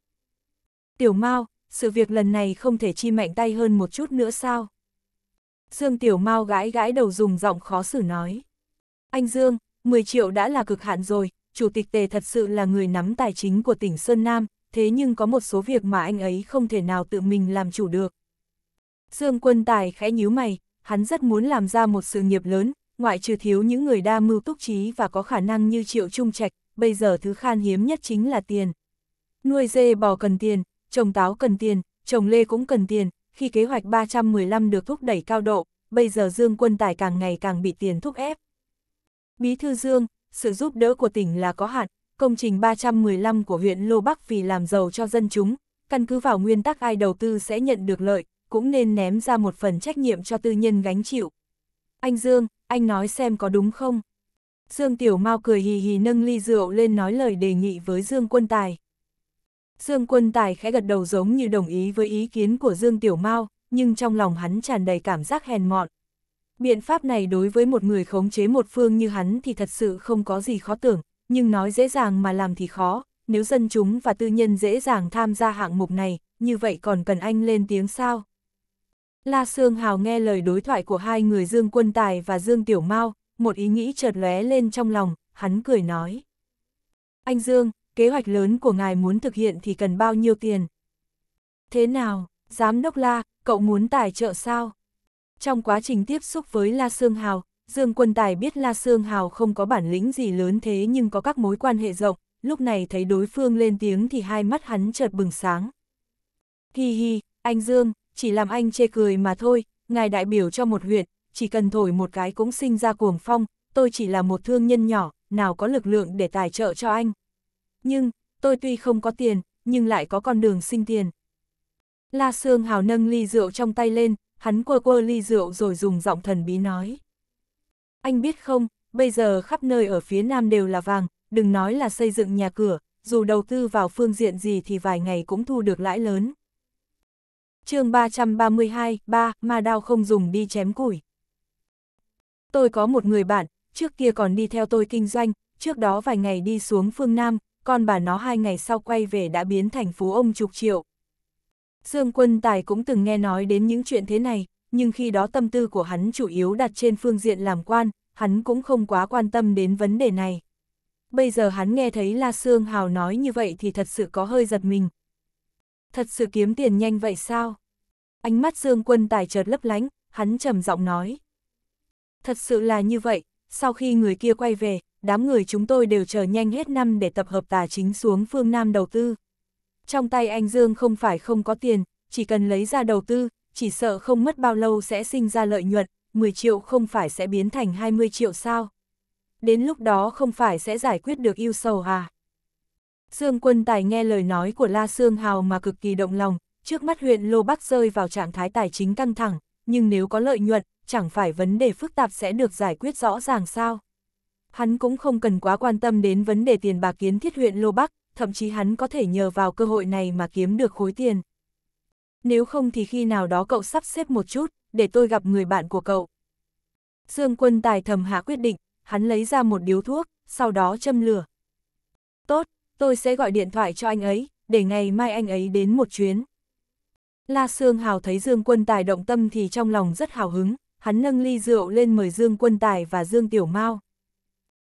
Tiểu Mao, sự việc lần này không thể chi mạnh tay hơn một chút nữa sao? Dương Tiểu Mao gãi gãi đầu dùng giọng khó xử nói. Anh Dương, 10 triệu đã là cực hạn rồi, Chủ tịch Tề thật sự là người nắm tài chính của tỉnh Sơn Nam, thế nhưng có một số việc mà anh ấy không thể nào tự mình làm chủ được. Dương Quân Tài khẽ nhíu mày, hắn rất muốn làm ra một sự nghiệp lớn, ngoại trừ thiếu những người đa mưu túc trí và có khả năng như Triệu Trung Trạch, bây giờ thứ khan hiếm nhất chính là tiền. Nuôi dê bò cần tiền, trồng táo cần tiền, trồng lê cũng cần tiền, khi kế hoạch 315 được thúc đẩy cao độ, bây giờ Dương Quân Tài càng ngày càng bị tiền thúc ép. Bí thư Dương, sự giúp đỡ của tỉnh là có hạn, công trình 315 của huyện Lô Bắc vì làm giàu cho dân chúng, căn cứ vào nguyên tắc ai đầu tư sẽ nhận được lợi, cũng nên ném ra một phần trách nhiệm cho tư nhân gánh chịu. Anh Dương, anh nói xem có đúng không? Dương Tiểu Mao cười hì hì nâng ly rượu lên nói lời đề nghị với Dương Quân Tài. Dương Quân Tài khẽ gật đầu giống như đồng ý với ý kiến của Dương Tiểu Mao, nhưng trong lòng hắn tràn đầy cảm giác hèn mọn, Biện pháp này đối với một người khống chế một phương như hắn thì thật sự không có gì khó tưởng, nhưng nói dễ dàng mà làm thì khó, nếu dân chúng và tư nhân dễ dàng tham gia hạng mục này, như vậy còn cần anh lên tiếng sao? La Sương Hào nghe lời đối thoại của hai người Dương Quân Tài và Dương Tiểu Mao, một ý nghĩ chợt lóe lên trong lòng, hắn cười nói. Anh Dương, kế hoạch lớn của ngài muốn thực hiện thì cần bao nhiêu tiền? Thế nào, giám đốc La, cậu muốn tài trợ sao? Trong quá trình tiếp xúc với La Sương Hào, Dương Quân Tài biết La Sương Hào không có bản lĩnh gì lớn thế nhưng có các mối quan hệ rộng, lúc này thấy đối phương lên tiếng thì hai mắt hắn chợt bừng sáng. Hi hi, anh Dương, chỉ làm anh chê cười mà thôi, ngài đại biểu cho một huyện, chỉ cần thổi một cái cũng sinh ra cuồng phong, tôi chỉ là một thương nhân nhỏ, nào có lực lượng để tài trợ cho anh. Nhưng, tôi tuy không có tiền, nhưng lại có con đường sinh tiền. La Sương Hào nâng ly rượu trong tay lên, hắn quơ quơ ly rượu rồi dùng giọng thần bí nói. Anh biết không, bây giờ khắp nơi ở phía Nam đều là vàng, đừng nói là xây dựng nhà cửa, dù đầu tư vào phương diện gì thì vài ngày cũng thu được lãi lớn. chương 332, 3, mà đao không dùng đi chém củi. Tôi có một người bạn, trước kia còn đi theo tôi kinh doanh, trước đó vài ngày đi xuống phương Nam, còn bà nó hai ngày sau quay về đã biến thành phú ông chục triệu, Dương Quân Tài cũng từng nghe nói đến những chuyện thế này, nhưng khi đó tâm tư của hắn chủ yếu đặt trên phương diện làm quan, hắn cũng không quá quan tâm đến vấn đề này. Bây giờ hắn nghe thấy La Sương Hào nói như vậy thì thật sự có hơi giật mình. Thật sự kiếm tiền nhanh vậy sao? Ánh mắt Dương Quân Tài chợt lấp lánh, hắn trầm giọng nói. Thật sự là như vậy, sau khi người kia quay về, đám người chúng tôi đều chờ nhanh hết năm để tập hợp tài chính xuống phương Nam đầu tư trong tay anh Dương không phải không có tiền, chỉ cần lấy ra đầu tư, chỉ sợ không mất bao lâu sẽ sinh ra lợi nhuận, 10 triệu không phải sẽ biến thành 20 triệu sao. Đến lúc đó không phải sẽ giải quyết được yêu sầu à. Dương quân tài nghe lời nói của La Sương Hào mà cực kỳ động lòng, trước mắt huyện Lô Bắc rơi vào trạng thái tài chính căng thẳng, nhưng nếu có lợi nhuận, chẳng phải vấn đề phức tạp sẽ được giải quyết rõ ràng sao. Hắn cũng không cần quá quan tâm đến vấn đề tiền bạc kiến thiết huyện Lô Bắc, thậm chí hắn có thể nhờ vào cơ hội này mà kiếm được khối tiền. Nếu không thì khi nào đó cậu sắp xếp một chút, để tôi gặp người bạn của cậu. Dương quân tài thầm hạ quyết định, hắn lấy ra một điếu thuốc, sau đó châm lửa. Tốt, tôi sẽ gọi điện thoại cho anh ấy, để ngày mai anh ấy đến một chuyến. La Sương Hào thấy Dương Quân Tài động tâm thì trong lòng rất hào hứng, hắn nâng ly rượu lên mời Dương Quân Tài và Dương Tiểu Mao.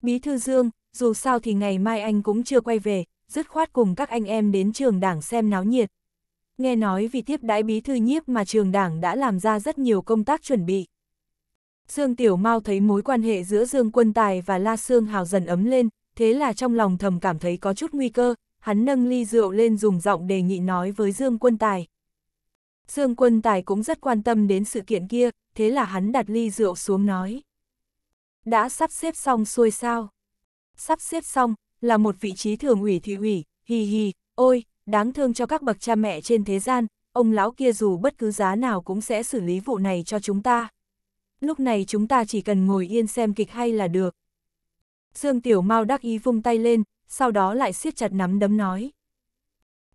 Bí thư Dương, dù sao thì ngày mai anh cũng chưa quay về, dứt khoát cùng các anh em đến trường đảng xem náo nhiệt. Nghe nói vì tiếp đãi bí thư nhiếp mà trường đảng đã làm ra rất nhiều công tác chuẩn bị. Dương Tiểu Mao thấy mối quan hệ giữa Dương Quân Tài và La Sương Hào dần ấm lên, thế là trong lòng thầm cảm thấy có chút nguy cơ, hắn nâng ly rượu lên dùng giọng đề nghị nói với Dương Quân Tài. Dương Quân Tài cũng rất quan tâm đến sự kiện kia, thế là hắn đặt ly rượu xuống nói. Đã sắp xếp xong xuôi sao? Sắp xếp xong, là một vị trí thường ủy thị ủy, hi hi, ôi, đáng thương cho các bậc cha mẹ trên thế gian, ông lão kia dù bất cứ giá nào cũng sẽ xử lý vụ này cho chúng ta. Lúc này chúng ta chỉ cần ngồi yên xem kịch hay là được. Dương Tiểu Mao đắc ý vung tay lên, sau đó lại siết chặt nắm đấm nói.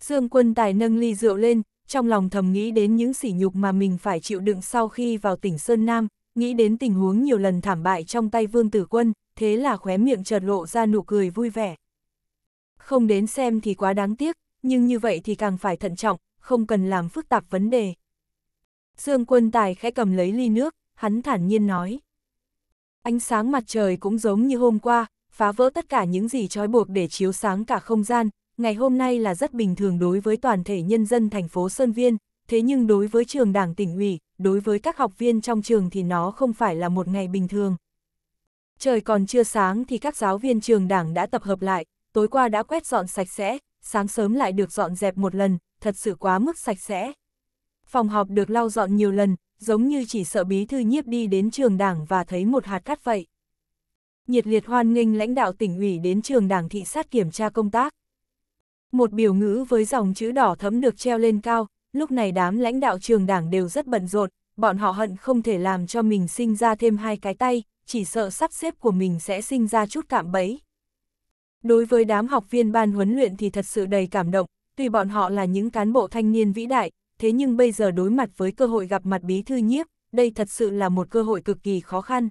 Dương Quân Tài nâng ly rượu lên, trong lòng thầm nghĩ đến những sỉ nhục mà mình phải chịu đựng sau khi vào tỉnh Sơn Nam, nghĩ đến tình huống nhiều lần thảm bại trong tay Vương Tử Quân, thế là khóe miệng chợt lộ ra nụ cười vui vẻ. Không đến xem thì quá đáng tiếc, nhưng như vậy thì càng phải thận trọng, không cần làm phức tạp vấn đề. Dương quân tài khẽ cầm lấy ly nước, hắn thản nhiên nói. Ánh sáng mặt trời cũng giống như hôm qua, phá vỡ tất cả những gì trói buộc để chiếu sáng cả không gian, ngày hôm nay là rất bình thường đối với toàn thể nhân dân thành phố Sơn Viên, thế nhưng đối với trường đảng tỉnh ủy, đối với các học viên trong trường thì nó không phải là một ngày bình thường. Trời còn chưa sáng thì các giáo viên trường đảng đã tập hợp lại, tối qua đã quét dọn sạch sẽ, sáng sớm lại được dọn dẹp một lần, thật sự quá mức sạch sẽ. Phòng họp được lau dọn nhiều lần, giống như chỉ sợ bí thư nhiếp đi đến trường đảng và thấy một hạt cát vậy. Nhiệt liệt hoan nghênh lãnh đạo tỉnh ủy đến trường đảng thị sát kiểm tra công tác. Một biểu ngữ với dòng chữ đỏ thấm được treo lên cao, lúc này đám lãnh đạo trường đảng đều rất bận rộn, bọn họ hận không thể làm cho mình sinh ra thêm hai cái tay, chỉ sợ sắp xếp của mình sẽ sinh ra chút cạm bẫy. Đối với đám học viên ban huấn luyện thì thật sự đầy cảm động, tuy bọn họ là những cán bộ thanh niên vĩ đại, thế nhưng bây giờ đối mặt với cơ hội gặp mặt bí thư nhiếp, đây thật sự là một cơ hội cực kỳ khó khăn.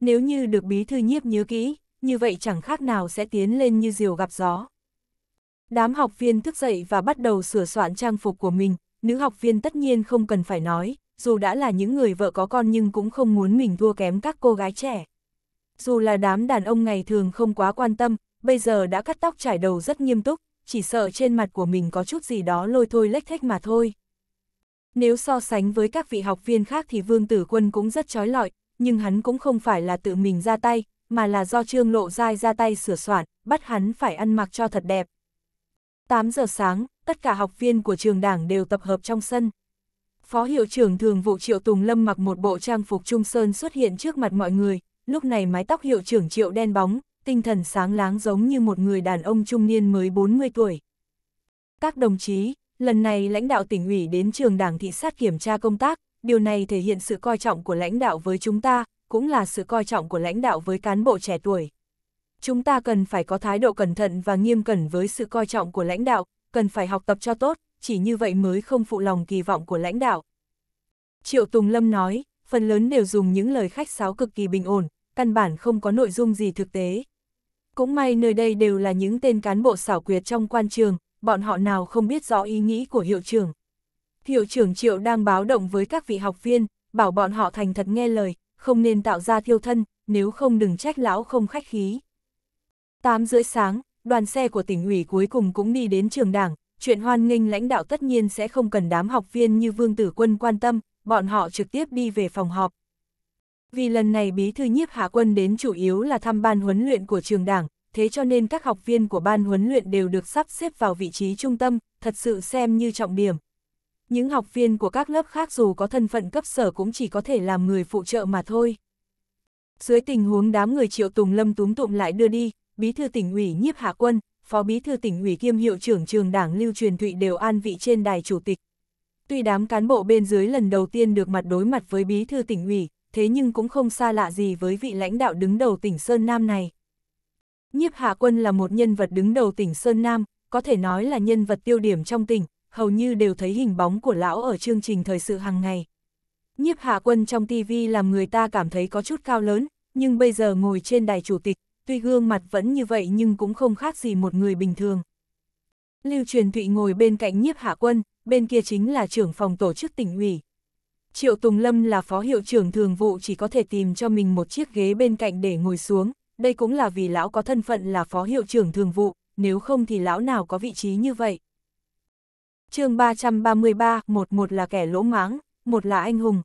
Nếu như được bí thư nhiếp nhớ kỹ, như vậy chẳng khác nào sẽ tiến lên như diều gặp gió. Đám học viên thức dậy và bắt đầu sửa soạn trang phục của mình, nữ học viên tất nhiên không cần phải nói, dù đã là những người vợ có con nhưng cũng không muốn mình thua kém các cô gái trẻ. Dù là đám đàn ông ngày thường không quá quan tâm, bây giờ đã cắt tóc trải đầu rất nghiêm túc, chỉ sợ trên mặt của mình có chút gì đó lôi thôi lếch thách mà thôi. Nếu so sánh với các vị học viên khác thì Vương Tử Quân cũng rất trói lọi, nhưng hắn cũng không phải là tự mình ra tay, mà là do Trương Lộ Giai ra tay sửa soạn, bắt hắn phải ăn mặc cho thật đẹp. 8 giờ sáng, tất cả học viên của trường đảng đều tập hợp trong sân. Phó hiệu trưởng thường vụ Triệu Tùng Lâm mặc một bộ trang phục trung sơn xuất hiện trước mặt mọi người, lúc này mái tóc hiệu trưởng Triệu đen bóng, tinh thần sáng láng giống như một người đàn ông trung niên mới 40 tuổi. Các đồng chí, lần này lãnh đạo tỉnh ủy đến trường đảng thị sát kiểm tra công tác, điều này thể hiện sự coi trọng của lãnh đạo với chúng ta, cũng là sự coi trọng của lãnh đạo với cán bộ trẻ tuổi. Chúng ta cần phải có thái độ cẩn thận và nghiêm cẩn với sự coi trọng của lãnh đạo, cần phải học tập cho tốt, chỉ như vậy mới không phụ lòng kỳ vọng của lãnh đạo. Triệu Tùng Lâm nói, phần lớn đều dùng những lời khách sáo cực kỳ bình ổn, căn bản không có nội dung gì thực tế. Cũng may nơi đây đều là những tên cán bộ xảo quyệt trong quan trường, bọn họ nào không biết rõ ý nghĩ của hiệu trưởng. Hiệu trưởng Triệu đang báo động với các vị học viên, bảo bọn họ thành thật nghe lời, không nên tạo ra thiêu thân, nếu không đừng trách lão không khách khí. 8 rưỡi sáng, đoàn xe của tỉnh ủy cuối cùng cũng đi đến trường đảng, chuyện hoan nghênh lãnh đạo tất nhiên sẽ không cần đám học viên như Vương Tử Quân quan tâm, bọn họ trực tiếp đi về phòng họp. Vì lần này bí thư nhiếp hạ quân đến chủ yếu là thăm ban huấn luyện của trường đảng, thế cho nên các học viên của ban huấn luyện đều được sắp xếp vào vị trí trung tâm, thật sự xem như trọng điểm. Những học viên của các lớp khác dù có thân phận cấp sở cũng chỉ có thể làm người phụ trợ mà thôi. Dưới tình huống đám người triệu tùng lâm túm tụm lại đưa đi, bí thư tỉnh ủy nhiếp hạ quân, Phó Bí thư tỉnh ủy kiêm hiệu trưởng trường đảng Lưu Truyền Thụy đều an vị trên đài chủ tịch. Tuy đám cán bộ bên dưới lần đầu tiên được mặt đối mặt với Bí thư tỉnh ủy, thế nhưng cũng không xa lạ gì với vị lãnh đạo đứng đầu tỉnh Sơn Nam này. Nhiếp Hạ Quân là một nhân vật đứng đầu tỉnh Sơn Nam, có thể nói là nhân vật tiêu điểm trong tỉnh, hầu như đều thấy hình bóng của lão ở chương trình thời sự hàng ngày. Nhiếp Hạ Quân trong TV làm người ta cảm thấy có chút cao lớn, nhưng bây giờ ngồi trên đài chủ tịch, tuy gương mặt vẫn như vậy nhưng cũng không khác gì một người bình thường. Lưu Truyền Thụy ngồi bên cạnh nhiếp hạ quân, bên kia chính là trưởng phòng tổ chức tỉnh ủy. Triệu Tùng Lâm là phó hiệu trưởng thường vụ chỉ có thể tìm cho mình một chiếc ghế bên cạnh để ngồi xuống, đây cũng là vì lão có thân phận là phó hiệu trưởng thường vụ, nếu không thì lão nào có vị trí như vậy. chương 333, một một là kẻ lỗ máng, một là anh hùng.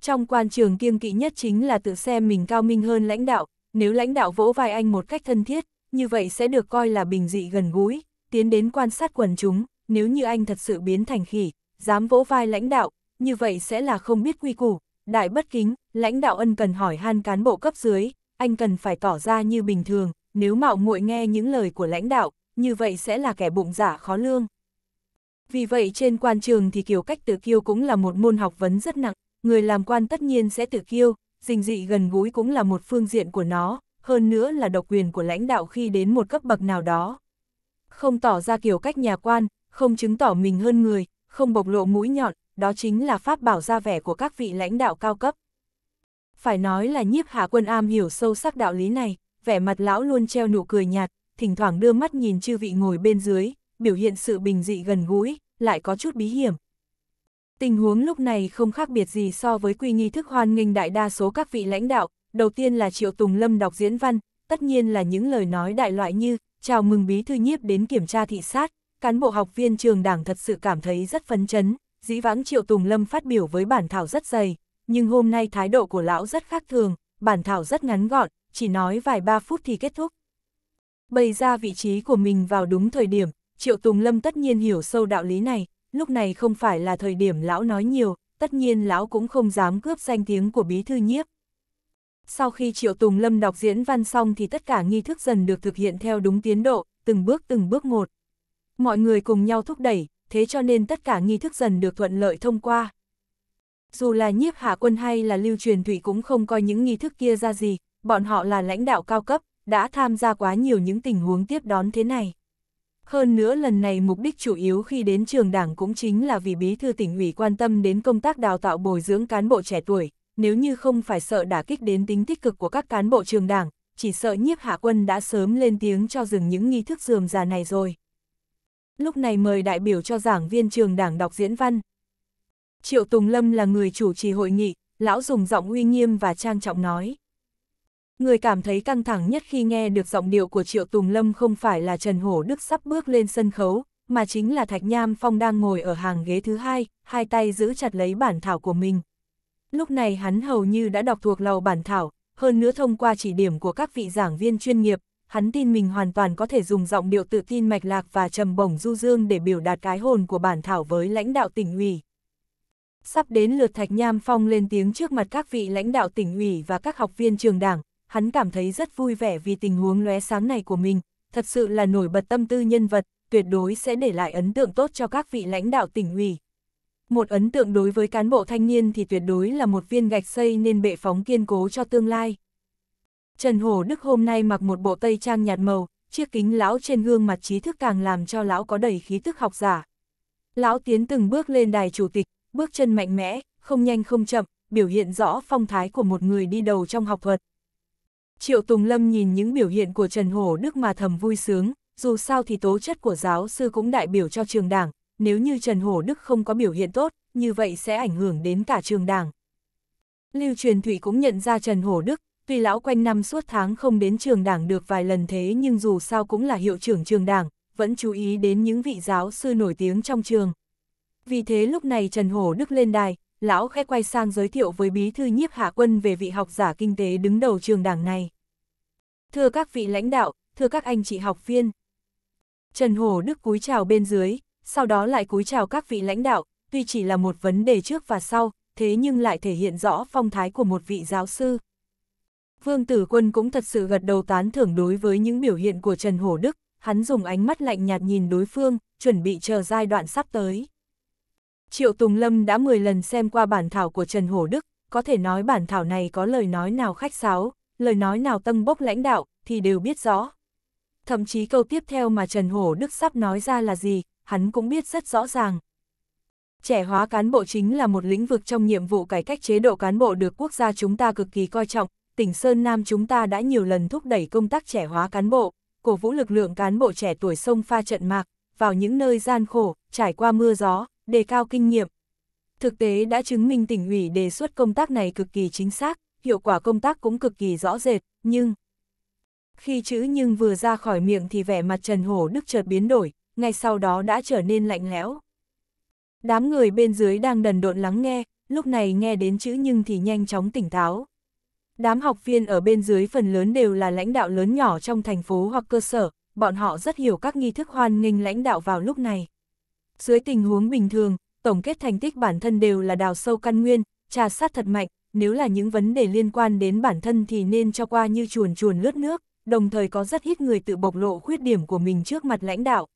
Trong quan trường kiêng kỵ nhất chính là tự xem mình cao minh hơn lãnh đạo, nếu lãnh đạo vỗ vai anh một cách thân thiết, như vậy sẽ được coi là bình dị gần gũi, tiến đến quan sát quần chúng, nếu như anh thật sự biến thành khỉ, dám vỗ vai lãnh đạo, như vậy sẽ là không biết quy củ, đại bất kính, lãnh đạo ân cần hỏi han cán bộ cấp dưới, anh cần phải tỏ ra như bình thường, nếu mạo muội nghe những lời của lãnh đạo, như vậy sẽ là kẻ bụng giả dạ khó lương. Vì vậy trên quan trường thì kiểu cách tự kiêu cũng là một môn học vấn rất nặng, người làm quan tất nhiên sẽ tự kiêu, dình dị gần gũi cũng là một phương diện của nó, hơn nữa là độc quyền của lãnh đạo khi đến một cấp bậc nào đó. Không tỏ ra kiểu cách nhà quan, không chứng tỏ mình hơn người, không bộc lộ mũi nhọn, đó chính là pháp bảo ra vẻ của các vị lãnh đạo cao cấp. Phải nói là nhiếp hạ quân am hiểu sâu sắc đạo lý này, vẻ mặt lão luôn treo nụ cười nhạt, thỉnh thoảng đưa mắt nhìn chư vị ngồi bên dưới, biểu hiện sự bình dị gần gũi, lại có chút bí hiểm, Tình huống lúc này không khác biệt gì so với quy nghi thức hoan nghênh đại đa số các vị lãnh đạo, đầu tiên là Triệu Tùng Lâm đọc diễn văn, tất nhiên là những lời nói đại loại như chào mừng bí thư nhiếp đến kiểm tra thị sát, cán bộ học viên trường đảng thật sự cảm thấy rất phấn chấn, dĩ vãng Triệu Tùng Lâm phát biểu với bản thảo rất dày, nhưng hôm nay thái độ của lão rất khác thường, bản thảo rất ngắn gọn, chỉ nói vài ba phút thì kết thúc. Bày ra vị trí của mình vào đúng thời điểm, Triệu Tùng Lâm tất nhiên hiểu sâu đạo lý này, lúc này không phải là thời điểm lão nói nhiều, tất nhiên lão cũng không dám cướp danh tiếng của bí thư nhiếp. Sau khi Triệu Tùng Lâm đọc diễn văn xong thì tất cả nghi thức dần được thực hiện theo đúng tiến độ, từng bước từng bước một. Mọi người cùng nhau thúc đẩy, thế cho nên tất cả nghi thức dần được thuận lợi thông qua. Dù là nhiếp hạ quân hay là lưu truyền thủy cũng không coi những nghi thức kia ra gì, bọn họ là lãnh đạo cao cấp, đã tham gia quá nhiều những tình huống tiếp đón thế này. Hơn nữa lần này mục đích chủ yếu khi đến trường đảng cũng chính là vì bí thư tỉnh ủy quan tâm đến công tác đào tạo bồi dưỡng cán bộ trẻ tuổi, nếu như không phải sợ đả kích đến tính tích cực của các cán bộ trường đảng, chỉ sợ nhiếp hạ quân đã sớm lên tiếng cho dừng những nghi thức dườm già này rồi. Lúc này mời đại biểu cho giảng viên trường đảng đọc diễn văn. Triệu Tùng Lâm là người chủ trì hội nghị, lão dùng giọng uy nghiêm và trang trọng nói. Người cảm thấy căng thẳng nhất khi nghe được giọng điệu của Triệu Tùng Lâm không phải là Trần Hổ Đức sắp bước lên sân khấu, mà chính là Thạch Nham Phong đang ngồi ở hàng ghế thứ hai, hai tay giữ chặt lấy bản thảo của mình. Lúc này hắn hầu như đã đọc thuộc lầu bản thảo, hơn nữa thông qua chỉ điểm của các vị giảng viên chuyên nghiệp, hắn tin mình hoàn toàn có thể dùng giọng điệu tự tin mạch lạc và trầm bổng du dương để biểu đạt cái hồn của bản thảo với lãnh đạo tỉnh ủy. Sắp đến lượt Thạch Nham Phong lên tiếng trước mặt các vị lãnh đạo tỉnh ủy và các học viên trường đảng, hắn cảm thấy rất vui vẻ vì tình huống lóe sáng này của mình, thật sự là nổi bật tâm tư nhân vật, tuyệt đối sẽ để lại ấn tượng tốt cho các vị lãnh đạo tỉnh ủy. Một ấn tượng đối với cán bộ thanh niên thì tuyệt đối là một viên gạch xây nên bệ phóng kiên cố cho tương lai. Trần hồ Đức hôm nay mặc một bộ tây trang nhạt màu, chiếc kính lão trên gương mặt trí thức càng làm cho lão có đầy khí tức học giả. Lão tiến từng bước lên đài chủ tịch, bước chân mạnh mẽ, không nhanh không chậm, biểu hiện rõ phong thái của một người đi đầu trong học thuật, Triệu Tùng Lâm nhìn những biểu hiện của Trần Hổ Đức mà thầm vui sướng, dù sao thì tố chất của giáo sư cũng đại biểu cho trường đảng, nếu như Trần Hổ Đức không có biểu hiện tốt, như vậy sẽ ảnh hưởng đến cả trường đảng. Lưu Truyền Thủy cũng nhận ra Trần Hổ Đức, tuy lão quanh năm suốt tháng không đến trường đảng được vài lần thế nhưng dù sao cũng là hiệu trưởng trường đảng, vẫn chú ý đến những vị giáo sư nổi tiếng trong trường. Vì thế lúc này Trần Hổ Đức lên đài, lão khẽ quay sang giới thiệu với bí thư nhiếp hạ quân về vị học giả kinh tế đứng đầu trường đảng này. Thưa các vị lãnh đạo, thưa các anh chị học viên. Trần hồ Đức cúi chào bên dưới, sau đó lại cúi chào các vị lãnh đạo, tuy chỉ là một vấn đề trước và sau, thế nhưng lại thể hiện rõ phong thái của một vị giáo sư. Vương Tử Quân cũng thật sự gật đầu tán thưởng đối với những biểu hiện của Trần hồ Đức, hắn dùng ánh mắt lạnh nhạt nhìn đối phương, chuẩn bị chờ giai đoạn sắp tới. Triệu Tùng Lâm đã 10 lần xem qua bản thảo của Trần Hổ Đức, có thể nói bản thảo này có lời nói nào khách sáo, lời nói nào tâm bốc lãnh đạo, thì đều biết rõ. Thậm chí câu tiếp theo mà Trần Hổ Đức sắp nói ra là gì, hắn cũng biết rất rõ ràng. Trẻ hóa cán bộ chính là một lĩnh vực trong nhiệm vụ cải cách chế độ cán bộ được quốc gia chúng ta cực kỳ coi trọng, tỉnh Sơn Nam chúng ta đã nhiều lần thúc đẩy công tác trẻ hóa cán bộ, cổ vũ lực lượng cán bộ trẻ tuổi sông pha trận mạc, vào những nơi gian khổ, trải qua mưa gió, đề cao kinh nghiệm. Thực tế đã chứng minh tỉnh ủy đề xuất công tác này cực kỳ chính xác, hiệu quả công tác cũng cực kỳ rõ rệt, nhưng... Khi chữ nhưng vừa ra khỏi miệng thì vẻ mặt Trần Hổ Đức chợt biến đổi, ngay sau đó đã trở nên lạnh lẽo. Đám người bên dưới đang đần độn lắng nghe, lúc này nghe đến chữ nhưng thì nhanh chóng tỉnh táo. Đám học viên ở bên dưới phần lớn đều là lãnh đạo lớn nhỏ trong thành phố hoặc cơ sở, bọn họ rất hiểu các nghi thức hoan nghênh lãnh đạo vào lúc này. Dưới tình huống bình thường, tổng kết thành tích bản thân đều là đào sâu căn nguyên, trà sát thật mạnh, nếu là những vấn đề liên quan đến bản thân thì nên cho qua như chuồn chuồn lướt nước, đồng thời có rất ít người tự bộc lộ khuyết điểm của mình trước mặt lãnh đạo.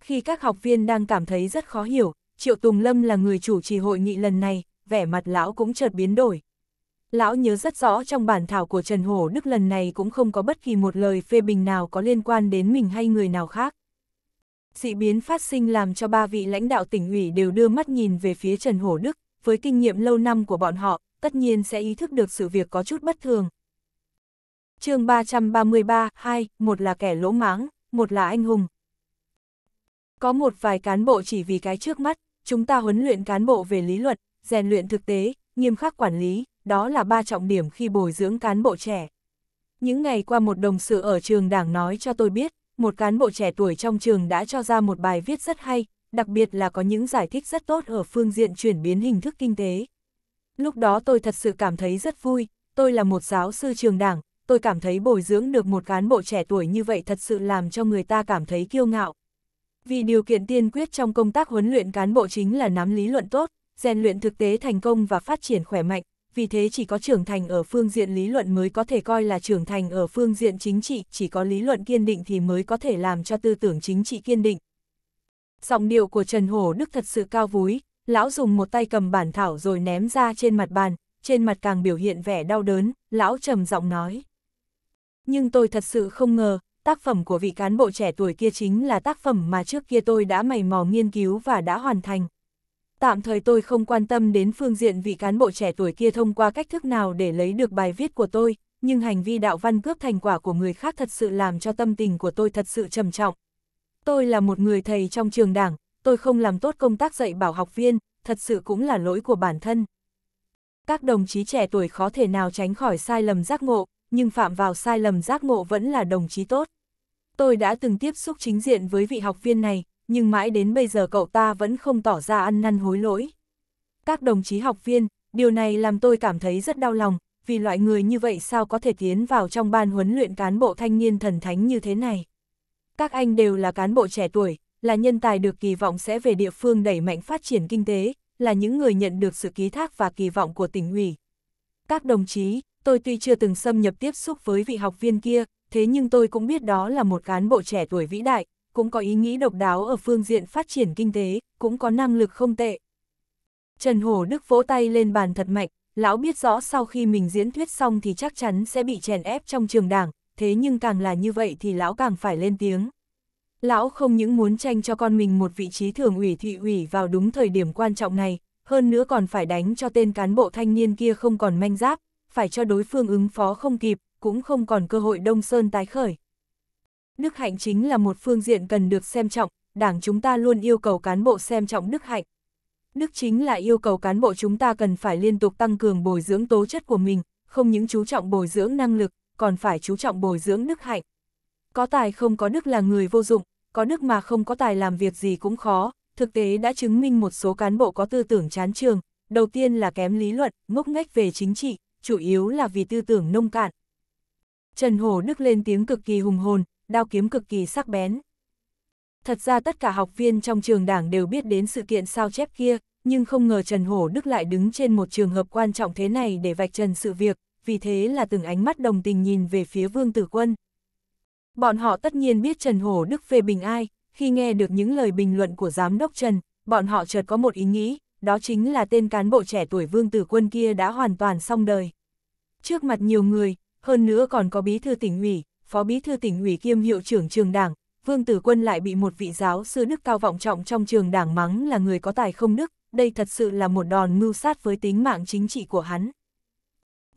Khi các học viên đang cảm thấy rất khó hiểu, Triệu Tùng Lâm là người chủ trì hội nghị lần này, vẻ mặt lão cũng chợt biến đổi. Lão nhớ rất rõ trong bản thảo của Trần Hổ Đức lần này cũng không có bất kỳ một lời phê bình nào có liên quan đến mình hay người nào khác. Dị biến phát sinh làm cho ba vị lãnh đạo tỉnh ủy đều đưa mắt nhìn về phía Trần Hổ Đức, với kinh nghiệm lâu năm của bọn họ, tất nhiên sẽ ý thức được sự việc có chút bất thường. chương 333, hai, một là kẻ lỗ máng, một là anh hùng. Có một vài cán bộ chỉ vì cái trước mắt, chúng ta huấn luyện cán bộ về lý luận, rèn luyện thực tế, nghiêm khắc quản lý, đó là ba trọng điểm khi bồi dưỡng cán bộ trẻ. Những ngày qua một đồng sự ở trường đảng nói cho tôi biết, một cán bộ trẻ tuổi trong trường đã cho ra một bài viết rất hay, đặc biệt là có những giải thích rất tốt ở phương diện chuyển biến hình thức kinh tế. Lúc đó tôi thật sự cảm thấy rất vui, tôi là một giáo sư trường đảng, tôi cảm thấy bồi dưỡng được một cán bộ trẻ tuổi như vậy thật sự làm cho người ta cảm thấy kiêu ngạo. Vì điều kiện tiên quyết trong công tác huấn luyện cán bộ chính là nắm lý luận tốt, rèn luyện thực tế thành công và phát triển khỏe mạnh, vì thế chỉ có trưởng thành ở phương diện lý luận mới có thể coi là trưởng thành ở phương diện chính trị, chỉ có lý luận kiên định thì mới có thể làm cho tư tưởng chính trị kiên định. Giọng điệu của Trần Hổ Đức thật sự cao vúi, lão dùng một tay cầm bản thảo rồi ném ra trên mặt bàn, trên mặt càng biểu hiện vẻ đau đớn, lão trầm giọng nói. Nhưng tôi thật sự không ngờ, tác phẩm của vị cán bộ trẻ tuổi kia chính là tác phẩm mà trước kia tôi đã mày mò nghiên cứu và đã hoàn thành tạm thời tôi không quan tâm đến phương diện vị cán bộ trẻ tuổi kia thông qua cách thức nào để lấy được bài viết của tôi, nhưng hành vi đạo văn cướp thành quả của người khác thật sự làm cho tâm tình của tôi thật sự trầm trọng. Tôi là một người thầy trong trường đảng, tôi không làm tốt công tác dạy bảo học viên, thật sự cũng là lỗi của bản thân. Các đồng chí trẻ tuổi khó thể nào tránh khỏi sai lầm giác ngộ, nhưng phạm vào sai lầm giác ngộ vẫn là đồng chí tốt. Tôi đã từng tiếp xúc chính diện với vị học viên này, nhưng mãi đến bây giờ cậu ta vẫn không tỏ ra ăn năn hối lỗi. Các đồng chí học viên, điều này làm tôi cảm thấy rất đau lòng, vì loại người như vậy sao có thể tiến vào trong ban huấn luyện cán bộ thanh niên thần thánh như thế này. Các anh đều là cán bộ trẻ tuổi, là nhân tài được kỳ vọng sẽ về địa phương đẩy mạnh phát triển kinh tế, là những người nhận được sự ký thác và kỳ vọng của tỉnh ủy. Các đồng chí, tôi tuy chưa từng xâm nhập tiếp xúc với vị học viên kia, thế nhưng tôi cũng biết đó là một cán bộ trẻ tuổi vĩ đại, cũng có ý nghĩ độc đáo ở phương diện phát triển kinh tế, cũng có năng lực không tệ. Trần Hổ Đức vỗ tay lên bàn thật mạnh, lão biết rõ sau khi mình diễn thuyết xong thì chắc chắn sẽ bị chèn ép trong trường đảng, thế nhưng càng là như vậy thì lão càng phải lên tiếng. Lão không những muốn tranh cho con mình một vị trí thường ủy thị ủy vào đúng thời điểm quan trọng này, hơn nữa còn phải đánh cho tên cán bộ thanh niên kia không còn manh giáp, phải cho đối phương ứng phó không kịp, cũng không còn cơ hội Đông Sơn tái khởi đức hạnh chính là một phương diện cần được xem trọng, đảng chúng ta luôn yêu cầu cán bộ xem trọng đức hạnh. Đức chính là yêu cầu cán bộ chúng ta cần phải liên tục tăng cường bồi dưỡng tố chất của mình, không những chú trọng bồi dưỡng năng lực, còn phải chú trọng bồi dưỡng đức hạnh. Có tài không có đức là người vô dụng, có đức mà không có tài làm việc gì cũng khó, thực tế đã chứng minh một số cán bộ có tư tưởng chán trường, đầu tiên là kém lý luận, ngốc nghếch về chính trị, chủ yếu là vì tư tưởng nông cạn. Trần Hổ Đức lên tiếng cực kỳ hùng hồn, đao kiếm cực kỳ sắc bén. Thật ra tất cả học viên trong trường đảng đều biết đến sự kiện sao chép kia, nhưng không ngờ Trần Hổ Đức lại đứng trên một trường hợp quan trọng thế này để vạch trần sự việc, vì thế là từng ánh mắt đồng tình nhìn về phía Vương Tử Quân. Bọn họ tất nhiên biết Trần Hổ Đức phê bình ai, khi nghe được những lời bình luận của Giám đốc Trần, bọn họ chợt có một ý nghĩ, đó chính là tên cán bộ trẻ tuổi Vương Tử Quân kia đã hoàn toàn xong đời. Trước mặt nhiều người, hơn nữa còn có bí thư tỉnh ủy, phó bí thư tỉnh ủy kiêm hiệu trưởng trường đảng, Vương Tử Quân lại bị một vị giáo sư đức cao vọng trọng trong trường đảng mắng là người có tài không đức, đây thật sự là một đòn mưu sát với tính mạng chính trị của hắn.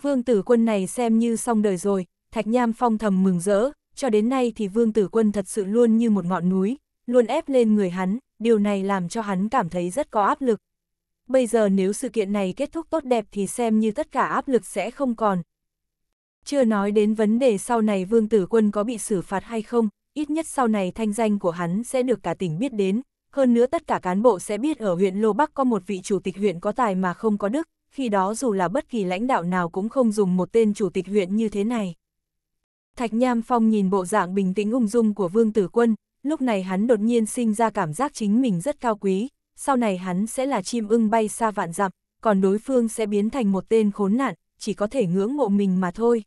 Vương Tử Quân này xem như xong đời rồi, Thạch Nham Phong thầm mừng rỡ, cho đến nay thì Vương Tử Quân thật sự luôn như một ngọn núi, luôn ép lên người hắn, điều này làm cho hắn cảm thấy rất có áp lực. Bây giờ nếu sự kiện này kết thúc tốt đẹp thì xem như tất cả áp lực sẽ không còn, chưa nói đến vấn đề sau này Vương Tử Quân có bị xử phạt hay không, ít nhất sau này thanh danh của hắn sẽ được cả tỉnh biết đến. Hơn nữa tất cả cán bộ sẽ biết ở huyện Lô Bắc có một vị chủ tịch huyện có tài mà không có đức, khi đó dù là bất kỳ lãnh đạo nào cũng không dùng một tên chủ tịch huyện như thế này. Thạch Nham Phong nhìn bộ dạng bình tĩnh ung dung của Vương Tử Quân, lúc này hắn đột nhiên sinh ra cảm giác chính mình rất cao quý, sau này hắn sẽ là chim ưng bay xa vạn dặm, còn đối phương sẽ biến thành một tên khốn nạn, chỉ có thể ngưỡng mộ mình mà thôi.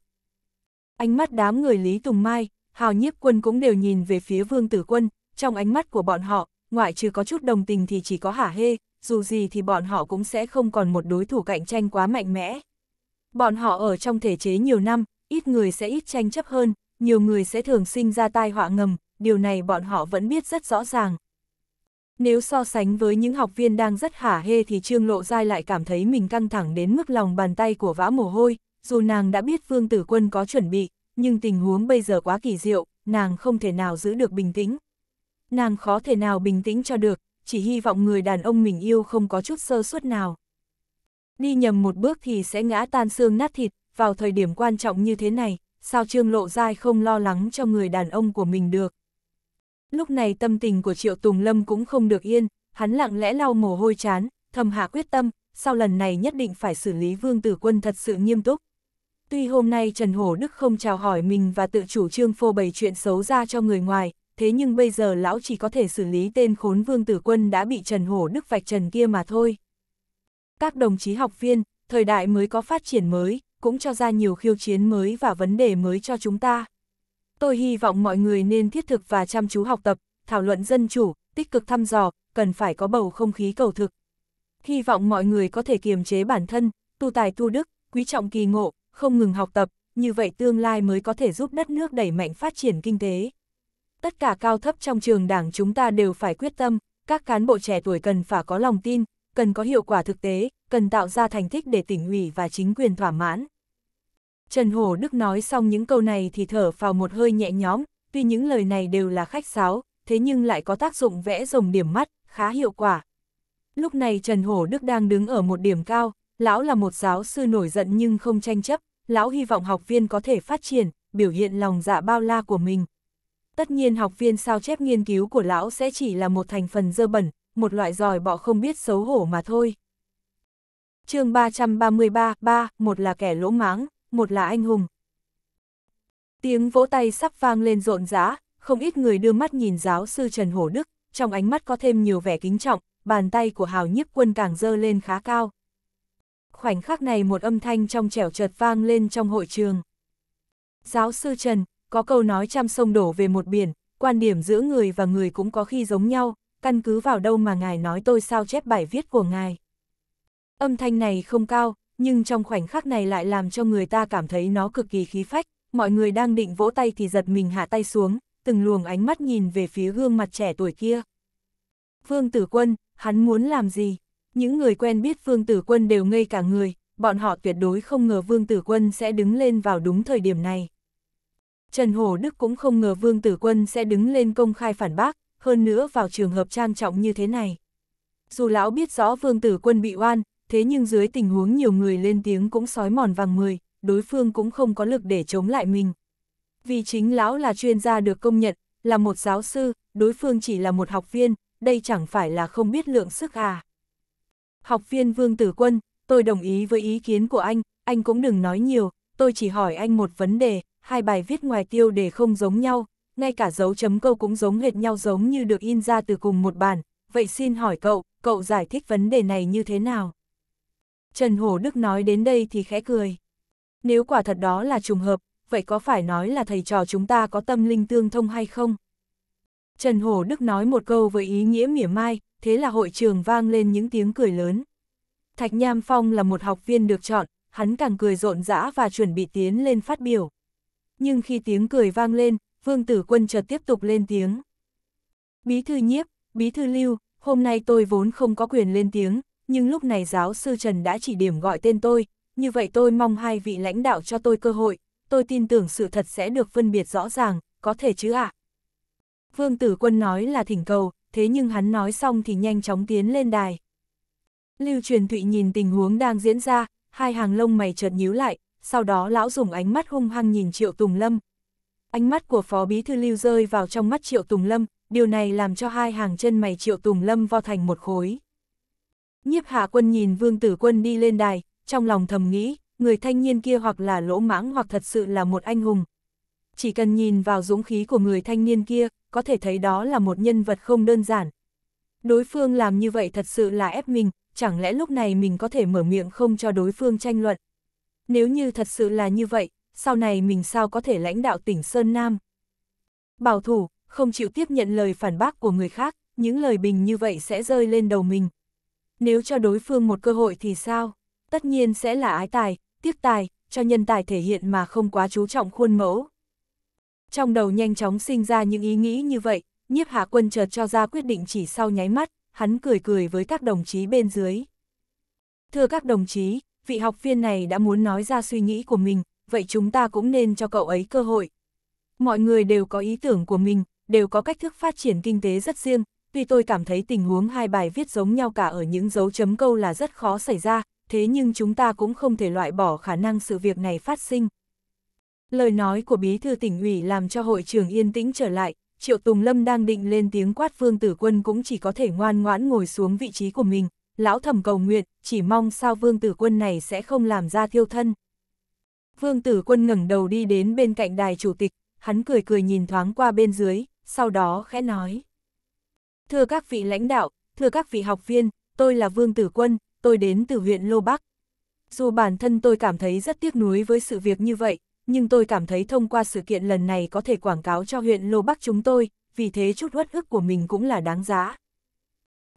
Ánh mắt đám người Lý Tùng Mai, Hào Nhiếp Quân cũng đều nhìn về phía Vương Tử Quân, trong ánh mắt của bọn họ, ngoại trừ có chút đồng tình thì chỉ có hả hê, dù gì thì bọn họ cũng sẽ không còn một đối thủ cạnh tranh quá mạnh mẽ. Bọn họ ở trong thể chế nhiều năm, ít người sẽ ít tranh chấp hơn, nhiều người sẽ thường sinh ra tai họa ngầm, điều này bọn họ vẫn biết rất rõ ràng. Nếu so sánh với những học viên đang rất hả hê thì Trương Lộ Giai lại cảm thấy mình căng thẳng đến mức lòng bàn tay của vã mồ hôi, dù nàng đã biết Vương Tử Quân có chuẩn bị, nhưng tình huống bây giờ quá kỳ diệu, nàng không thể nào giữ được bình tĩnh. Nàng khó thể nào bình tĩnh cho được, chỉ hy vọng người đàn ông mình yêu không có chút sơ suất nào. Đi nhầm một bước thì sẽ ngã tan xương nát thịt, vào thời điểm quan trọng như thế này, sao Trương Lộ Giai không lo lắng cho người đàn ông của mình được. Lúc này tâm tình của Triệu Tùng Lâm cũng không được yên, hắn lặng lẽ lau mồ hôi chán, thầm hạ quyết tâm, sau lần này nhất định phải xử lý Vương Tử Quân thật sự nghiêm túc. Tuy hôm nay Trần Hổ Đức không chào hỏi mình và tự chủ trương phô bày chuyện xấu ra cho người ngoài, thế nhưng bây giờ lão chỉ có thể xử lý tên khốn Vương Tử Quân đã bị Trần Hổ Đức vạch trần kia mà thôi. Các đồng chí học viên, thời đại mới có phát triển mới, cũng cho ra nhiều khiêu chiến mới và vấn đề mới cho chúng ta. Tôi hy vọng mọi người nên thiết thực và chăm chú học tập, thảo luận dân chủ, tích cực thăm dò, cần phải có bầu không khí cầu thực. Hy vọng mọi người có thể kiềm chế bản thân, tu tài tu đức, quý trọng kỳ ngộ, không ngừng học tập, như vậy tương lai mới có thể giúp đất nước đẩy mạnh phát triển kinh tế. Tất cả cao thấp trong trường đảng chúng ta đều phải quyết tâm, các cán bộ trẻ tuổi cần phải có lòng tin, cần có hiệu quả thực tế, cần tạo ra thành tích để tỉnh ủy và chính quyền thỏa mãn. Trần Hổ Đức nói xong những câu này thì thở vào một hơi nhẹ nhõm, tuy những lời này đều là khách sáo, thế nhưng lại có tác dụng vẽ rồng điểm mắt, khá hiệu quả. Lúc này Trần Hổ Đức đang đứng ở một điểm cao, lão là một giáo sư nổi giận nhưng không tranh chấp, lão hy vọng học viên có thể phát triển, biểu hiện lòng dạ bao la của mình. Tất nhiên học viên sao chép nghiên cứu của lão sẽ chỉ là một thành phần dơ bẩn, một loại giỏi bọ không biết xấu hổ mà thôi. chương 333, 3, một là kẻ lỗ máng một là anh hùng. Tiếng vỗ tay sắp vang lên rộn rã, không ít người đưa mắt nhìn giáo sư Trần Hổ Đức, trong ánh mắt có thêm nhiều vẻ kính trọng, bàn tay của hào nhiếp quân càng dơ lên khá cao. Khoảnh khắc này một âm thanh trong trẻo chợt vang lên trong hội trường. Giáo sư Trần, có câu nói trăm sông đổ về một biển, quan điểm giữa người và người cũng có khi giống nhau, căn cứ vào đâu mà ngài nói tôi sao chép bài viết của ngài. Âm thanh này không cao, nhưng trong khoảnh khắc này lại làm cho người ta cảm thấy nó cực kỳ khí phách, mọi người đang định vỗ tay thì giật mình hạ tay xuống, từng luồng ánh mắt nhìn về phía gương mặt trẻ tuổi kia. Phương Tử Quân, hắn muốn làm gì? Những người quen biết Phương Tử Quân đều ngây cả người, bọn họ tuyệt đối không ngờ Vương Tử Quân sẽ đứng lên vào đúng thời điểm này. Trần Hổ Đức cũng không ngờ Vương Tử Quân sẽ đứng lên công khai phản bác, hơn nữa vào trường hợp trang trọng như thế này. Dù lão biết rõ Vương Tử Quân bị oan, thế nhưng dưới tình huống nhiều người lên tiếng cũng sói mòn vàng mười, đối phương cũng không có lực để chống lại mình. Vì chính lão là chuyên gia được công nhận, là một giáo sư, đối phương chỉ là một học viên, đây chẳng phải là không biết lượng sức à. Học viên Vương Tử Quân, tôi đồng ý với ý kiến của anh, anh cũng đừng nói nhiều, tôi chỉ hỏi anh một vấn đề, hai bài viết ngoài tiêu đề không giống nhau, ngay cả dấu chấm câu cũng giống hệt nhau giống như được in ra từ cùng một bản, vậy xin hỏi cậu, cậu giải thích vấn đề này như thế nào? Trần Hổ Đức nói đến đây thì khẽ cười. Nếu quả thật đó là trùng hợp, vậy có phải nói là thầy trò chúng ta có tâm linh tương thông hay không? Trần Hổ Đức nói một câu với ý nghĩa mỉa mai, thế là hội trường vang lên những tiếng cười lớn. Thạch Nham Phong là một học viên được chọn, hắn càng cười rộn rã và chuẩn bị tiến lên phát biểu. Nhưng khi tiếng cười vang lên, Vương Tử Quân chợt tiếp tục lên tiếng. Bí thư nhiếp, bí thư lưu, hôm nay tôi vốn không có quyền lên tiếng, nhưng lúc này giáo sư Trần đã chỉ điểm gọi tên tôi, như vậy tôi mong hai vị lãnh đạo cho tôi cơ hội, tôi tin tưởng sự thật sẽ được phân biệt rõ ràng, có thể chứ ạ. À? Vương Tử Quân nói là thỉnh cầu, thế nhưng hắn nói xong thì nhanh chóng tiến lên đài. Lưu Truyền Thụy nhìn tình huống đang diễn ra, hai hàng lông mày chợt nhíu lại, sau đó lão dùng ánh mắt hung hăng nhìn Triệu Tùng Lâm. Ánh mắt của Phó Bí Thư Lưu rơi vào trong mắt Triệu Tùng Lâm, điều này làm cho hai hàng chân mày Triệu Tùng Lâm vo thành một khối. Nhiếp hạ quân nhìn vương tử quân đi lên đài, trong lòng thầm nghĩ, người thanh niên kia hoặc là lỗ mãng hoặc thật sự là một anh hùng. Chỉ cần nhìn vào dũng khí của người thanh niên kia, có thể thấy đó là một nhân vật không đơn giản. Đối phương làm như vậy thật sự là ép mình, chẳng lẽ lúc này mình có thể mở miệng không cho đối phương tranh luận. Nếu như thật sự là như vậy, sau này mình sao có thể lãnh đạo tỉnh Sơn Nam. Bảo thủ, không chịu tiếp nhận lời phản bác của người khác, những lời bình như vậy sẽ rơi lên đầu mình nếu cho đối phương một cơ hội thì sao? Tất nhiên sẽ là ái tài, tiếc tài, cho nhân tài thể hiện mà không quá chú trọng khuôn mẫu. Trong đầu nhanh chóng sinh ra những ý nghĩ như vậy, nhiếp hạ quân chợt cho ra quyết định chỉ sau nháy mắt, hắn cười cười với các đồng chí bên dưới. Thưa các đồng chí, vị học viên này đã muốn nói ra suy nghĩ của mình, vậy chúng ta cũng nên cho cậu ấy cơ hội. Mọi người đều có ý tưởng của mình, đều có cách thức phát triển kinh tế rất riêng, tuy tôi cảm thấy tình huống hai bài viết giống nhau cả ở những dấu chấm câu là rất khó xảy ra, thế nhưng chúng ta cũng không thể loại bỏ khả năng sự việc này phát sinh. Lời nói của bí thư tỉnh ủy làm cho hội trường yên tĩnh trở lại, Triệu Tùng Lâm đang định lên tiếng quát Vương Tử Quân cũng chỉ có thể ngoan ngoãn ngồi xuống vị trí của mình, lão thầm cầu nguyện, chỉ mong sao Vương Tử Quân này sẽ không làm ra thiêu thân. Vương Tử Quân ngẩng đầu đi đến bên cạnh đài chủ tịch, hắn cười cười nhìn thoáng qua bên dưới, sau đó khẽ nói. Thưa các vị lãnh đạo, thưa các vị học viên, tôi là Vương Tử Quân, tôi đến từ huyện Lô Bắc. Dù bản thân tôi cảm thấy rất tiếc nuối với sự việc như vậy, nhưng tôi cảm thấy thông qua sự kiện lần này có thể quảng cáo cho huyện Lô Bắc chúng tôi, vì thế chút uất ức của mình cũng là đáng giá.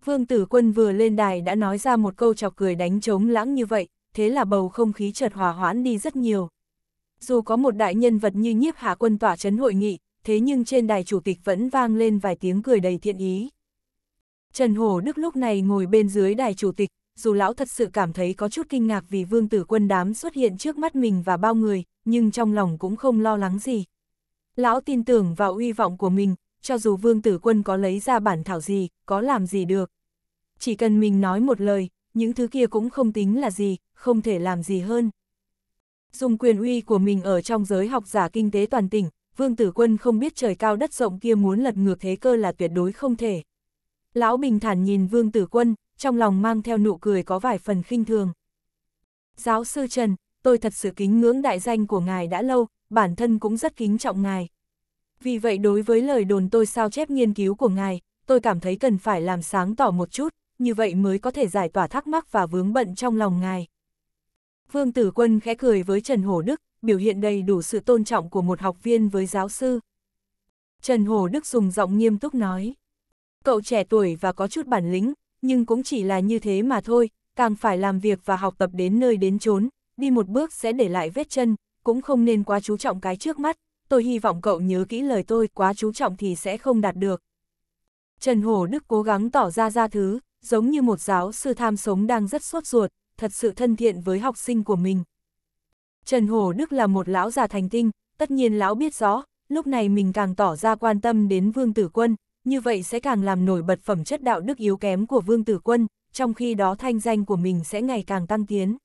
Vương Tử Quân vừa lên đài đã nói ra một câu chọc cười đánh trống lãng như vậy, thế là bầu không khí chợt hòa hoãn đi rất nhiều. Dù có một đại nhân vật như nhiếp hạ quân tỏa chấn hội nghị, thế nhưng trên đài chủ tịch vẫn vang lên vài tiếng cười đầy thiện ý. Trần Hồ Đức lúc này ngồi bên dưới đài chủ tịch, dù lão thật sự cảm thấy có chút kinh ngạc vì vương tử quân đám xuất hiện trước mắt mình và bao người, nhưng trong lòng cũng không lo lắng gì. Lão tin tưởng vào uy vọng của mình, cho dù vương tử quân có lấy ra bản thảo gì, có làm gì được. Chỉ cần mình nói một lời, những thứ kia cũng không tính là gì, không thể làm gì hơn. Dùng quyền uy của mình ở trong giới học giả kinh tế toàn tỉnh, vương tử quân không biết trời cao đất rộng kia muốn lật ngược thế cơ là tuyệt đối không thể. Lão bình thản nhìn Vương Tử Quân, trong lòng mang theo nụ cười có vài phần khinh thường. Giáo sư Trần, tôi thật sự kính ngưỡng đại danh của ngài đã lâu, bản thân cũng rất kính trọng ngài. Vì vậy đối với lời đồn tôi sao chép nghiên cứu của ngài, tôi cảm thấy cần phải làm sáng tỏ một chút, như vậy mới có thể giải tỏa thắc mắc và vướng bận trong lòng ngài. Vương Tử Quân khẽ cười với Trần Hổ Đức, biểu hiện đầy đủ sự tôn trọng của một học viên với giáo sư. Trần Hổ Đức dùng giọng nghiêm túc nói. Cậu trẻ tuổi và có chút bản lĩnh, nhưng cũng chỉ là như thế mà thôi, càng phải làm việc và học tập đến nơi đến chốn, đi một bước sẽ để lại vết chân, cũng không nên quá chú trọng cái trước mắt, tôi hy vọng cậu nhớ kỹ lời tôi, quá chú trọng thì sẽ không đạt được. Trần Hổ Đức cố gắng tỏ ra ra thứ, giống như một giáo sư tham sống đang rất sốt ruột, thật sự thân thiện với học sinh của mình. Trần Hổ Đức là một lão già thành tinh, tất nhiên lão biết rõ, lúc này mình càng tỏ ra quan tâm đến Vương Tử Quân, như vậy sẽ càng làm nổi bật phẩm chất đạo đức yếu kém của Vương Tử Quân, trong khi đó thanh danh của mình sẽ ngày càng tăng tiến.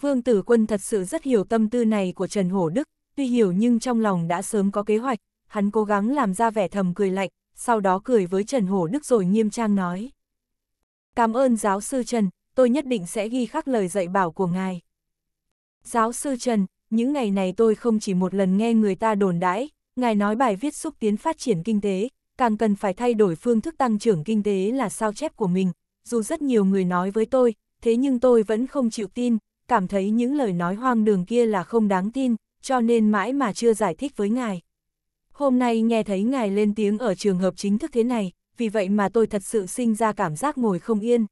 Vương Tử Quân thật sự rất hiểu tâm tư này của Trần Hổ Đức, tuy hiểu nhưng trong lòng đã sớm có kế hoạch, hắn cố gắng làm ra vẻ thầm cười lạnh, sau đó cười với Trần Hổ Đức rồi nghiêm trang nói. Cảm ơn giáo sư Trần, tôi nhất định sẽ ghi khắc lời dạy bảo của ngài. Giáo sư Trần, những ngày này tôi không chỉ một lần nghe người ta đồn đãi, ngài nói bài viết xúc tiến phát triển kinh tế, càng cần phải thay đổi phương thức tăng trưởng kinh tế là sao chép của mình. Dù rất nhiều người nói với tôi, thế nhưng tôi vẫn không chịu tin, cảm thấy những lời nói hoang đường kia là không đáng tin, cho nên mãi mà chưa giải thích với ngài. Hôm nay nghe thấy ngài lên tiếng ở trường hợp chính thức thế này, vì vậy mà tôi thật sự sinh ra cảm giác ngồi không yên.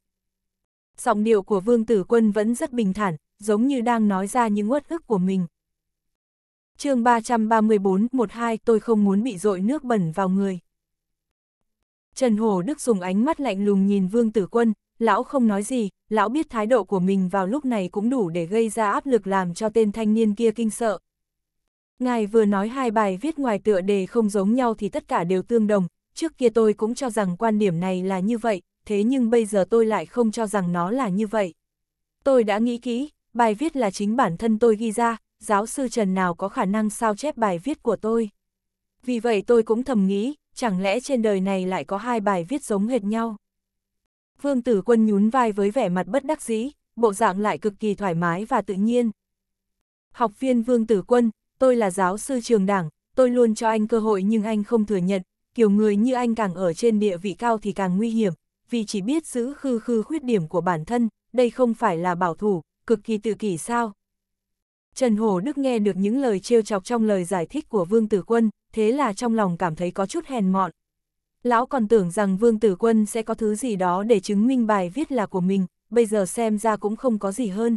Giọng điệu của Vương Tử Quân vẫn rất bình thản, giống như đang nói ra những uất ức của mình. chương 334-12 tôi không muốn bị dội nước bẩn vào người. Trần Hồ Đức dùng ánh mắt lạnh lùng nhìn Vương Tử Quân, lão không nói gì, lão biết thái độ của mình vào lúc này cũng đủ để gây ra áp lực làm cho tên thanh niên kia kinh sợ. Ngài vừa nói hai bài viết ngoài tựa đề không giống nhau thì tất cả đều tương đồng, trước kia tôi cũng cho rằng quan điểm này là như vậy, thế nhưng bây giờ tôi lại không cho rằng nó là như vậy. Tôi đã nghĩ kỹ, bài viết là chính bản thân tôi ghi ra, giáo sư Trần nào có khả năng sao chép bài viết của tôi. Vì vậy tôi cũng thầm nghĩ, chẳng lẽ trên đời này lại có hai bài viết giống hệt nhau? Vương Tử Quân nhún vai với vẻ mặt bất đắc dĩ, bộ dạng lại cực kỳ thoải mái và tự nhiên. Học viên Vương Tử Quân, tôi là giáo sư trường đảng, tôi luôn cho anh cơ hội nhưng anh không thừa nhận, kiểu người như anh càng ở trên địa vị cao thì càng nguy hiểm, vì chỉ biết giữ khư khư khuyết điểm của bản thân, đây không phải là bảo thủ, cực kỳ tự kỷ sao? Trần Hổ Đức nghe được những lời trêu chọc trong lời giải thích của Vương Tử Quân, thế là trong lòng cảm thấy có chút hèn mọn. Lão còn tưởng rằng Vương Tử Quân sẽ có thứ gì đó để chứng minh bài viết là của mình, bây giờ xem ra cũng không có gì hơn.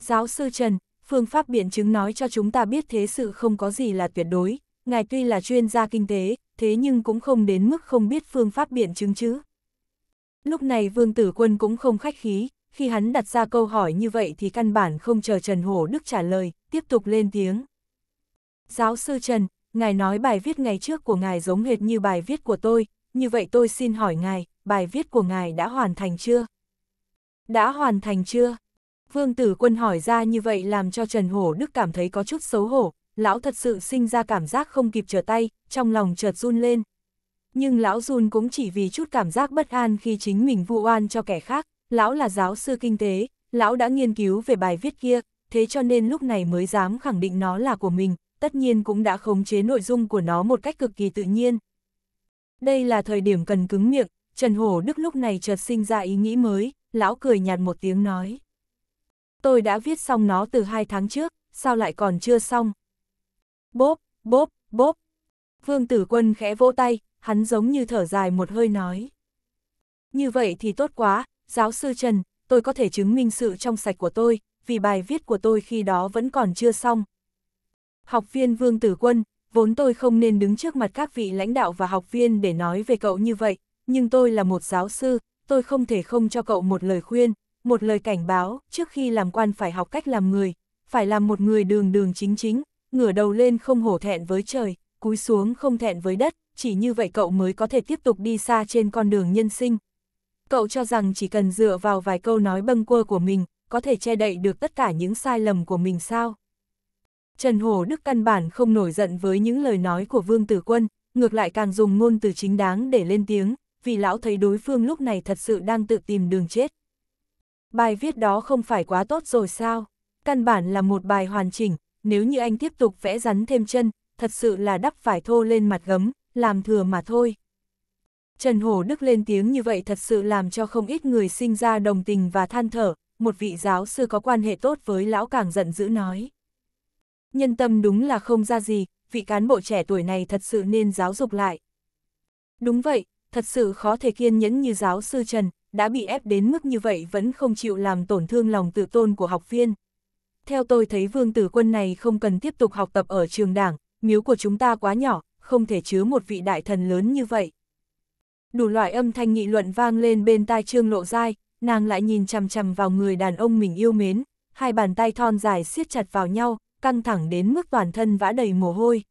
Giáo sư Trần, phương pháp biện chứng nói cho chúng ta biết thế sự không có gì là tuyệt đối, ngài tuy là chuyên gia kinh tế, thế nhưng cũng không đến mức không biết phương pháp biện chứng chứ. Lúc này Vương Tử Quân cũng không khách khí, khi hắn đặt ra câu hỏi như vậy thì căn bản không chờ Trần Hổ Đức trả lời, tiếp tục lên tiếng. Giáo sư Trần, ngài nói bài viết ngày trước của ngài giống hệt như bài viết của tôi, như vậy tôi xin hỏi ngài, bài viết của ngài đã hoàn thành chưa? Đã hoàn thành chưa? Vương Tử Quân hỏi ra như vậy làm cho Trần Hổ Đức cảm thấy có chút xấu hổ, lão thật sự sinh ra cảm giác không kịp trở tay, trong lòng chợt run lên. Nhưng lão run cũng chỉ vì chút cảm giác bất an khi chính mình vu oan cho kẻ khác, lão là giáo sư kinh tế, lão đã nghiên cứu về bài viết kia, thế cho nên lúc này mới dám khẳng định nó là của mình, tất nhiên cũng đã khống chế nội dung của nó một cách cực kỳ tự nhiên. Đây là thời điểm cần cứng miệng, Trần Hổ Đức lúc này chợt sinh ra ý nghĩ mới, lão cười nhạt một tiếng nói. Tôi đã viết xong nó từ hai tháng trước, sao lại còn chưa xong? Bốp, bốp, bốp. Vương Tử Quân khẽ vỗ tay, hắn giống như thở dài một hơi nói. Như vậy thì tốt quá, Giáo sư Trần, tôi có thể chứng minh sự trong sạch của tôi, vì bài viết của tôi khi đó vẫn còn chưa xong. Học viên Vương Tử Quân, vốn tôi không nên đứng trước mặt các vị lãnh đạo và học viên để nói về cậu như vậy, nhưng tôi là một giáo sư, tôi không thể không cho cậu một lời khuyên, một lời cảnh báo, trước khi làm quan phải học cách làm người, phải làm một người đường đường chính chính, ngửa đầu lên không hổ thẹn với trời, cúi xuống không thẹn với đất, chỉ như vậy cậu mới có thể tiếp tục đi xa trên con đường nhân sinh cậu cho rằng chỉ cần dựa vào vài câu nói bâng quơ của mình, có thể che đậy được tất cả những sai lầm của mình sao? Trần Hổ Đức căn bản không nổi giận với những lời nói của Vương Tử Quân, ngược lại càng dùng ngôn từ chính đáng để lên tiếng, vì lão thấy đối phương lúc này thật sự đang tự tìm đường chết. Bài viết đó không phải quá tốt rồi sao? Căn bản là một bài hoàn chỉnh, nếu như anh tiếp tục vẽ rắn thêm chân, thật sự là đắp phải thô lên mặt gấm, làm thừa mà thôi. Trần Hổ Đức lên tiếng như vậy thật sự làm cho không ít người sinh ra đồng tình và than thở, một vị giáo sư có quan hệ tốt với lão càng giận dữ nói. Nhân tâm đúng là không ra gì, vị cán bộ trẻ tuổi này thật sự nên giáo dục lại. Đúng vậy, thật sự khó thể kiên nhẫn như giáo sư Trần, đã bị ép đến mức như vậy vẫn không chịu làm tổn thương lòng tự tôn của học viên. Theo tôi thấy vương tử quân này không cần tiếp tục học tập ở trường đảng, miếu của chúng ta quá nhỏ, không thể chứa một vị đại thần lớn như vậy. Đủ loại âm thanh nghị luận vang lên bên tai Trương Lộ Giai, nàng lại nhìn chằm chằm vào người đàn ông mình yêu mến, hai bàn tay thon dài siết chặt vào nhau, căng thẳng đến mức toàn thân vã đầy mồ hôi.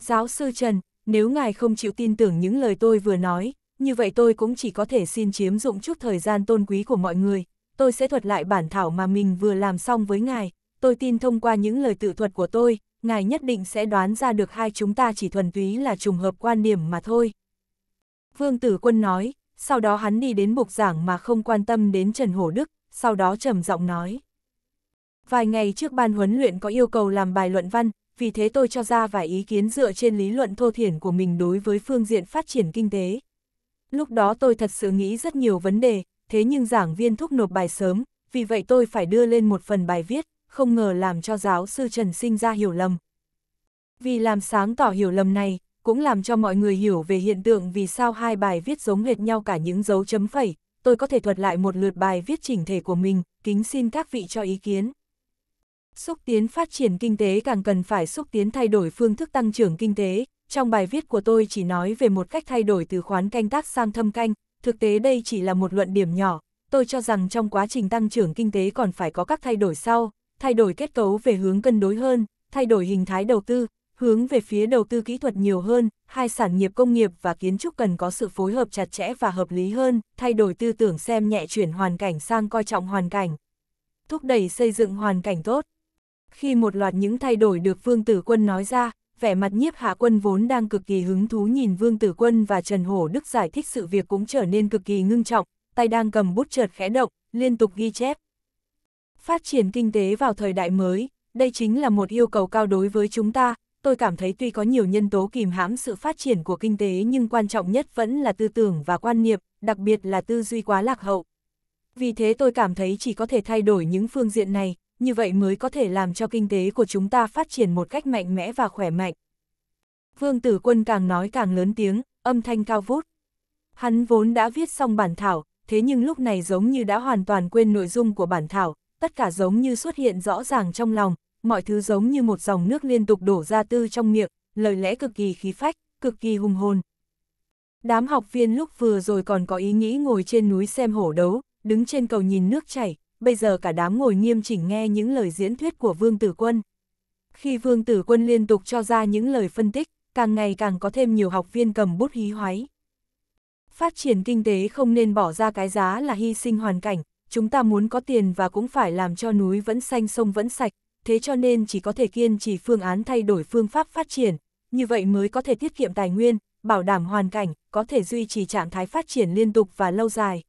Giáo sư Trần, nếu ngài không chịu tin tưởng những lời tôi vừa nói, như vậy tôi cũng chỉ có thể xin chiếm dụng chút thời gian tôn quý của mọi người, tôi sẽ thuật lại bản thảo mà mình vừa làm xong với ngài, tôi tin thông qua những lời tự thuật của tôi, ngài nhất định sẽ đoán ra được hai chúng ta chỉ thuần túy là trùng hợp quan điểm mà thôi. Vương Tử Quân nói, sau đó hắn đi đến bục giảng mà không quan tâm đến Trần Hổ Đức, sau đó trầm giọng nói. Vài ngày trước ban huấn luyện có yêu cầu làm bài luận văn, vì thế tôi cho ra vài ý kiến dựa trên lý luận thô thiển của mình đối với phương diện phát triển kinh tế. Lúc đó tôi thật sự nghĩ rất nhiều vấn đề, thế nhưng giảng viên thúc nộp bài sớm, vì vậy tôi phải đưa lên một phần bài viết, không ngờ làm cho giáo sư Trần sinh ra hiểu lầm. Vì làm sáng tỏ hiểu lầm này, cũng làm cho mọi người hiểu về hiện tượng vì sao hai bài viết giống hệt nhau cả những dấu chấm phẩy. Tôi có thể thuật lại một lượt bài viết chỉnh thể của mình, kính xin các vị cho ý kiến. Xúc tiến phát triển kinh tế càng cần phải xúc tiến thay đổi phương thức tăng trưởng kinh tế. Trong bài viết của tôi chỉ nói về một cách thay đổi từ khoán canh tác sang thâm canh, thực tế đây chỉ là một luận điểm nhỏ. Tôi cho rằng trong quá trình tăng trưởng kinh tế còn phải có các thay đổi sau, thay đổi kết cấu về hướng cân đối hơn, thay đổi hình thái đầu tư, hướng về phía đầu tư kỹ thuật nhiều hơn, hai sản nghiệp công nghiệp và kiến trúc cần có sự phối hợp chặt chẽ và hợp lý hơn, thay đổi tư tưởng xem nhẹ chuyển hoàn cảnh sang coi trọng hoàn cảnh. Thúc đẩy xây dựng hoàn cảnh tốt. Khi một loạt những thay đổi được Vương Tử Quân nói ra, vẻ mặt nhiếp hạ quân vốn đang cực kỳ hứng thú nhìn Vương Tử Quân và Trần Hổ Đức giải thích sự việc cũng trở nên cực kỳ ngưng trọng, tay đang cầm bút chợt khẽ động, liên tục ghi chép. Phát triển kinh tế vào thời đại mới, đây chính là một yêu cầu cao đối với chúng ta, tôi cảm thấy tuy có nhiều nhân tố kìm hãm sự phát triển của kinh tế nhưng quan trọng nhất vẫn là tư tưởng và quan niệm, đặc biệt là tư duy quá lạc hậu. Vì thế tôi cảm thấy chỉ có thể thay đổi những phương diện này, như vậy mới có thể làm cho kinh tế của chúng ta phát triển một cách mạnh mẽ và khỏe mạnh. Vương Tử Quân càng nói càng lớn tiếng, âm thanh cao vút. Hắn vốn đã viết xong bản thảo, thế nhưng lúc này giống như đã hoàn toàn quên nội dung của bản thảo, tất cả giống như xuất hiện rõ ràng trong lòng, mọi thứ giống như một dòng nước liên tục đổ ra tư trong miệng, lời lẽ cực kỳ khí phách, cực kỳ hùng hồn. Đám học viên lúc vừa rồi còn có ý nghĩ ngồi trên núi xem hổ đấu, đứng trên cầu nhìn nước chảy, bây giờ cả đám ngồi nghiêm chỉnh nghe những lời diễn thuyết của Vương Tử Quân. Khi Vương Tử Quân liên tục cho ra những lời phân tích, càng ngày càng có thêm nhiều học viên cầm bút hí hoái. Phát triển kinh tế không nên bỏ ra cái giá là hy sinh hoàn cảnh, chúng ta muốn có tiền và cũng phải làm cho núi vẫn xanh sông vẫn sạch, thế cho nên chỉ có thể kiên trì phương án thay đổi phương pháp phát triển, như vậy mới có thể tiết kiệm tài nguyên, bảo đảm hoàn cảnh, có thể duy trì trạng thái phát triển liên tục và lâu dài.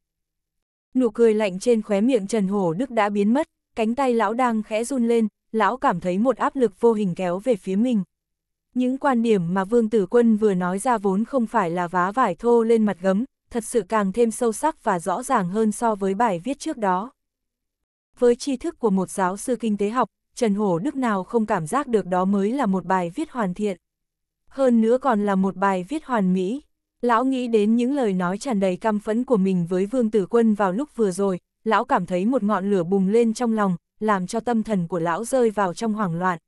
Nụ cười lạnh trên khóe miệng Trần Hổ Đức đã biến mất, cánh tay lão đang khẽ run lên, lão cảm thấy một áp lực vô hình kéo về phía mình. Những quan điểm mà Vương Tử Quân vừa nói ra vốn không phải là vá vải thô lên mặt gấm, thật sự càng thêm sâu sắc và rõ ràng hơn so với bài viết trước đó. Với tri thức của một giáo sư kinh tế học, Trần Hổ Đức nào không cảm giác được đó mới là một bài viết hoàn thiện. Hơn nữa còn là một bài viết hoàn mỹ. Lão nghĩ đến những lời nói tràn đầy căm phẫn của mình với Vương Tử Quân vào lúc vừa rồi, lão cảm thấy một ngọn lửa bùng lên trong lòng, làm cho tâm thần của lão rơi vào trong hoảng loạn.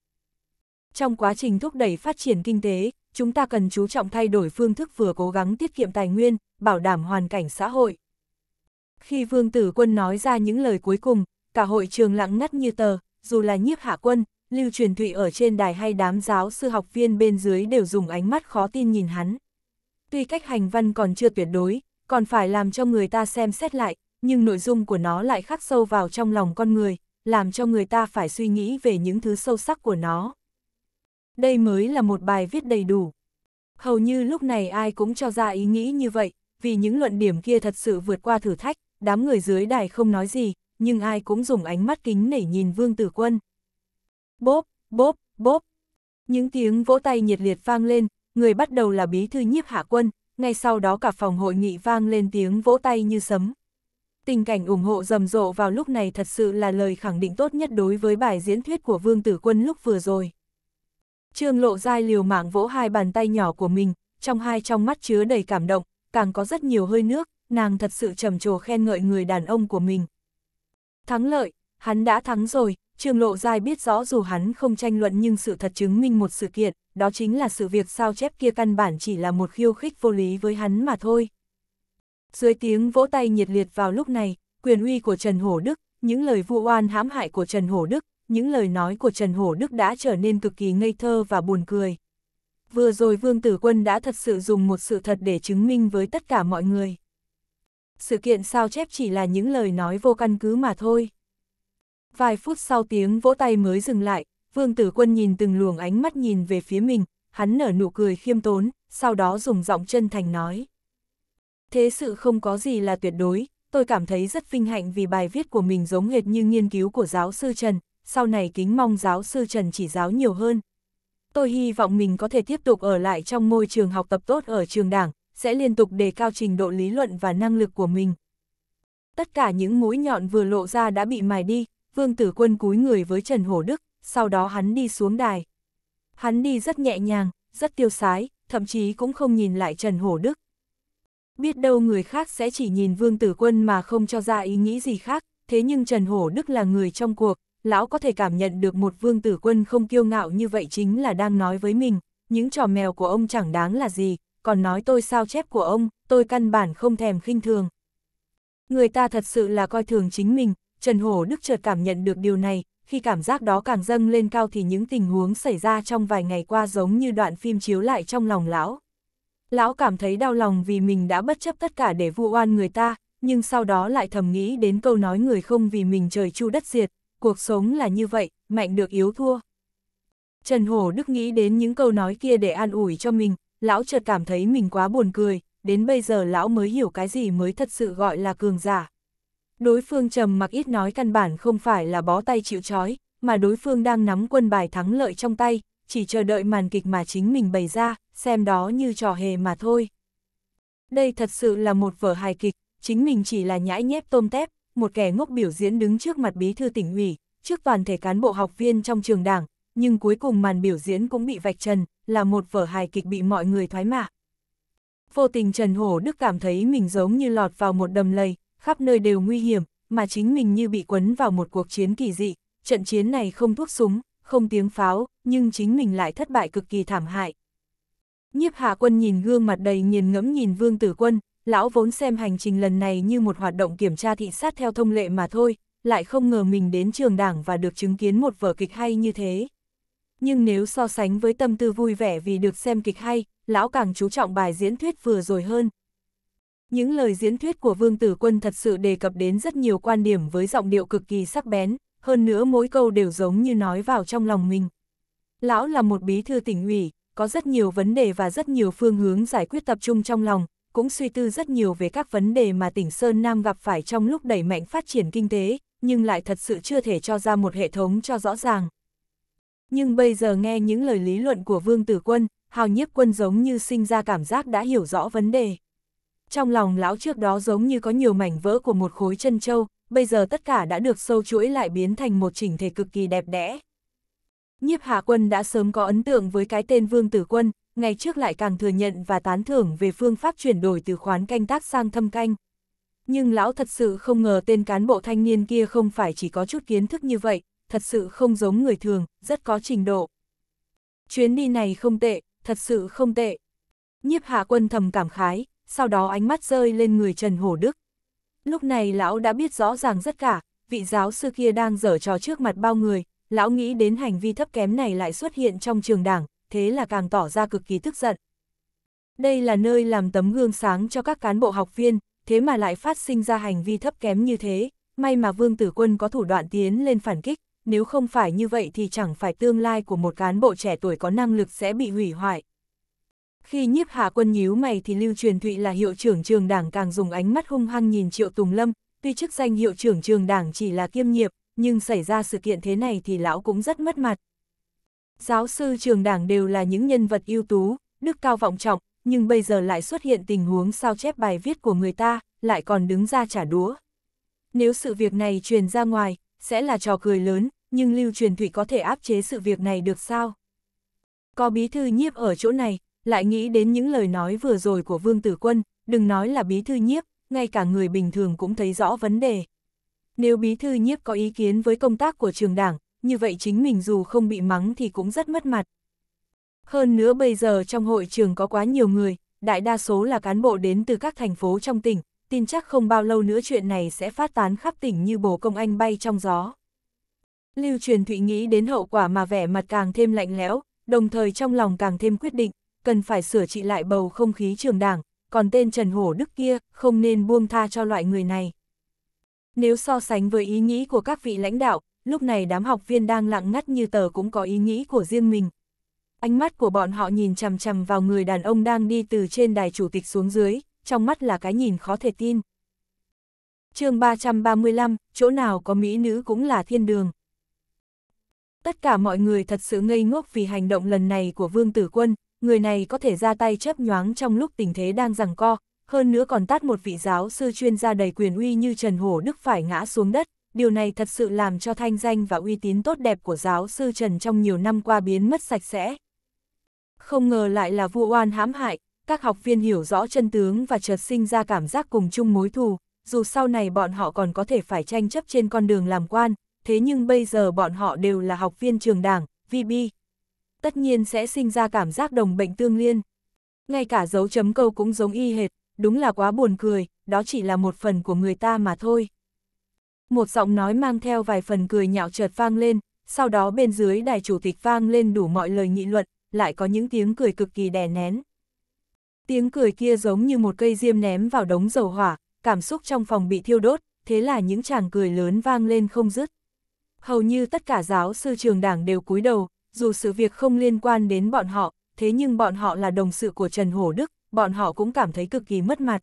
Trong quá trình thúc đẩy phát triển kinh tế, chúng ta cần chú trọng thay đổi phương thức vừa cố gắng tiết kiệm tài nguyên, bảo đảm hoàn cảnh xã hội. Khi Vương Tử Quân nói ra những lời cuối cùng, cả hội trường lặng ngắt như tờ, dù là nhiếp hạ quân, lưu truyền thụy ở trên đài hay đám giáo sư học viên bên dưới đều dùng ánh mắt khó tin nhìn hắn. Tuy cách hành văn còn chưa tuyệt đối, còn phải làm cho người ta xem xét lại, nhưng nội dung của nó lại khắc sâu vào trong lòng con người, làm cho người ta phải suy nghĩ về những thứ sâu sắc của nó. Đây mới là một bài viết đầy đủ. Hầu như lúc này ai cũng cho ra ý nghĩ như vậy, vì những luận điểm kia thật sự vượt qua thử thách, đám người dưới đài không nói gì, nhưng ai cũng dùng ánh mắt kính nể nhìn Vương Tử Quân. Bốp, bốp, bốp. Những tiếng vỗ tay nhiệt liệt vang lên, người bắt đầu là bí thư nhiếp hạ quân, ngay sau đó cả phòng hội nghị vang lên tiếng vỗ tay như sấm. Tình cảnh ủng hộ rầm rộ vào lúc này thật sự là lời khẳng định tốt nhất đối với bài diễn thuyết của Vương Tử Quân lúc vừa rồi. Trương Lộ Giai liều mạng vỗ hai bàn tay nhỏ của mình, trong hai trong mắt chứa đầy cảm động, càng có rất nhiều hơi nước, nàng thật sự trầm trồ khen ngợi người đàn ông của mình. Thắng lợi, hắn đã thắng rồi, Trường Lộ Giai biết rõ dù hắn không tranh luận nhưng sự thật chứng minh một sự kiện, đó chính là sự việc sao chép kia căn bản chỉ là một khiêu khích vô lý với hắn mà thôi. Dưới tiếng vỗ tay nhiệt liệt vào lúc này, quyền uy của Trần Hổ Đức, những lời vu oan hãm hại của Trần Hổ Đức, những lời nói của Trần Hổ Đức đã trở nên cực kỳ ngây thơ và buồn cười. Vừa rồi Vương Tử Quân đã thật sự dùng một sự thật để chứng minh với tất cả mọi người sự kiện sao chép chỉ là những lời nói vô căn cứ mà thôi. Vài phút sau tiếng vỗ tay mới dừng lại, Vương Tử Quân nhìn từng luồng ánh mắt nhìn về phía mình, hắn nở nụ cười khiêm tốn, sau đó dùng giọng chân thành nói. Thế sự không có gì là tuyệt đối, tôi cảm thấy rất vinh hạnh vì bài viết của mình giống hệt như nghiên cứu của giáo sư Trần, sau này kính mong giáo sư Trần chỉ giáo nhiều hơn. Tôi hy vọng mình có thể tiếp tục ở lại trong môi trường học tập tốt ở trường đảng, sẽ liên tục đề cao trình độ lý luận và năng lực của mình. Tất cả những mũi nhọn vừa lộ ra đã bị mài đi, Vương Tử Quân cúi người với Trần Hổ Đức, sau đó hắn đi xuống đài. Hắn đi rất nhẹ nhàng, rất tiêu sái, thậm chí cũng không nhìn lại Trần Hổ Đức. Biết đâu người khác sẽ chỉ nhìn Vương Tử Quân mà không cho ra ý nghĩ gì khác, thế nhưng Trần Hổ Đức là người trong cuộc, lão có thể cảm nhận được một Vương Tử Quân không kiêu ngạo như vậy chính là đang nói với mình, những trò mèo của ông chẳng đáng là gì, còn nói tôi sao chép của ông, tôi căn bản không thèm khinh thường. Người ta thật sự là coi thường chính mình, Trần Hổ Đức chợt cảm nhận được điều này, khi cảm giác đó càng dâng lên cao thì những tình huống xảy ra trong vài ngày qua giống như đoạn phim chiếu lại trong lòng lão. Lão cảm thấy đau lòng vì mình đã bất chấp tất cả để vu oan người ta, nhưng sau đó lại thầm nghĩ đến câu nói người không vì mình trời chu đất diệt, cuộc sống là như vậy, mạnh được yếu thua. Trần Hổ Đức nghĩ đến những câu nói kia để an ủi cho mình, lão chợt cảm thấy mình quá buồn cười, đến bây giờ lão mới hiểu cái gì mới thật sự gọi là cường giả. Đối phương trầm mặc ít nói căn bản không phải là bó tay chịu chói, mà đối phương đang nắm quân bài thắng lợi trong tay, chỉ chờ đợi màn kịch mà chính mình bày ra, xem đó như trò hề mà thôi. Đây thật sự là một vở hài kịch, chính mình chỉ là nhãi nhép tôm tép, một kẻ ngốc biểu diễn đứng trước mặt bí thư tỉnh ủy, trước toàn thể cán bộ học viên trong trường đảng, nhưng cuối cùng màn biểu diễn cũng bị vạch trần, là một vở hài kịch bị mọi người thoái mạ. Vô tình Trần Hổ Đức cảm thấy mình giống như lọt vào một đầm lầy, khắp nơi đều nguy hiểm, mà chính mình như bị quấn vào một cuộc chiến kỳ dị. Trận chiến này không thuốc súng, không tiếng pháo, nhưng chính mình lại thất bại cực kỳ thảm hại. Nhiếp hạ quân nhìn gương mặt đầy nghiền ngẫm nhìn vương tử quân, lão vốn xem hành trình lần này như một hoạt động kiểm tra thị sát theo thông lệ mà thôi, lại không ngờ mình đến trường đảng và được chứng kiến một vở kịch hay như thế nhưng nếu so sánh với tâm tư vui vẻ vì được xem kịch hay, lão càng chú trọng bài diễn thuyết vừa rồi hơn. Những lời diễn thuyết của Vương Tử Quân thật sự đề cập đến rất nhiều quan điểm với giọng điệu cực kỳ sắc bén, hơn nữa mỗi câu đều giống như nói vào trong lòng mình. Lão là một bí thư tỉnh ủy, có rất nhiều vấn đề và rất nhiều phương hướng giải quyết tập trung trong lòng, cũng suy tư rất nhiều về các vấn đề mà tỉnh Sơn Nam gặp phải trong lúc đẩy mạnh phát triển kinh tế, nhưng lại thật sự chưa thể cho ra một hệ thống cho rõ ràng. Nhưng bây giờ nghe những lời lý luận của Vương Tử Quân, Hào Nhiếp Quân giống như sinh ra cảm giác đã hiểu rõ vấn đề. Trong lòng lão trước đó giống như có nhiều mảnh vỡ của một khối chân châu, bây giờ tất cả đã được sâu chuỗi lại biến thành một chỉnh thể cực kỳ đẹp đẽ. Nhiếp Hà Quân đã sớm có ấn tượng với cái tên Vương Tử Quân, ngày trước lại càng thừa nhận và tán thưởng về phương pháp chuyển đổi từ khoán canh tác sang thâm canh. Nhưng lão thật sự không ngờ tên cán bộ thanh niên kia không phải chỉ có chút kiến thức như vậy, thật sự không giống người thường, rất có trình độ. Chuyến đi này không tệ, thật sự không tệ. Nhiếp hạ quân thầm cảm khái, sau đó ánh mắt rơi lên người Trần Hổ Đức. Lúc này lão đã biết rõ ràng rất cả, vị giáo sư kia đang dở trò trước mặt bao người, lão nghĩ đến hành vi thấp kém này lại xuất hiện trong trường đảng, thế là càng tỏ ra cực kỳ tức giận. Đây là nơi làm tấm gương sáng cho các cán bộ học viên, thế mà lại phát sinh ra hành vi thấp kém như thế, may mà Vương Tử Quân có thủ đoạn tiến lên phản kích, nếu không phải như vậy thì chẳng phải tương lai của một cán bộ trẻ tuổi có năng lực sẽ bị hủy hoại. Khi nhiếp hạ quân nhíu mày thì Lưu Truyền Thụy là hiệu trưởng trường đảng càng dùng ánh mắt hung hăng nhìn Triệu Tùng Lâm, tuy chức danh hiệu trưởng trường đảng chỉ là kiêm nhiệm nhưng xảy ra sự kiện thế này thì lão cũng rất mất mặt. Giáo sư trường đảng đều là những nhân vật ưu tú, đức cao vọng trọng, nhưng bây giờ lại xuất hiện tình huống sao chép bài viết của người ta, lại còn đứng ra trả đũa. Nếu sự việc này truyền ra ngoài, sẽ là trò cười lớn, nhưng lưu truyền thủy có thể áp chế sự việc này được sao? Có bí thư nhiếp ở chỗ này, lại nghĩ đến những lời nói vừa rồi của Vương Tử Quân, đừng nói là bí thư nhiếp, ngay cả người bình thường cũng thấy rõ vấn đề. Nếu bí thư nhiếp có ý kiến với công tác của trường đảng, như vậy chính mình dù không bị mắng thì cũng rất mất mặt. Hơn nữa bây giờ trong hội trường có quá nhiều người, đại đa số là cán bộ đến từ các thành phố trong tỉnh, tin chắc không bao lâu nữa chuyện này sẽ phát tán khắp tỉnh như bồ công anh bay trong gió. Lưu truyền thụy nghĩ đến hậu quả mà vẻ mặt càng thêm lạnh lẽo, đồng thời trong lòng càng thêm quyết định, cần phải sửa trị lại bầu không khí trường đảng, còn tên Trần Hổ Đức kia không nên buông tha cho loại người này. Nếu so sánh với ý nghĩ của các vị lãnh đạo, lúc này đám học viên đang lặng ngắt như tờ cũng có ý nghĩ của riêng mình. Ánh mắt của bọn họ nhìn chằm chằm vào người đàn ông đang đi từ trên đài chủ tịch xuống dưới, trong mắt là cái nhìn khó thể tin. chương 335, chỗ nào có mỹ nữ cũng là thiên đường. Tất cả mọi người thật sự ngây ngốc vì hành động lần này của Vương Tử Quân, người này có thể ra tay chớp nhoáng trong lúc tình thế đang giằng co, hơn nữa còn tát một vị giáo sư chuyên gia đầy quyền uy như Trần Hổ Đức phải ngã xuống đất, điều này thật sự làm cho thanh danh và uy tín tốt đẹp của giáo sư Trần trong nhiều năm qua biến mất sạch sẽ. Không ngờ lại là vụ oan hãm hại, các học viên hiểu rõ chân tướng và chợt sinh ra cảm giác cùng chung mối thù, dù sau này bọn họ còn có thể phải tranh chấp trên con đường làm quan, thế nhưng bây giờ bọn họ đều là học viên trường đảng, VB. Tất nhiên sẽ sinh ra cảm giác đồng bệnh tương liên. Ngay cả dấu chấm câu cũng giống y hệt, đúng là quá buồn cười, đó chỉ là một phần của người ta mà thôi. Một giọng nói mang theo vài phần cười nhạo chợt vang lên, sau đó bên dưới đài chủ tịch vang lên đủ mọi lời nghị luận, lại có những tiếng cười cực kỳ đè nén. Tiếng cười kia giống như một cây diêm ném vào đống dầu hỏa, cảm xúc trong phòng bị thiêu đốt, thế là những chàng cười lớn vang lên không dứt hầu như tất cả giáo sư trường đảng đều cúi đầu, dù sự việc không liên quan đến bọn họ, thế nhưng bọn họ là đồng sự của Trần Hổ Đức, bọn họ cũng cảm thấy cực kỳ mất mặt.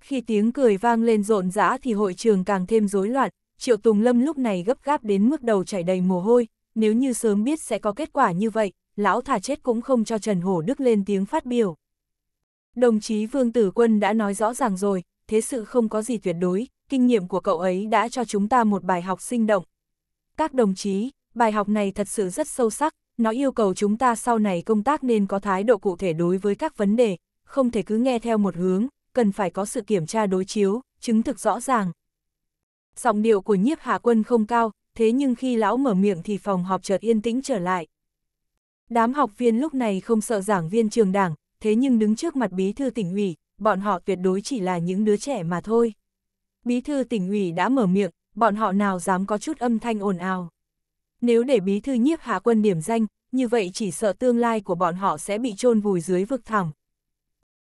Khi tiếng cười vang lên rộn rã thì hội trường càng thêm rối loạn, Triệu Tùng Lâm lúc này gấp gáp đến mức đầu chảy đầy mồ hôi, nếu như sớm biết sẽ có kết quả như vậy, lão thả chết cũng không cho Trần Hổ Đức lên tiếng phát biểu. Đồng chí Vương Tử Quân đã nói rõ ràng rồi, thế sự không có gì tuyệt đối, kinh nghiệm của cậu ấy đã cho chúng ta một bài học sinh động, các đồng chí, bài học này thật sự rất sâu sắc, nó yêu cầu chúng ta sau này công tác nên có thái độ cụ thể đối với các vấn đề, không thể cứ nghe theo một hướng, cần phải có sự kiểm tra đối chiếu, chứng thực rõ ràng. Giọng điệu của nhiếp hạ quân không cao, thế nhưng khi lão mở miệng thì phòng họp chợt yên tĩnh trở lại. Đám học viên lúc này không sợ giảng viên trường đảng, thế nhưng đứng trước mặt bí thư tỉnh ủy, bọn họ tuyệt đối chỉ là những đứa trẻ mà thôi. Bí thư tỉnh ủy đã mở miệng, bọn họ nào dám có chút âm thanh ồn ào. Nếu để bí thư nhiếp hạ quân điểm danh, như vậy chỉ sợ tương lai của bọn họ sẽ bị chôn vùi dưới vực thẳm.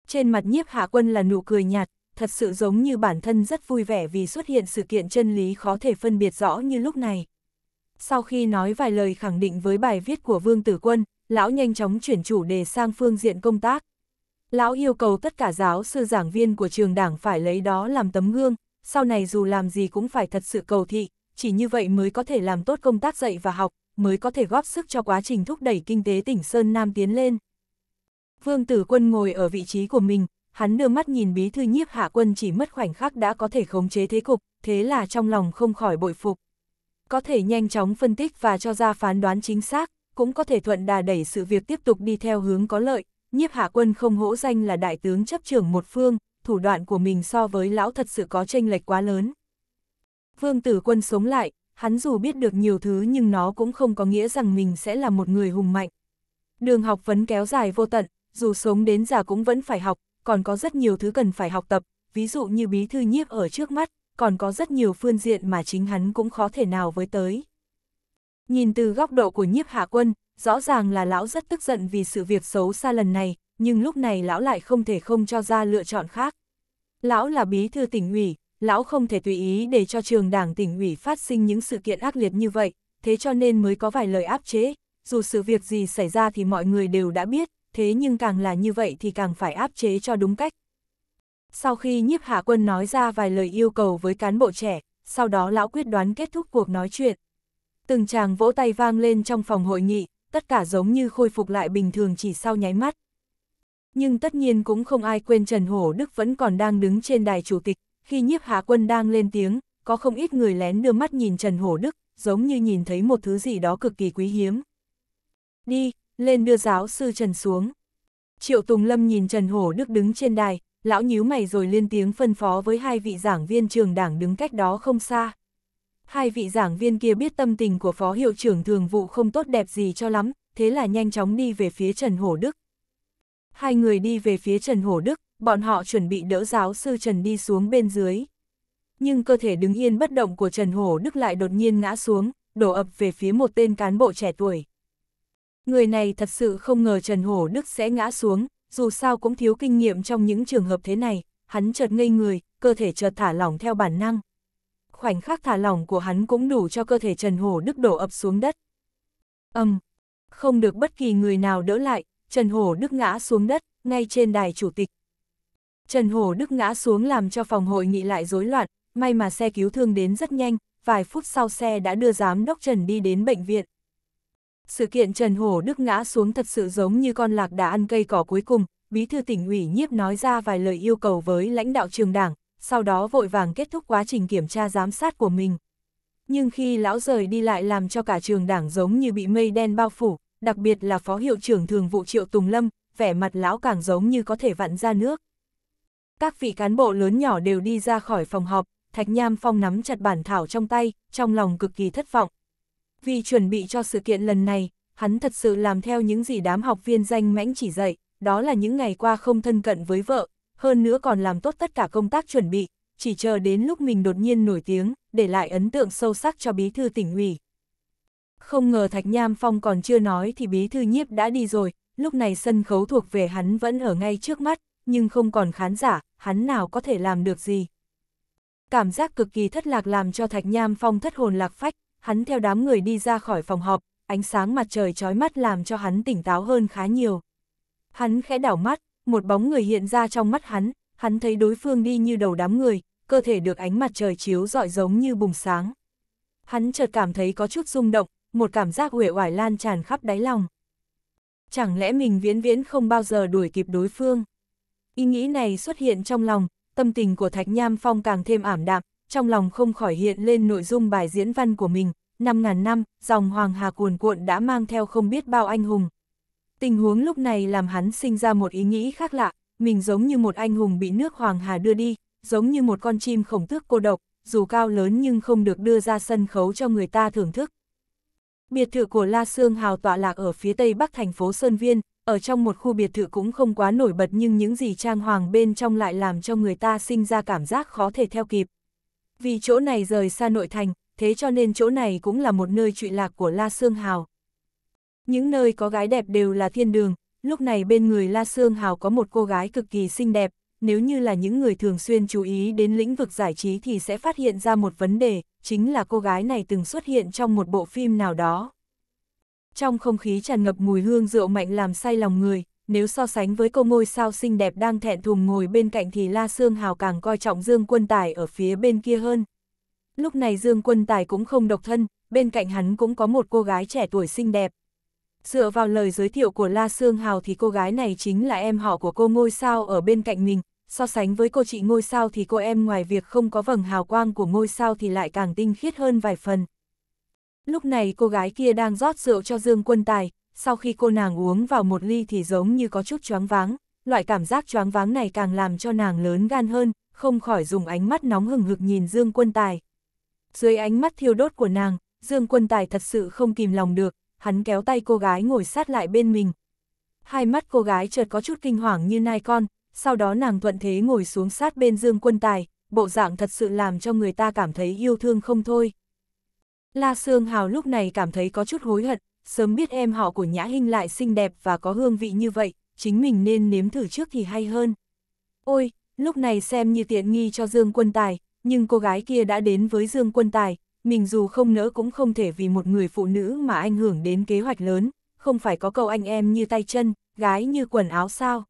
Trên mặt nhiếp hạ quân là nụ cười nhạt, thật sự giống như bản thân rất vui vẻ vì xuất hiện sự kiện chân lý khó thể phân biệt rõ như lúc này. Sau khi nói vài lời khẳng định với bài viết của Vương Tử Quân, lão nhanh chóng chuyển chủ đề sang phương diện công tác. Lão yêu cầu tất cả giáo sư giảng viên của trường đảng phải lấy đó làm tấm gương, sau này dù làm gì cũng phải thật sự cầu thị, chỉ như vậy mới có thể làm tốt công tác dạy và học, mới có thể góp sức cho quá trình thúc đẩy kinh tế tỉnh Sơn Nam tiến lên. Vương Tử Quân ngồi ở vị trí của mình, hắn đưa mắt nhìn bí thư nhiếp hạ quân chỉ mất khoảnh khắc đã có thể khống chế thế cục, thế là trong lòng không khỏi bội phục. Có thể nhanh chóng phân tích và cho ra phán đoán chính xác, cũng có thể thuận đà đẩy sự việc tiếp tục đi theo hướng có lợi, nhiếp hạ quân không hỗ danh là đại tướng chấp trưởng một phương, thủ đoạn của mình so với lão thật sự có tranh lệch quá lớn. Vương tử quân sống lại, hắn dù biết được nhiều thứ nhưng nó cũng không có nghĩa rằng mình sẽ là một người hùng mạnh. Đường học vấn kéo dài vô tận, dù sống đến già cũng vẫn phải học, còn có rất nhiều thứ cần phải học tập, ví dụ như bí thư nhiếp ở trước mắt, còn có rất nhiều phương diện mà chính hắn cũng khó thể nào với tới. Nhìn từ góc độ của nhiếp hạ quân, rõ ràng là lão rất tức giận vì sự việc xấu xa lần này, nhưng lúc này lão lại không thể không cho ra lựa chọn khác. Lão là bí thư tỉnh ủy, lão không thể tùy ý để cho trường đảng tỉnh ủy phát sinh những sự kiện ác liệt như vậy, thế cho nên mới có vài lời áp chế, dù sự việc gì xảy ra thì mọi người đều đã biết, thế nhưng càng là như vậy thì càng phải áp chế cho đúng cách. Sau khi nhiếp hạ quân nói ra vài lời yêu cầu với cán bộ trẻ, sau đó lão quyết đoán kết thúc cuộc nói chuyện. Từng chàng vỗ tay vang lên trong phòng hội nghị, tất cả giống như khôi phục lại bình thường chỉ sau nháy mắt. Nhưng tất nhiên cũng không ai quên Trần Hổ Đức vẫn còn đang đứng trên đài chủ tịch, khi nhiếp hạ quân đang lên tiếng, có không ít người lén đưa mắt nhìn Trần Hổ Đức, giống như nhìn thấy một thứ gì đó cực kỳ quý hiếm. Đi, lên đưa giáo sư Trần xuống. Triệu Tùng Lâm nhìn Trần Hổ Đức đứng trên đài, lão nhíu mày rồi lên tiếng phân phó với hai vị giảng viên trường đảng đứng cách đó không xa. Hai vị giảng viên kia biết tâm tình của phó hiệu trưởng thường vụ không tốt đẹp gì cho lắm, thế là nhanh chóng đi về phía Trần Hổ Đức hai người đi về phía Trần Hổ Đức, bọn họ chuẩn bị đỡ giáo sư Trần đi xuống bên dưới. Nhưng cơ thể đứng yên bất động của Trần Hổ Đức lại đột nhiên ngã xuống, đổ ập về phía một tên cán bộ trẻ tuổi. Người này thật sự không ngờ Trần Hổ Đức sẽ ngã xuống, dù sao cũng thiếu kinh nghiệm trong những trường hợp thế này, hắn chợt ngây người, cơ thể chợt thả lỏng theo bản năng. Khoảnh khắc thả lỏng của hắn cũng đủ cho cơ thể Trần Hổ Đức đổ ập xuống đất. Âm, um, không được bất kỳ người nào đỡ lại, Trần Hổ Đức ngã xuống đất, ngay trên đài chủ tịch. Trần Hổ Đức ngã xuống làm cho phòng hội nghị lại rối loạn, may mà xe cứu thương đến rất nhanh, vài phút sau xe đã đưa giám đốc Trần đi đến bệnh viện. Sự kiện Trần Hổ Đức ngã xuống thật sự giống như con lạc đã ăn cây cỏ cuối cùng, bí thư tỉnh ủy nhiếp nói ra vài lời yêu cầu với lãnh đạo trường đảng, sau đó vội vàng kết thúc quá trình kiểm tra giám sát của mình. Nhưng khi lão rời đi lại làm cho cả trường đảng giống như bị mây đen bao phủ, đặc biệt là phó hiệu trưởng thường vụ Triệu Tùng Lâm, vẻ mặt lão càng giống như có thể vặn ra nước. Các vị cán bộ lớn nhỏ đều đi ra khỏi phòng họp, Thạch Nham Phong nắm chặt bản thảo trong tay, trong lòng cực kỳ thất vọng. Vì chuẩn bị cho sự kiện lần này, hắn thật sự làm theo những gì đám học viên danh mãnh chỉ dạy, đó là những ngày qua không thân cận với vợ, hơn nữa còn làm tốt tất cả công tác chuẩn bị, chỉ chờ đến lúc mình đột nhiên nổi tiếng, để lại ấn tượng sâu sắc cho bí thư tỉnh ủy. Không ngờ Thạch Nham Phong còn chưa nói thì bí thư nhiếp đã đi rồi, lúc này sân khấu thuộc về hắn vẫn ở ngay trước mắt, nhưng không còn khán giả, hắn nào có thể làm được gì. Cảm giác cực kỳ thất lạc làm cho Thạch Nham Phong thất hồn lạc phách, hắn theo đám người đi ra khỏi phòng họp, ánh sáng mặt trời chói mắt làm cho hắn tỉnh táo hơn khá nhiều. Hắn khẽ đảo mắt, một bóng người hiện ra trong mắt hắn, hắn thấy đối phương đi như đầu đám người, cơ thể được ánh mặt trời chiếu rọi giống như bùng sáng. Hắn chợt cảm thấy có chút rung động, một cảm giác uể oải lan tràn khắp đáy lòng. Chẳng lẽ mình viễn viễn không bao giờ đuổi kịp đối phương? Ý nghĩ này xuất hiện trong lòng, tâm tình của Thạch Nham Phong càng thêm ảm đạm, trong lòng không khỏi hiện lên nội dung bài diễn văn của mình, năm ngàn năm, dòng hoàng hà cuồn cuộn đã mang theo không biết bao anh hùng. Tình huống lúc này làm hắn sinh ra một ý nghĩ khác lạ, mình giống như một anh hùng bị nước hoàng hà đưa đi, giống như một con chim khổng tước cô độc, dù cao lớn nhưng không được đưa ra sân khấu cho người ta thưởng thức, Biệt thự của La Sương Hào tọa lạc ở phía tây bắc thành phố Sơn Viên, ở trong một khu biệt thự cũng không quá nổi bật nhưng những gì trang hoàng bên trong lại làm cho người ta sinh ra cảm giác khó thể theo kịp. Vì chỗ này rời xa nội thành, thế cho nên chỗ này cũng là một nơi trụy lạc của La Sương Hào. Những nơi có gái đẹp đều là thiên đường, lúc này bên người La Sương Hào có một cô gái cực kỳ xinh đẹp, nếu như là những người thường xuyên chú ý đến lĩnh vực giải trí thì sẽ phát hiện ra một vấn đề, chính là cô gái này từng xuất hiện trong một bộ phim nào đó. Trong không khí tràn ngập mùi hương rượu mạnh làm say lòng người, nếu so sánh với cô ngôi sao xinh đẹp đang thẹn thùng ngồi bên cạnh thì La Sương Hào càng coi trọng Dương Quân Tài ở phía bên kia hơn. Lúc này Dương Quân Tài cũng không độc thân, bên cạnh hắn cũng có một cô gái trẻ tuổi xinh đẹp. Dựa vào lời giới thiệu của La Sương Hào thì cô gái này chính là em họ của cô ngôi sao ở bên cạnh mình, so sánh với cô chị ngôi sao thì cô em ngoài việc không có vầng hào quang của ngôi sao thì lại càng tinh khiết hơn vài phần. Lúc này cô gái kia đang rót rượu cho Dương Quân Tài, sau khi cô nàng uống vào một ly thì giống như có chút choáng váng, loại cảm giác choáng váng này càng làm cho nàng lớn gan hơn, không khỏi dùng ánh mắt nóng hừng hực nhìn Dương Quân Tài. Dưới ánh mắt thiêu đốt của nàng, Dương Quân Tài thật sự không kìm lòng được, hắn kéo tay cô gái ngồi sát lại bên mình. Hai mắt cô gái chợt có chút kinh hoàng như nai con, sau đó nàng thuận thế ngồi xuống sát bên Dương Quân Tài, bộ dạng thật sự làm cho người ta cảm thấy yêu thương không thôi. La Sương Hào lúc này cảm thấy có chút hối hận, sớm biết em họ của Nhã Hinh lại xinh đẹp và có hương vị như vậy, chính mình nên nếm thử trước thì hay hơn. Ôi, lúc này xem như tiện nghi cho Dương Quân Tài, nhưng cô gái kia đã đến với Dương Quân Tài, mình dù không nỡ cũng không thể vì một người phụ nữ mà ảnh hưởng đến kế hoạch lớn, không phải có câu anh em như tay chân, gái như quần áo sao.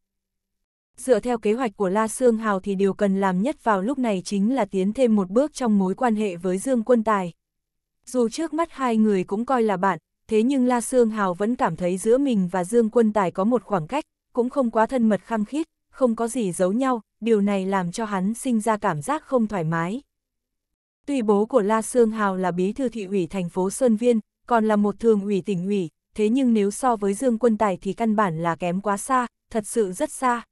Dựa theo kế hoạch của La Sương Hào thì điều cần làm nhất vào lúc này chính là tiến thêm một bước trong mối quan hệ với Dương Quân Tài. Dù trước mắt hai người cũng coi là bạn, thế nhưng La Sương Hào vẫn cảm thấy giữa mình và Dương Quân Tài có một khoảng cách, cũng không quá thân mật khăng khít, không có gì giấu nhau, điều này làm cho hắn sinh ra cảm giác không thoải mái. Tuy bố của La Sương Hào là bí thư thị ủy thành phố Sơn Viên, còn là một thường ủy tỉnh ủy, thế nhưng nếu so với Dương Quân Tài thì căn bản là kém quá xa, thật sự rất xa.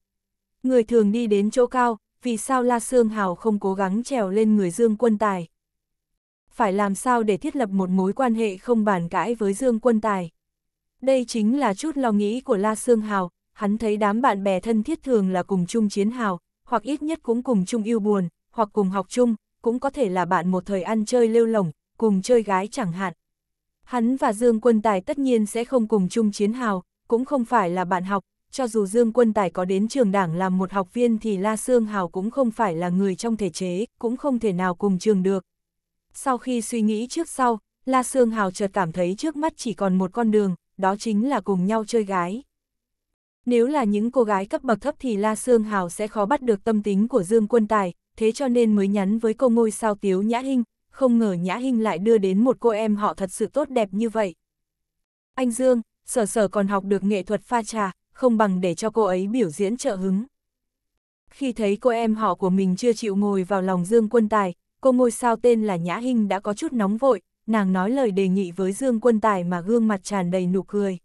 Người thường đi đến chỗ cao, vì sao La Sương Hào không cố gắng trèo lên người Dương Quân Tài? Phải làm sao để thiết lập một mối quan hệ không bàn cãi với Dương Quân Tài? Đây chính là chút lo nghĩ của La Sương Hào, hắn thấy đám bạn bè thân thiết thường là cùng chung chiến hào, hoặc ít nhất cũng cùng chung yêu buồn, hoặc cùng học chung, cũng có thể là bạn một thời ăn chơi lêu lỏng, cùng chơi gái chẳng hạn. Hắn và Dương Quân Tài tất nhiên sẽ không cùng chung chiến hào, cũng không phải là bạn học, cho dù Dương Quân Tài có đến trường đảng làm một học viên thì La Sương Hào cũng không phải là người trong thể chế, cũng không thể nào cùng trường được. Sau khi suy nghĩ trước sau, La Sương Hào chợt cảm thấy trước mắt chỉ còn một con đường, đó chính là cùng nhau chơi gái. Nếu là những cô gái cấp bậc thấp thì La Sương Hào sẽ khó bắt được tâm tính của Dương Quân Tài, thế cho nên mới nhắn với cô ngôi sao Tiếu Nhã Hinh, không ngờ Nhã Hinh lại đưa đến một cô em họ thật sự tốt đẹp như vậy. Anh Dương, sở sở còn học được nghệ thuật pha trà, không bằng để cho cô ấy biểu diễn trợ hứng. Khi thấy cô em họ của mình chưa chịu ngồi vào lòng Dương Quân Tài, cô ngôi sao tên là Nhã Hinh đã có chút nóng vội, nàng nói lời đề nghị với Dương Quân Tài mà gương mặt tràn đầy nụ cười.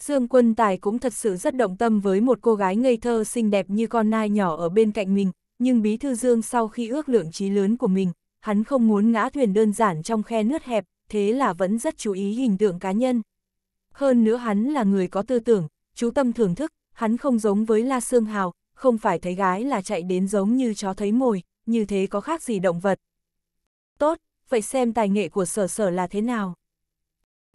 Dương Quân Tài cũng thật sự rất động tâm với một cô gái ngây thơ xinh đẹp như con nai nhỏ ở bên cạnh mình, nhưng bí thư Dương sau khi ước lượng trí lớn của mình, hắn không muốn ngã thuyền đơn giản trong khe nước hẹp, thế là vẫn rất chú ý hình tượng cá nhân. Hơn nữa hắn là người có tư tưởng, chú tâm thưởng thức, hắn không giống với La Sương Hào, không phải thấy gái là chạy đến giống như chó thấy mồi, như thế có khác gì động vật. Tốt, vậy xem tài nghệ của sở sở là thế nào.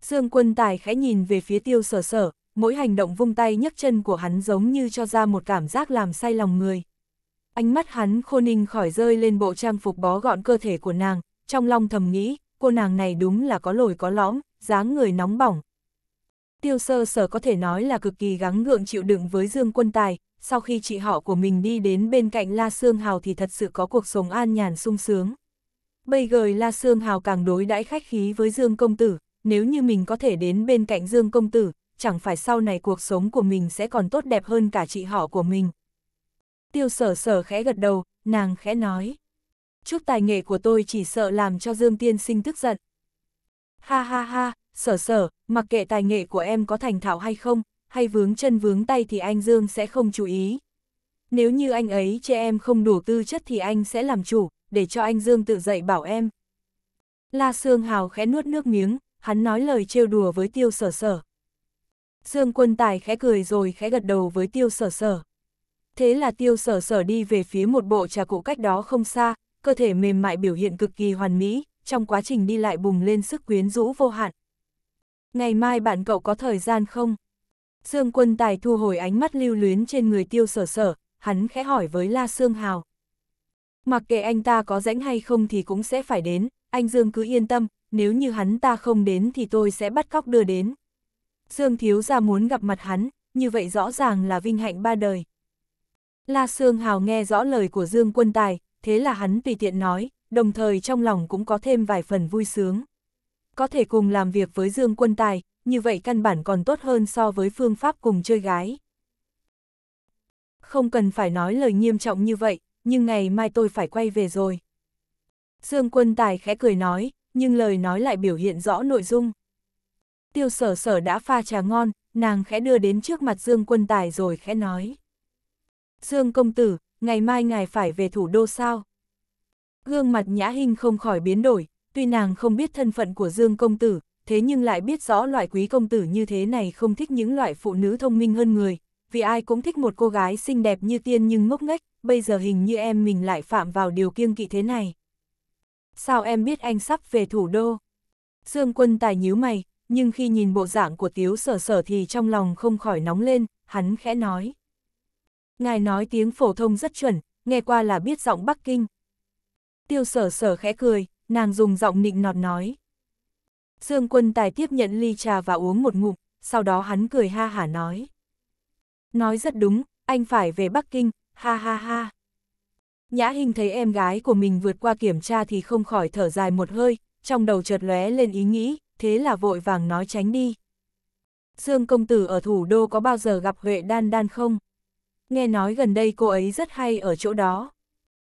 Dương quân tài khẽ nhìn về phía tiêu sở sở, mỗi hành động vung tay nhấc chân của hắn giống như cho ra một cảm giác làm say lòng người. Ánh mắt hắn khô ninh khỏi rơi lên bộ trang phục bó gọn cơ thể của nàng, trong lòng thầm nghĩ, cô nàng này đúng là có lồi có lõm, dáng người nóng bỏng, Tiêu sơ sở có thể nói là cực kỳ gắng gượng chịu đựng với Dương Quân Tài, sau khi chị họ của mình đi đến bên cạnh La Sương Hào thì thật sự có cuộc sống an nhàn sung sướng. Bây giờ La Sương Hào càng đối đãi khách khí với Dương Công Tử, nếu như mình có thể đến bên cạnh Dương Công Tử, chẳng phải sau này cuộc sống của mình sẽ còn tốt đẹp hơn cả chị họ của mình. Tiêu sở sở khẽ gật đầu, nàng khẽ nói. Chút tài nghệ của tôi chỉ sợ làm cho Dương Tiên sinh tức giận. Ha ha ha, sở sở, mặc kệ tài nghệ của em có thành thạo hay không, hay vướng chân vướng tay thì anh Dương sẽ không chú ý. Nếu như anh ấy che em không đủ tư chất thì anh sẽ làm chủ, để cho anh Dương tự dạy bảo em. La Sương Hào khẽ nuốt nước miếng, hắn nói lời trêu đùa với tiêu sở sở. Dương quân tài khẽ cười rồi khẽ gật đầu với tiêu sở sở. Thế là tiêu sở sở đi về phía một bộ trà cụ cách đó không xa, cơ thể mềm mại biểu hiện cực kỳ hoàn mỹ, trong quá trình đi lại bùng lên sức quyến rũ vô hạn, ngày mai bạn cậu có thời gian không? Dương quân tài thu hồi ánh mắt lưu luyến trên người tiêu sở sở, hắn khẽ hỏi với La Sương Hào. Mặc kệ anh ta có rãnh hay không thì cũng sẽ phải đến, anh Dương cứ yên tâm, nếu như hắn ta không đến thì tôi sẽ bắt cóc đưa đến. Dương thiếu ra muốn gặp mặt hắn, như vậy rõ ràng là vinh hạnh ba đời. La Sương Hào nghe rõ lời của Dương quân tài, thế là hắn tùy tiện nói, đồng thời trong lòng cũng có thêm vài phần vui sướng có thể cùng làm việc với Dương Quân Tài, như vậy căn bản còn tốt hơn so với phương pháp cùng chơi gái. Không cần phải nói lời nghiêm trọng như vậy, nhưng ngày mai tôi phải quay về rồi. Dương Quân Tài khẽ cười nói, nhưng lời nói lại biểu hiện rõ nội dung. Tiêu sở sở đã pha trà ngon, nàng khẽ đưa đến trước mặt Dương Quân Tài rồi khẽ nói. Dương công tử, ngày mai ngài phải về thủ đô sao? Gương mặt Nhã hình không khỏi biến đổi, tuy nàng không biết thân phận của Dương Công Tử, thế nhưng lại biết rõ loại quý công tử như thế này không thích những loại phụ nữ thông minh hơn người, vì ai cũng thích một cô gái xinh đẹp như tiên nhưng ngốc nghếch, bây giờ hình như em mình lại phạm vào điều kiêng kỵ thế này. Sao em biết anh sắp về thủ đô? Dương quân tài nhíu mày, nhưng khi nhìn bộ dạng của tiếu sở sở thì trong lòng không khỏi nóng lên, hắn khẽ nói. Ngài nói tiếng phổ thông rất chuẩn, nghe qua là biết giọng Bắc Kinh. Tiêu sở sở khẽ cười, nàng dùng giọng nịnh nọt nói. Dương quân tài tiếp nhận ly trà và uống một ngụm, sau đó hắn cười ha hả nói. Nói rất đúng, anh phải về Bắc Kinh, ha ha ha. Nhã Hình thấy em gái của mình vượt qua kiểm tra thì không khỏi thở dài một hơi, trong đầu chợt lóe lên ý nghĩ, thế là vội vàng nói tránh đi. Dương công tử ở thủ đô có bao giờ gặp Huệ Đan Đan không? Nghe nói gần đây cô ấy rất hay ở chỗ đó.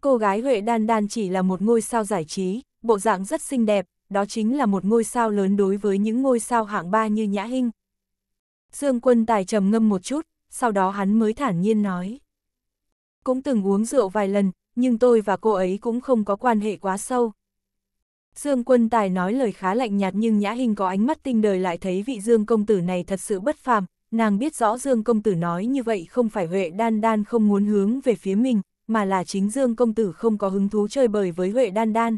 Cô gái Huệ Đan Đan chỉ là một ngôi sao giải trí, bộ dạng rất xinh đẹp, đó chính là một ngôi sao lớn đối với những ngôi sao hạng ba như Nhã Hinh. Dương Quân Tài trầm ngâm một chút, sau đó hắn mới thản nhiên nói. Cũng từng uống rượu vài lần, nhưng tôi và cô ấy cũng không có quan hệ quá sâu. Dương Quân Tài nói lời khá lạnh nhạt nhưng Nhã Hinh có ánh mắt tinh đời lại thấy vị Dương Công Tử này thật sự bất phàm, nàng biết rõ Dương Công Tử nói như vậy không phải Huệ Đan Đan không muốn hướng về phía mình, mà là chính Dương Công Tử không có hứng thú chơi bời với Huệ Đan Đan.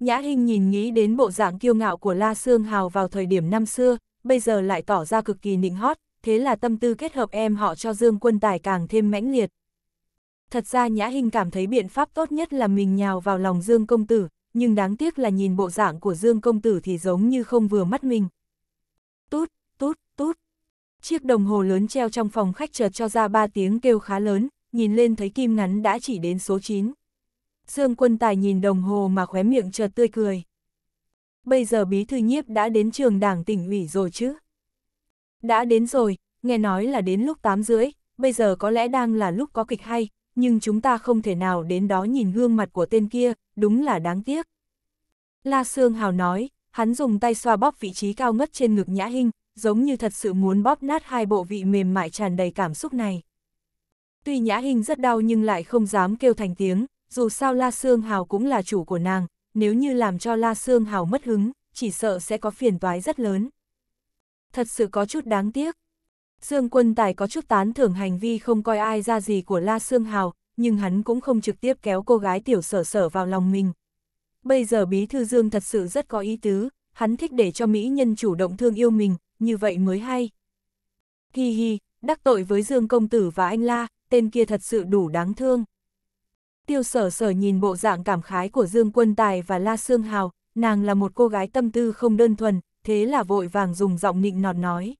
Nhã Hinh nhìn nghĩ đến bộ dạng kiêu ngạo của La Sương Hào vào thời điểm năm xưa, bây giờ lại tỏ ra cực kỳ nịnh hót, thế là tâm tư kết hợp em họ cho Dương Quân Tài càng thêm mãnh liệt. Thật ra Nhã Hinh cảm thấy biện pháp tốt nhất là mình nhào vào lòng Dương Công Tử, nhưng đáng tiếc là nhìn bộ dạng của Dương Công Tử thì giống như không vừa mắt mình. Tút, tút, tút. Chiếc đồng hồ lớn treo trong phòng khách chợt cho ra ba tiếng kêu khá lớn, nhìn lên thấy kim ngắn đã chỉ đến số 9. Dương Quân Tài nhìn đồng hồ mà khóe miệng chợt tươi cười. Bây giờ bí thư nhiếp đã đến trường đảng tỉnh ủy rồi chứ? Đã đến rồi, nghe nói là đến lúc 8 rưỡi, bây giờ có lẽ đang là lúc có kịch hay, nhưng chúng ta không thể nào đến đó nhìn gương mặt của tên kia, đúng là đáng tiếc. La Sương Hào nói, hắn dùng tay xoa bóp vị trí cao ngất trên ngực Nhã Hinh, giống như thật sự muốn bóp nát hai bộ vị mềm mại tràn đầy cảm xúc này. Tuy Nhã Hinh rất đau nhưng lại không dám kêu thành tiếng, dù sao La Sương Hào cũng là chủ của nàng, nếu như làm cho La Sương Hào mất hứng, chỉ sợ sẽ có phiền toái rất lớn. Thật sự có chút đáng tiếc. Dương Quân Tài có chút tán thưởng hành vi không coi ai ra gì của La Sương Hào, nhưng hắn cũng không trực tiếp kéo cô gái tiểu sở sở vào lòng mình. Bây giờ Bí Thư Dương thật sự rất có ý tứ, hắn thích để cho Mỹ nhân chủ động thương yêu mình, như vậy mới hay. Hi hi, đắc tội với Dương Công Tử và anh La, tên kia thật sự đủ đáng thương tiêu sở sở nhìn bộ dạng cảm khái của Dương Quân Tài và La Sương Hào, nàng là một cô gái tâm tư không đơn thuần, thế là vội vàng dùng giọng nịnh nọt nói.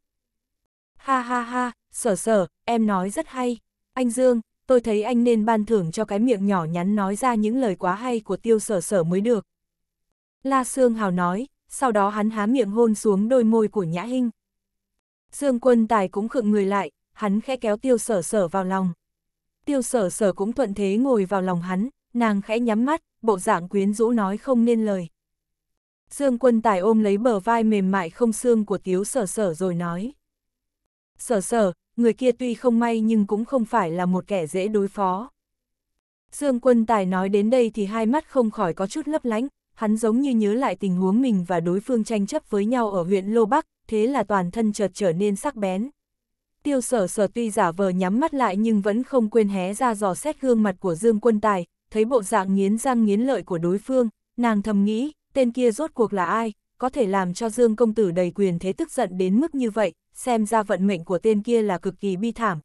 Ha ha ha, sở sở, em nói rất hay. Anh Dương, tôi thấy anh nên ban thưởng cho cái miệng nhỏ nhắn nói ra những lời quá hay của tiêu sở sở mới được. La Sương Hào nói, sau đó hắn há miệng hôn xuống đôi môi của Nhã Hinh. Dương Quân Tài cũng khựng người lại, hắn khẽ kéo tiêu sở sở vào lòng tiêu sở sở cũng thuận thế ngồi vào lòng hắn, nàng khẽ nhắm mắt, bộ dạng quyến rũ nói không nên lời. Dương quân tài ôm lấy bờ vai mềm mại không xương của tiếu sở sở rồi nói. Sở sở, người kia tuy không may nhưng cũng không phải là một kẻ dễ đối phó. Dương quân tài nói đến đây thì hai mắt không khỏi có chút lấp lánh, hắn giống như nhớ lại tình huống mình và đối phương tranh chấp với nhau ở huyện Lô Bắc, thế là toàn thân chợt trở nên sắc bén tiêu sở sở tuy giả vờ nhắm mắt lại nhưng vẫn không quên hé ra dò xét gương mặt của Dương Quân Tài, thấy bộ dạng nghiến răng nghiến lợi của đối phương, nàng thầm nghĩ, tên kia rốt cuộc là ai, có thể làm cho Dương Công Tử đầy quyền thế tức giận đến mức như vậy, xem ra vận mệnh của tên kia là cực kỳ bi thảm.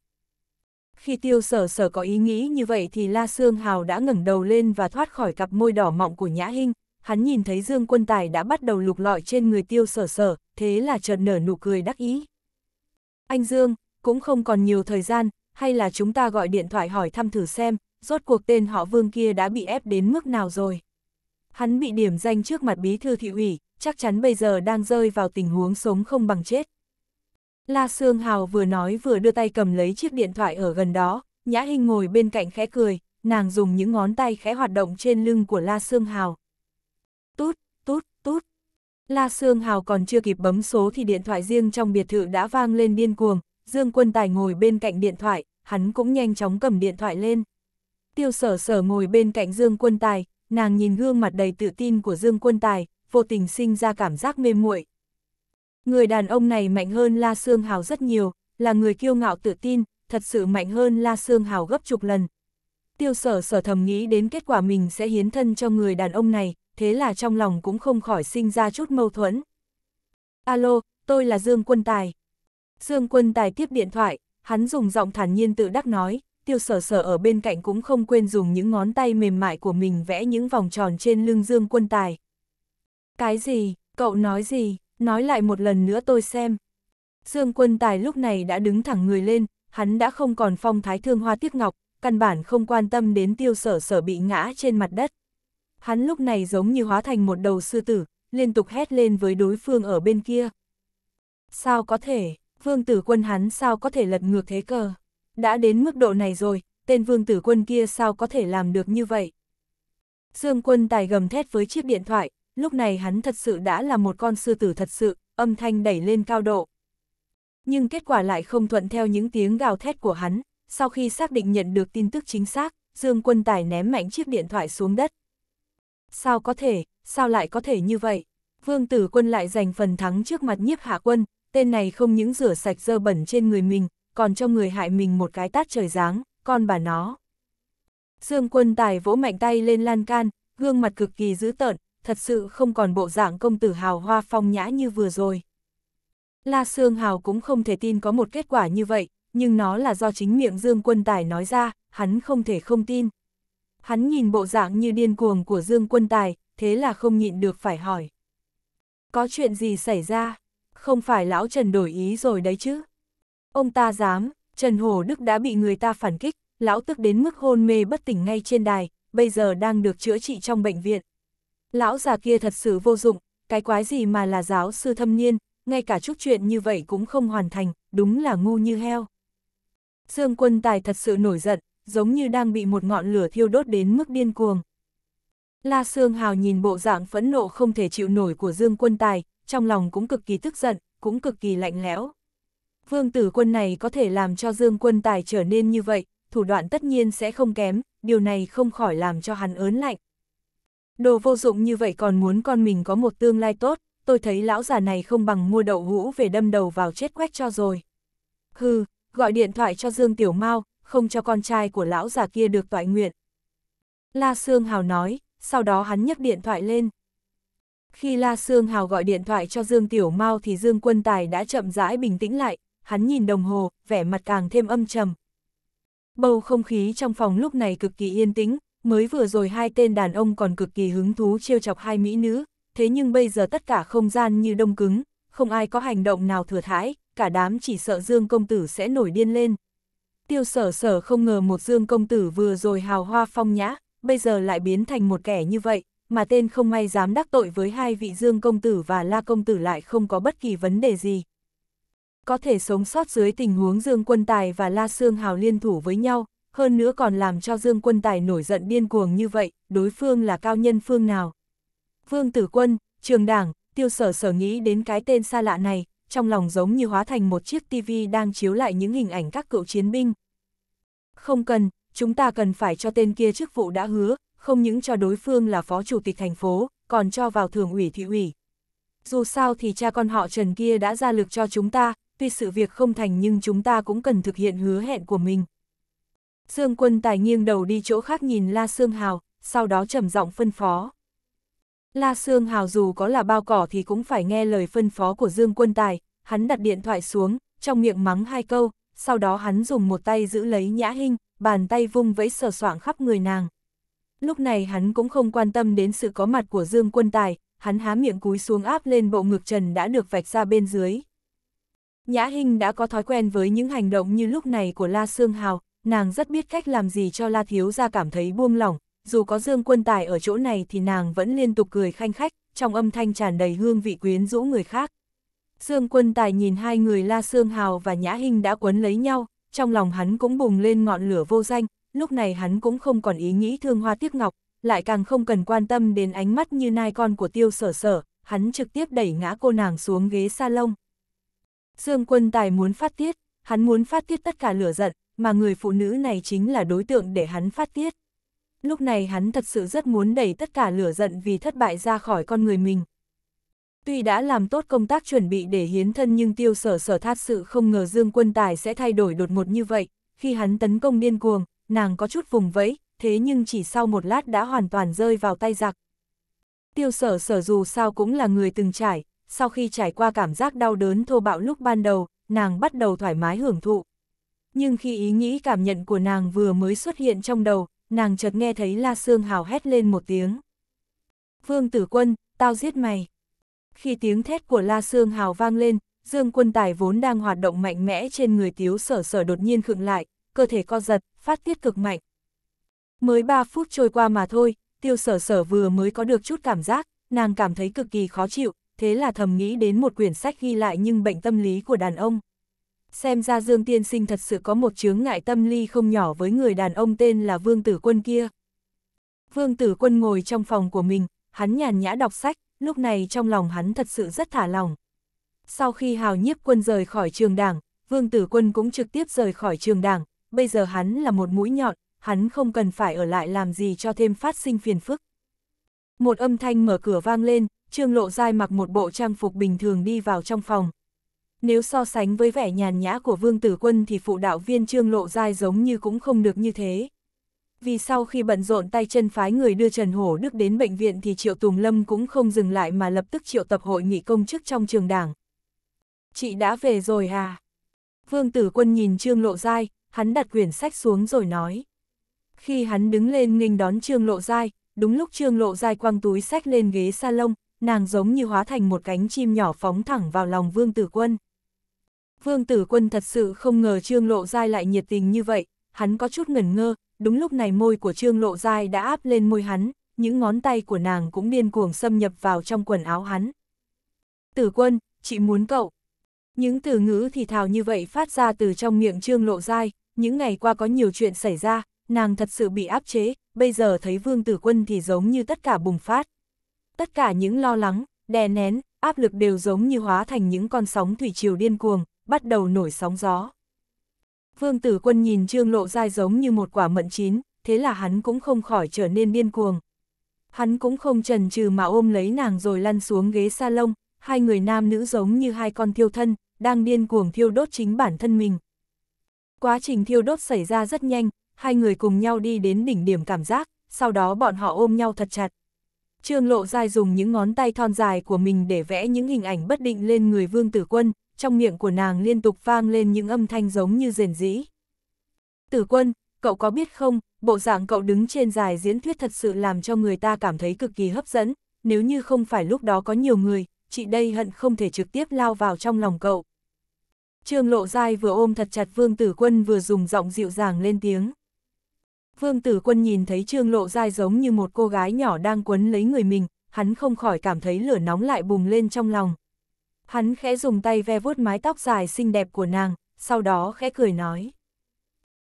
Khi tiêu sở sở có ý nghĩ như vậy thì La Sương Hào đã ngẩng đầu lên và thoát khỏi cặp môi đỏ mọng của Nhã Hinh, hắn nhìn thấy Dương Quân Tài đã bắt đầu lục lọi trên người tiêu sở sở, thế là chợt nở nụ cười đắc ý. Anh Dương, cũng không còn nhiều thời gian, hay là chúng ta gọi điện thoại hỏi thăm thử xem, rốt cuộc tên họ Vương kia đã bị ép đến mức nào rồi. Hắn bị điểm danh trước mặt bí thư thị ủy, chắc chắn bây giờ đang rơi vào tình huống sống không bằng chết. La Sương Hào vừa nói vừa đưa tay cầm lấy chiếc điện thoại ở gần đó, Nhã Hinh ngồi bên cạnh khẽ cười, nàng dùng những ngón tay khẽ hoạt động trên lưng của La Sương Hào. Tút, tút, tút. La Sương Hào còn chưa kịp bấm số thì điện thoại riêng trong biệt thự đã vang lên điên cuồng, Dương Quân Tài ngồi bên cạnh điện thoại, hắn cũng nhanh chóng cầm điện thoại lên. Tiêu sở sở ngồi bên cạnh Dương Quân Tài, nàng nhìn gương mặt đầy tự tin của Dương Quân Tài, vô tình sinh ra cảm giác mê muội. Người đàn ông này mạnh hơn La Sương Hào rất nhiều, là người kiêu ngạo tự tin, thật sự mạnh hơn La Sương Hào gấp chục lần. Tiêu sở sở thầm nghĩ đến kết quả mình sẽ hiến thân cho người đàn ông này, thế là trong lòng cũng không khỏi sinh ra chút mâu thuẫn. Alo, tôi là Dương Quân Tài. Dương Quân Tài tiếp điện thoại, hắn dùng giọng thản nhiên tự đắc nói, tiêu sở sở ở bên cạnh cũng không quên dùng những ngón tay mềm mại của mình vẽ những vòng tròn trên lưng Dương Quân Tài. Cái gì, cậu nói gì, nói lại một lần nữa tôi xem. Dương Quân Tài lúc này đã đứng thẳng người lên, hắn đã không còn phong thái thương hoa tiếc ngọc, căn bản không quan tâm đến tiêu sở sở bị ngã trên mặt đất. Hắn lúc này giống như hóa thành một đầu sư tử, liên tục hét lên với đối phương ở bên kia. Sao có thể, vương tử quân hắn sao có thể lật ngược thế cờ. Đã đến mức độ này rồi, tên vương tử quân kia sao có thể làm được như vậy. Dương quân tài gầm thét với chiếc điện thoại, lúc này hắn thật sự đã là một con sư tử thật sự, âm thanh đẩy lên cao độ. Nhưng kết quả lại không thuận theo những tiếng gào thét của hắn, sau khi xác định nhận được tin tức chính xác, Dương quân tài ném mạnh chiếc điện thoại xuống đất. Sao có thể, sao lại có thể như vậy? Vương tử quân lại giành phần thắng trước mặt nhiếp hạ quân, tên này không những rửa sạch dơ bẩn trên người mình, còn cho người hại mình một cái tát trời giáng, con bà nó. Dương quân tài vỗ mạnh tay lên lan can, gương mặt cực kỳ dữ tợn, thật sự không còn bộ dạng công tử hào hoa phong nhã như vừa rồi. La Sương Hào cũng không thể tin có một kết quả như vậy, nhưng nó là do chính miệng Dương Quân Tài nói ra, hắn không thể không tin. Hắn nhìn bộ dạng như điên cuồng của Dương Quân Tài, thế là không nhịn được phải hỏi. Có chuyện gì xảy ra? không phải lão Trần đổi ý rồi đấy chứ. Ông ta dám, Trần Hổ Đức đã bị người ta phản kích, lão tức đến mức hôn mê bất tỉnh ngay trên đài, bây giờ đang được chữa trị trong bệnh viện. Lão già kia thật sự vô dụng, cái quái gì mà là giáo sư thâm niên, ngay cả chút chuyện như vậy cũng không hoàn thành, đúng là ngu như heo. Dương quân tài thật sự nổi giận, giống như đang bị một ngọn lửa thiêu đốt đến mức điên cuồng. La Sương Hào nhìn bộ dạng phẫn nộ không thể chịu nổi của Dương Quân Tài, trong lòng cũng cực kỳ tức giận, cũng cực kỳ lạnh lẽo. Vương tử quân này có thể làm cho Dương quân tài trở nên như vậy, thủ đoạn tất nhiên sẽ không kém, điều này không khỏi làm cho hắn ớn lạnh. Đồ vô dụng như vậy còn muốn con mình có một tương lai tốt, tôi thấy lão già này không bằng mua đậu hũ về đâm đầu vào chết quét cho rồi. Hừ, gọi điện thoại cho Dương Tiểu Mao, không cho con trai của lão già kia được toại nguyện. La Sương Hào nói, sau đó hắn nhấc điện thoại lên. Khi La Sương Hào gọi điện thoại cho Dương Tiểu Mao thì Dương Quân Tài đã chậm rãi bình tĩnh lại, hắn nhìn đồng hồ, vẻ mặt càng thêm âm trầm. Bầu không khí trong phòng lúc này cực kỳ yên tĩnh, mới vừa rồi hai tên đàn ông còn cực kỳ hứng thú trêu chọc hai mỹ nữ, thế nhưng bây giờ tất cả không gian như đông cứng, không ai có hành động nào thừa thãi, cả đám chỉ sợ Dương Công Tử sẽ nổi điên lên. Tiêu sở sở không ngờ một Dương Công Tử vừa rồi hào hoa phong nhã, bây giờ lại biến thành một kẻ như vậy, mà tên không may dám đắc tội với hai vị Dương Công Tử và La Công Tử lại không có bất kỳ vấn đề gì. Có thể sống sót dưới tình huống Dương Quân Tài và La Sương Hào liên thủ với nhau, hơn nữa còn làm cho Dương Quân Tài nổi giận điên cuồng như vậy, đối phương là cao nhân phương nào. Vương Tử Quân, Trường Đảng, Tiêu Sở Sở nghĩ đến cái tên xa lạ này, trong lòng giống như hóa thành một chiếc tivi đang chiếu lại những hình ảnh các cựu chiến binh. Không cần, chúng ta cần phải cho tên kia chức vụ đã hứa, không những cho đối phương là phó chủ tịch thành phố, còn cho vào thường ủy thị ủy. Dù sao thì cha con họ Trần kia đã ra lực cho chúng ta, tuy sự việc không thành nhưng chúng ta cũng cần thực hiện hứa hẹn của mình. Dương quân tài nghiêng đầu đi chỗ khác nhìn La Sương Hào, sau đó trầm giọng phân phó. La Sương Hào dù có là bao cỏ thì cũng phải nghe lời phân phó của Dương quân tài, hắn đặt điện thoại xuống, trong miệng mắng hai câu, sau đó hắn dùng một tay giữ lấy nhã hình, bàn tay vung vẫy sờ soạng khắp người nàng. Lúc này hắn cũng không quan tâm đến sự có mặt của Dương Quân Tài, hắn há miệng cúi xuống áp lên bộ ngực trần đã được vạch ra bên dưới. Nhã Hinh đã có thói quen với những hành động như lúc này của La Sương Hào, nàng rất biết cách làm gì cho La Thiếu ra cảm thấy buông lỏng, dù có Dương Quân Tài ở chỗ này thì nàng vẫn liên tục cười khanh khách, trong âm thanh tràn đầy hương vị quyến rũ người khác. Dương Quân Tài nhìn hai người La Sương Hào và Nhã Hinh đã quấn lấy nhau, trong lòng hắn cũng bùng lên ngọn lửa vô danh, lúc này hắn cũng không còn ý nghĩ thương hoa tiếc ngọc, lại càng không cần quan tâm đến ánh mắt như nai con của tiêu sở sở, hắn trực tiếp đẩy ngã cô nàng xuống ghế salon. Dương quân tài muốn phát tiết, hắn muốn phát tiết tất cả lửa giận, mà người phụ nữ này chính là đối tượng để hắn phát tiết. Lúc này hắn thật sự rất muốn đẩy tất cả lửa giận vì thất bại ra khỏi con người mình. Tuy đã làm tốt công tác chuẩn bị để hiến thân nhưng tiêu sở sở thát sự không ngờ Dương Quân Tài sẽ thay đổi đột ngột như vậy, khi hắn tấn công điên cuồng, nàng có chút vùng vẫy, thế nhưng chỉ sau một lát đã hoàn toàn rơi vào tay giặc. Tiêu sở sở dù sao cũng là người từng trải, sau khi trải qua cảm giác đau đớn thô bạo lúc ban đầu, nàng bắt đầu thoải mái hưởng thụ. Nhưng khi ý nghĩ cảm nhận của nàng vừa mới xuất hiện trong đầu, nàng chợt nghe thấy La Sương hào hét lên một tiếng. Vương tử quân, tao giết mày. Khi tiếng thét của La Sương hào vang lên, Dương quân tài vốn đang hoạt động mạnh mẽ trên người tiếu sở sở đột nhiên khựng lại, cơ thể co giật, phát tiết cực mạnh. Mới 3 phút trôi qua mà thôi, tiêu sở sở vừa mới có được chút cảm giác, nàng cảm thấy cực kỳ khó chịu, thế là thầm nghĩ đến một quyển sách ghi lại nhưng bệnh tâm lý của đàn ông. Xem ra Dương Tiên Sinh thật sự có một chướng ngại tâm lý không nhỏ với người đàn ông tên là Vương Tử Quân kia. Vương Tử Quân ngồi trong phòng của mình, hắn nhàn nhã đọc sách, lúc này trong lòng hắn thật sự rất thả lòng. Sau khi Hào Nhiếp Quân rời khỏi trường đảng, Vương Tử Quân cũng trực tiếp rời khỏi trường đảng, bây giờ hắn là một mũi nhọn, hắn không cần phải ở lại làm gì cho thêm phát sinh phiền phức. Một âm thanh mở cửa vang lên, Trương Lộ Giai mặc một bộ trang phục bình thường đi vào trong phòng. Nếu so sánh với vẻ nhàn nhã của Vương Tử Quân thì phụ đạo viên Trương Lộ Giai giống như cũng không được như thế. Vì sau khi bận rộn tay chân phái người đưa Trần Hổ Đức đến bệnh viện thì Triệu Tùng Lâm cũng không dừng lại mà lập tức triệu tập hội nghị công chức trong trường đảng. Chị đã về rồi à? Vương Tử Quân nhìn Trương Lộ Giai, hắn đặt quyển sách xuống rồi nói. Khi hắn đứng lên nghênh đón Trương Lộ Giai, đúng lúc Trương Lộ Giai quăng túi sách lên ghế salon, nàng giống như hóa thành một cánh chim nhỏ phóng thẳng vào lòng Vương Tử Quân. Vương Tử Quân thật sự không ngờ Trương Lộ Giai lại nhiệt tình như vậy, hắn có chút ngẩn ngơ, đúng lúc này môi của Trương Lộ Giai đã áp lên môi hắn, những ngón tay của nàng cũng điên cuồng xâm nhập vào trong quần áo hắn. Tử Quân, chị muốn cậu. Những từ ngữ thì thào như vậy phát ra từ trong miệng Trương Lộ Giai, những ngày qua có nhiều chuyện xảy ra, nàng thật sự bị áp chế, bây giờ thấy vương tử quân thì giống như tất cả bùng phát. Tất cả những lo lắng, đè nén, áp lực đều giống như hóa thành những con sóng thủy triều điên cuồng, bắt đầu nổi sóng gió. Vương tử quân nhìn trương lộ dai giống như một quả mận chín, thế là hắn cũng không khỏi trở nên điên cuồng. Hắn cũng không trần trừ mà ôm lấy nàng rồi lăn xuống ghế salon, hai người nam nữ giống như hai con thiêu thân, đang điên cuồng thiêu đốt chính bản thân mình. Quá trình thiêu đốt xảy ra rất nhanh, hai người cùng nhau đi đến đỉnh điểm cảm giác, sau đó bọn họ ôm nhau thật chặt. Trương Lộ Giai dùng những ngón tay thon dài của mình để vẽ những hình ảnh bất định lên người Vương Tử Quân, trong miệng của nàng liên tục vang lên những âm thanh giống như rền rĩ. Tử Quân, cậu có biết không, bộ dạng cậu đứng trên dài diễn thuyết thật sự làm cho người ta cảm thấy cực kỳ hấp dẫn, nếu như không phải lúc đó có nhiều người, chị đây hận không thể trực tiếp lao vào trong lòng cậu. Trương Lộ Giai vừa ôm thật chặt Vương Tử Quân vừa dùng giọng dịu dàng lên tiếng. Vương Tử Quân nhìn thấy Trương Lộ Giai giống như một cô gái nhỏ đang quấn lấy người mình, hắn không khỏi cảm thấy lửa nóng lại bùng lên trong lòng. Hắn khẽ dùng tay ve vuốt mái tóc dài xinh đẹp của nàng, sau đó khẽ cười nói.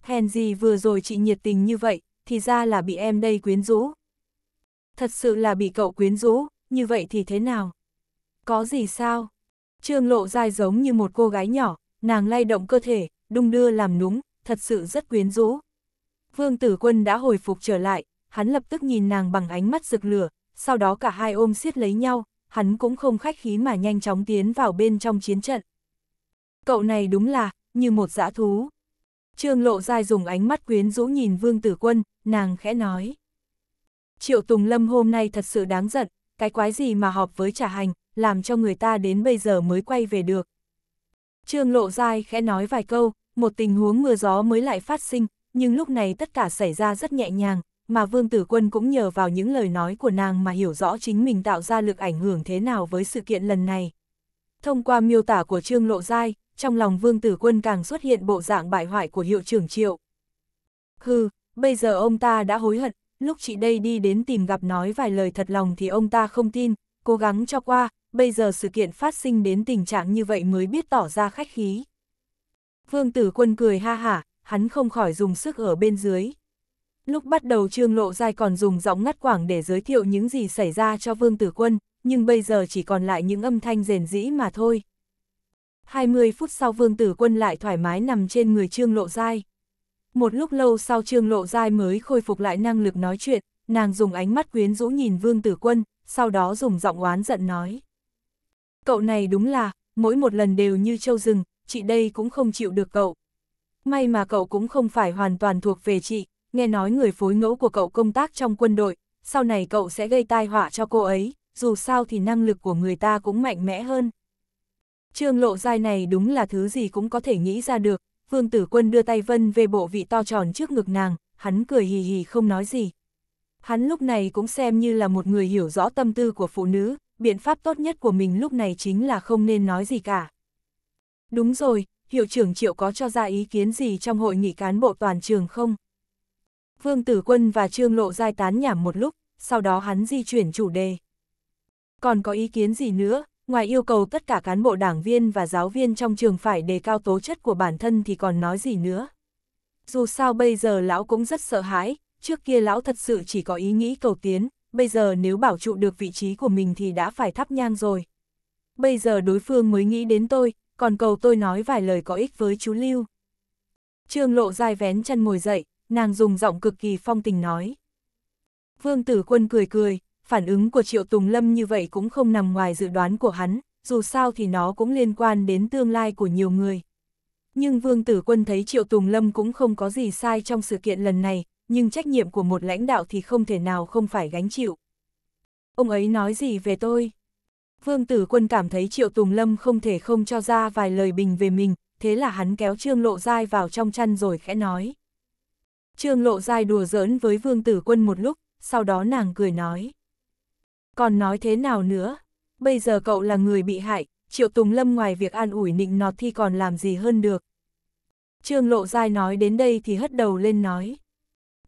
Hèn gì vừa rồi chị nhiệt tình như vậy, thì ra là bị em đây quyến rũ. Thật sự là bị cậu quyến rũ, như vậy thì thế nào? Có gì sao? Trương Lộ Giai giống như một cô gái nhỏ, nàng lay động cơ thể, đung đưa làm núng, thật sự rất quyến rũ. Vương tử quân đã hồi phục trở lại, hắn lập tức nhìn nàng bằng ánh mắt rực lửa, sau đó cả hai ôm siết lấy nhau, hắn cũng không khách khí mà nhanh chóng tiến vào bên trong chiến trận. Cậu này đúng là, như một dã thú. Trương lộ dai dùng ánh mắt quyến rũ nhìn vương tử quân, nàng khẽ nói. Triệu Tùng Lâm hôm nay thật sự đáng giận, cái quái gì mà họp với trả hành, làm cho người ta đến bây giờ mới quay về được. Trương Lộ Giai khẽ nói vài câu, một tình huống mưa gió mới lại phát sinh, nhưng lúc này tất cả xảy ra rất nhẹ nhàng, mà Vương Tử Quân cũng nhờ vào những lời nói của nàng mà hiểu rõ chính mình tạo ra lực ảnh hưởng thế nào với sự kiện lần này. Thông qua miêu tả của Trương Lộ Giai, trong lòng Vương Tử Quân càng xuất hiện bộ dạng bại hoại của hiệu trưởng Triệu. Hừ, bây giờ ông ta đã hối hận, lúc chị đây đi đến tìm gặp nói vài lời thật lòng thì ông ta không tin, cố gắng cho qua, bây giờ sự kiện phát sinh đến tình trạng như vậy mới biết tỏ ra khách khí. Vương tử quân cười ha hả, hắn không khỏi dùng sức ở bên dưới. Lúc bắt đầu trương lộ dài còn dùng giọng ngắt quảng để giới thiệu những gì xảy ra cho vương tử quân, nhưng bây giờ chỉ còn lại những âm thanh rền rĩ mà thôi. 20 phút sau vương tử quân lại thoải mái nằm trên người trương lộ dai. Một lúc lâu sau trương lộ dai mới khôi phục lại năng lực nói chuyện, nàng dùng ánh mắt quyến rũ nhìn vương tử quân, sau đó dùng giọng oán giận nói. Cậu này đúng là, mỗi một lần đều như châu rừng, chị đây cũng không chịu được cậu. May mà cậu cũng không phải hoàn toàn thuộc về chị, nghe nói người phối ngẫu của cậu công tác trong quân đội, sau này cậu sẽ gây tai họa cho cô ấy, dù sao thì năng lực của người ta cũng mạnh mẽ hơn. Trương lộ dai này đúng là thứ gì cũng có thể nghĩ ra được, vương tử quân đưa tay vân về bộ vị to tròn trước ngực nàng, hắn cười hì hì không nói gì. Hắn lúc này cũng xem như là một người hiểu rõ tâm tư của phụ nữ, biện pháp tốt nhất của mình lúc này chính là không nên nói gì cả. Đúng rồi, hiệu trưởng Triệu có cho ra ý kiến gì trong hội nghị cán bộ toàn trường không? Vương Tử Quân và Trương Lộ Giai tán nhảm một lúc, sau đó hắn di chuyển chủ đề. Còn có ý kiến gì nữa, ngoài yêu cầu tất cả cán bộ đảng viên và giáo viên trong trường phải đề cao tố chất của bản thân thì còn nói gì nữa. Dù sao bây giờ lão cũng rất sợ hãi, trước kia lão thật sự chỉ có ý nghĩ cầu tiến, bây giờ nếu bảo trụ được vị trí của mình thì đã phải thắp nhang rồi. Bây giờ đối phương mới nghĩ đến tôi, còn cầu tôi nói vài lời có ích với chú Lưu. Trương lộ dài vén chân ngồi dậy, nàng dùng giọng cực kỳ phong tình nói. Vương tử quân cười cười, phản ứng của Triệu Tùng Lâm như vậy cũng không nằm ngoài dự đoán của hắn, dù sao thì nó cũng liên quan đến tương lai của nhiều người. Nhưng Vương Tử Quân thấy Triệu Tùng Lâm cũng không có gì sai trong sự kiện lần này, nhưng trách nhiệm của một lãnh đạo thì không thể nào không phải gánh chịu. Ông ấy nói gì về tôi? Vương Tử Quân cảm thấy Triệu Tùng Lâm không thể không cho ra vài lời bình về mình, thế là hắn kéo Trương Lộ Giai vào trong chăn rồi khẽ nói. Trương Lộ Giai đùa giỡn với Vương Tử Quân một lúc, sau đó nàng cười nói. Còn nói thế nào nữa? Bây giờ cậu là người bị hại, Triệu Tùng Lâm ngoài việc an ủi nịnh nọt thì còn làm gì hơn được. Trương Lộ Giai nói đến đây thì hất đầu lên nói.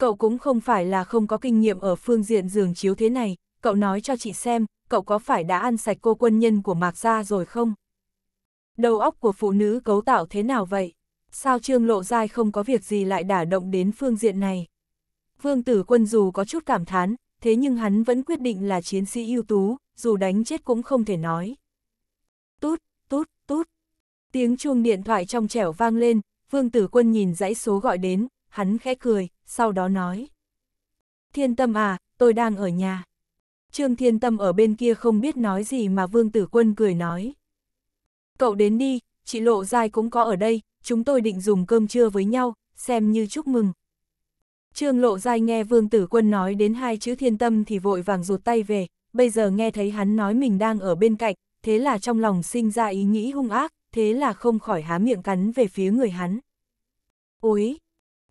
Cậu cũng không phải là không có kinh nghiệm ở phương diện giường chiếu thế này, cậu nói cho chị xem, cậu có phải đã ăn sạch cô quân nhân của Mạc Gia rồi không? Đầu óc của phụ nữ cấu tạo thế nào vậy? Sao Trương Lộ Giai không có việc gì lại đả động đến phương diện này? Vương Tử Quân dù có chút cảm thán, thế nhưng hắn vẫn quyết định là chiến sĩ ưu tú, dù đánh chết cũng không thể nói. Tút, tút, tút. Tiếng chuông điện thoại trong trẻo vang lên, Vương Tử Quân nhìn dãy số gọi đến, hắn khẽ cười, sau đó nói. Thiên tâm à, tôi đang ở nhà. Trương Thiên Tâm ở bên kia không biết nói gì mà Vương Tử Quân cười nói. Cậu đến đi, chị Lộ Giai cũng có ở đây, chúng tôi định dùng cơm trưa với nhau, xem như chúc mừng. Trương Lộ Giai nghe Vương Tử Quân nói đến hai chữ Thiên Tâm thì vội vàng rụt tay về, bây giờ nghe thấy hắn nói mình đang ở bên cạnh, thế là trong lòng sinh ra ý nghĩ hung ác, thế là không khỏi há miệng cắn về phía người hắn. Ôi,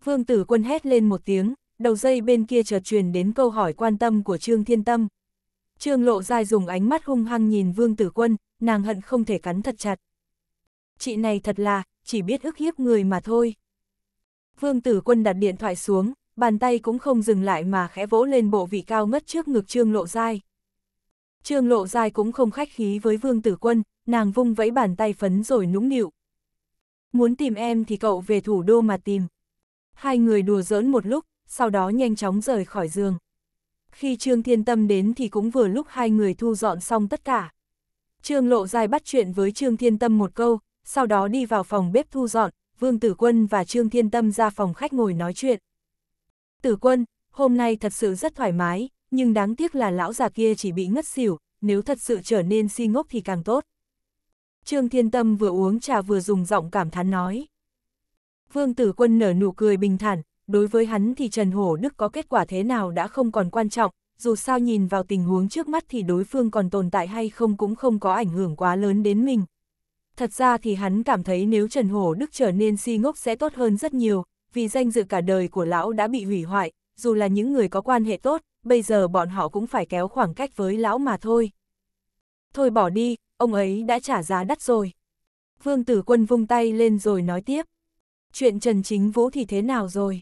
Vương Tử Quân hét lên một tiếng, đầu dây bên kia chợt truyền đến câu hỏi quan tâm của Trương Thiên Tâm. Trương Lộ Giai dùng ánh mắt hung hăng nhìn Vương Tử Quân, nàng hận không thể cắn thật chặt. Chị này thật là, chỉ biết ức hiếp người mà thôi. Vương Tử Quân đặt điện thoại xuống, bàn tay cũng không dừng lại mà khẽ vỗ lên bộ vị cao ngất trước ngực Trương Lộ Giai. Trương Lộ Giai cũng không khách khí với Vương Tử Quân, nàng vung vẫy bàn tay phấn rồi nũng nịu. Muốn tìm em thì cậu về thủ đô mà tìm, Hai người đùa giỡn một lúc, sau đó nhanh chóng rời khỏi giường. Khi Trương Thiên Tâm đến thì cũng vừa lúc hai người thu dọn xong tất cả. Trương Lộ Giai bắt chuyện với Trương Thiên Tâm một câu, sau đó đi vào phòng bếp thu dọn, Vương Tử Quân và Trương Thiên Tâm ra phòng khách ngồi nói chuyện. Tử Quân, hôm nay thật sự rất thoải mái, nhưng đáng tiếc là lão già kia chỉ bị ngất xỉu, nếu thật sự trở nên si ngốc thì càng tốt. Trương Thiên Tâm vừa uống trà vừa dùng giọng cảm thán nói. Vương Tử Quân nở nụ cười bình thản, đối với hắn thì Trần Hổ Đức có kết quả thế nào đã không còn quan trọng, dù sao nhìn vào tình huống trước mắt thì đối phương còn tồn tại hay không cũng không có ảnh hưởng quá lớn đến mình. Thật ra thì hắn cảm thấy nếu Trần Hổ Đức trở nên si ngốc sẽ tốt hơn rất nhiều, vì danh dự cả đời của lão đã bị hủy hoại, dù là những người có quan hệ tốt, bây giờ bọn họ cũng phải kéo khoảng cách với lão mà thôi. Thôi bỏ đi, ông ấy đã trả giá đắt rồi. Vương tử quân vung tay lên rồi nói tiếp chuyện Trần Chính Vũ thì thế nào rồi?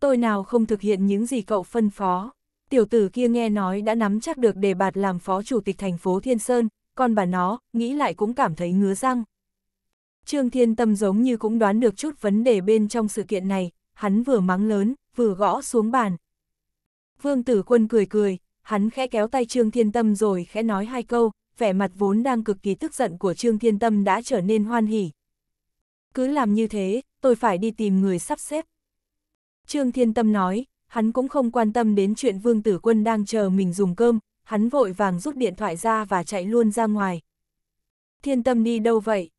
Tôi nào không thực hiện những gì cậu phân phó? Tiểu tử kia nghe nói đã nắm chắc được đề bạt làm phó chủ tịch thành phố Thiên Sơn, còn bà nó, nghĩ lại cũng cảm thấy ngứa răng. Trương Thiên Tâm giống như cũng đoán được chút vấn đề bên trong sự kiện này, hắn vừa mắng lớn, vừa gõ xuống bàn. Vương Tử Quân cười cười, hắn khẽ kéo tay Trương Thiên Tâm rồi khẽ nói hai câu, vẻ mặt vốn đang cực kỳ tức giận của Trương Thiên Tâm đã trở nên hoan hỉ. Cứ làm như thế, tôi phải đi tìm người sắp xếp. Trương Thiên Tâm nói, hắn cũng không quan tâm đến chuyện Vương Tử Quân đang chờ mình dùng cơm, hắn vội vàng rút điện thoại ra và chạy luôn ra ngoài. Thiên Tâm đi đâu vậy?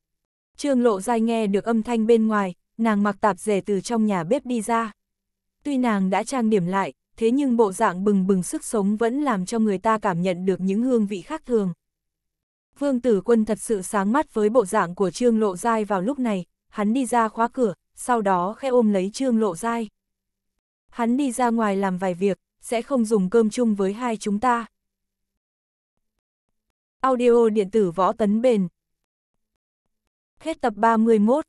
Trương Lộ Giai nghe được âm thanh bên ngoài, nàng mặc tạp dề từ trong nhà bếp đi ra. Tuy nàng đã trang điểm lại, thế nhưng bộ dạng bừng bừng sức sống vẫn làm cho người ta cảm nhận được những hương vị khác thường. Vương Tử Quân thật sự sáng mắt với bộ dạng của Trương Lộ Giai vào lúc này, hắn đi ra khóa cửa, sau đó khẽ ôm lấy Trương Lộ Giai. Hắn đi ra ngoài làm vài việc, sẽ không dùng cơm chung với hai chúng ta. Audio điện tử võ tấn bền. Hết tập 31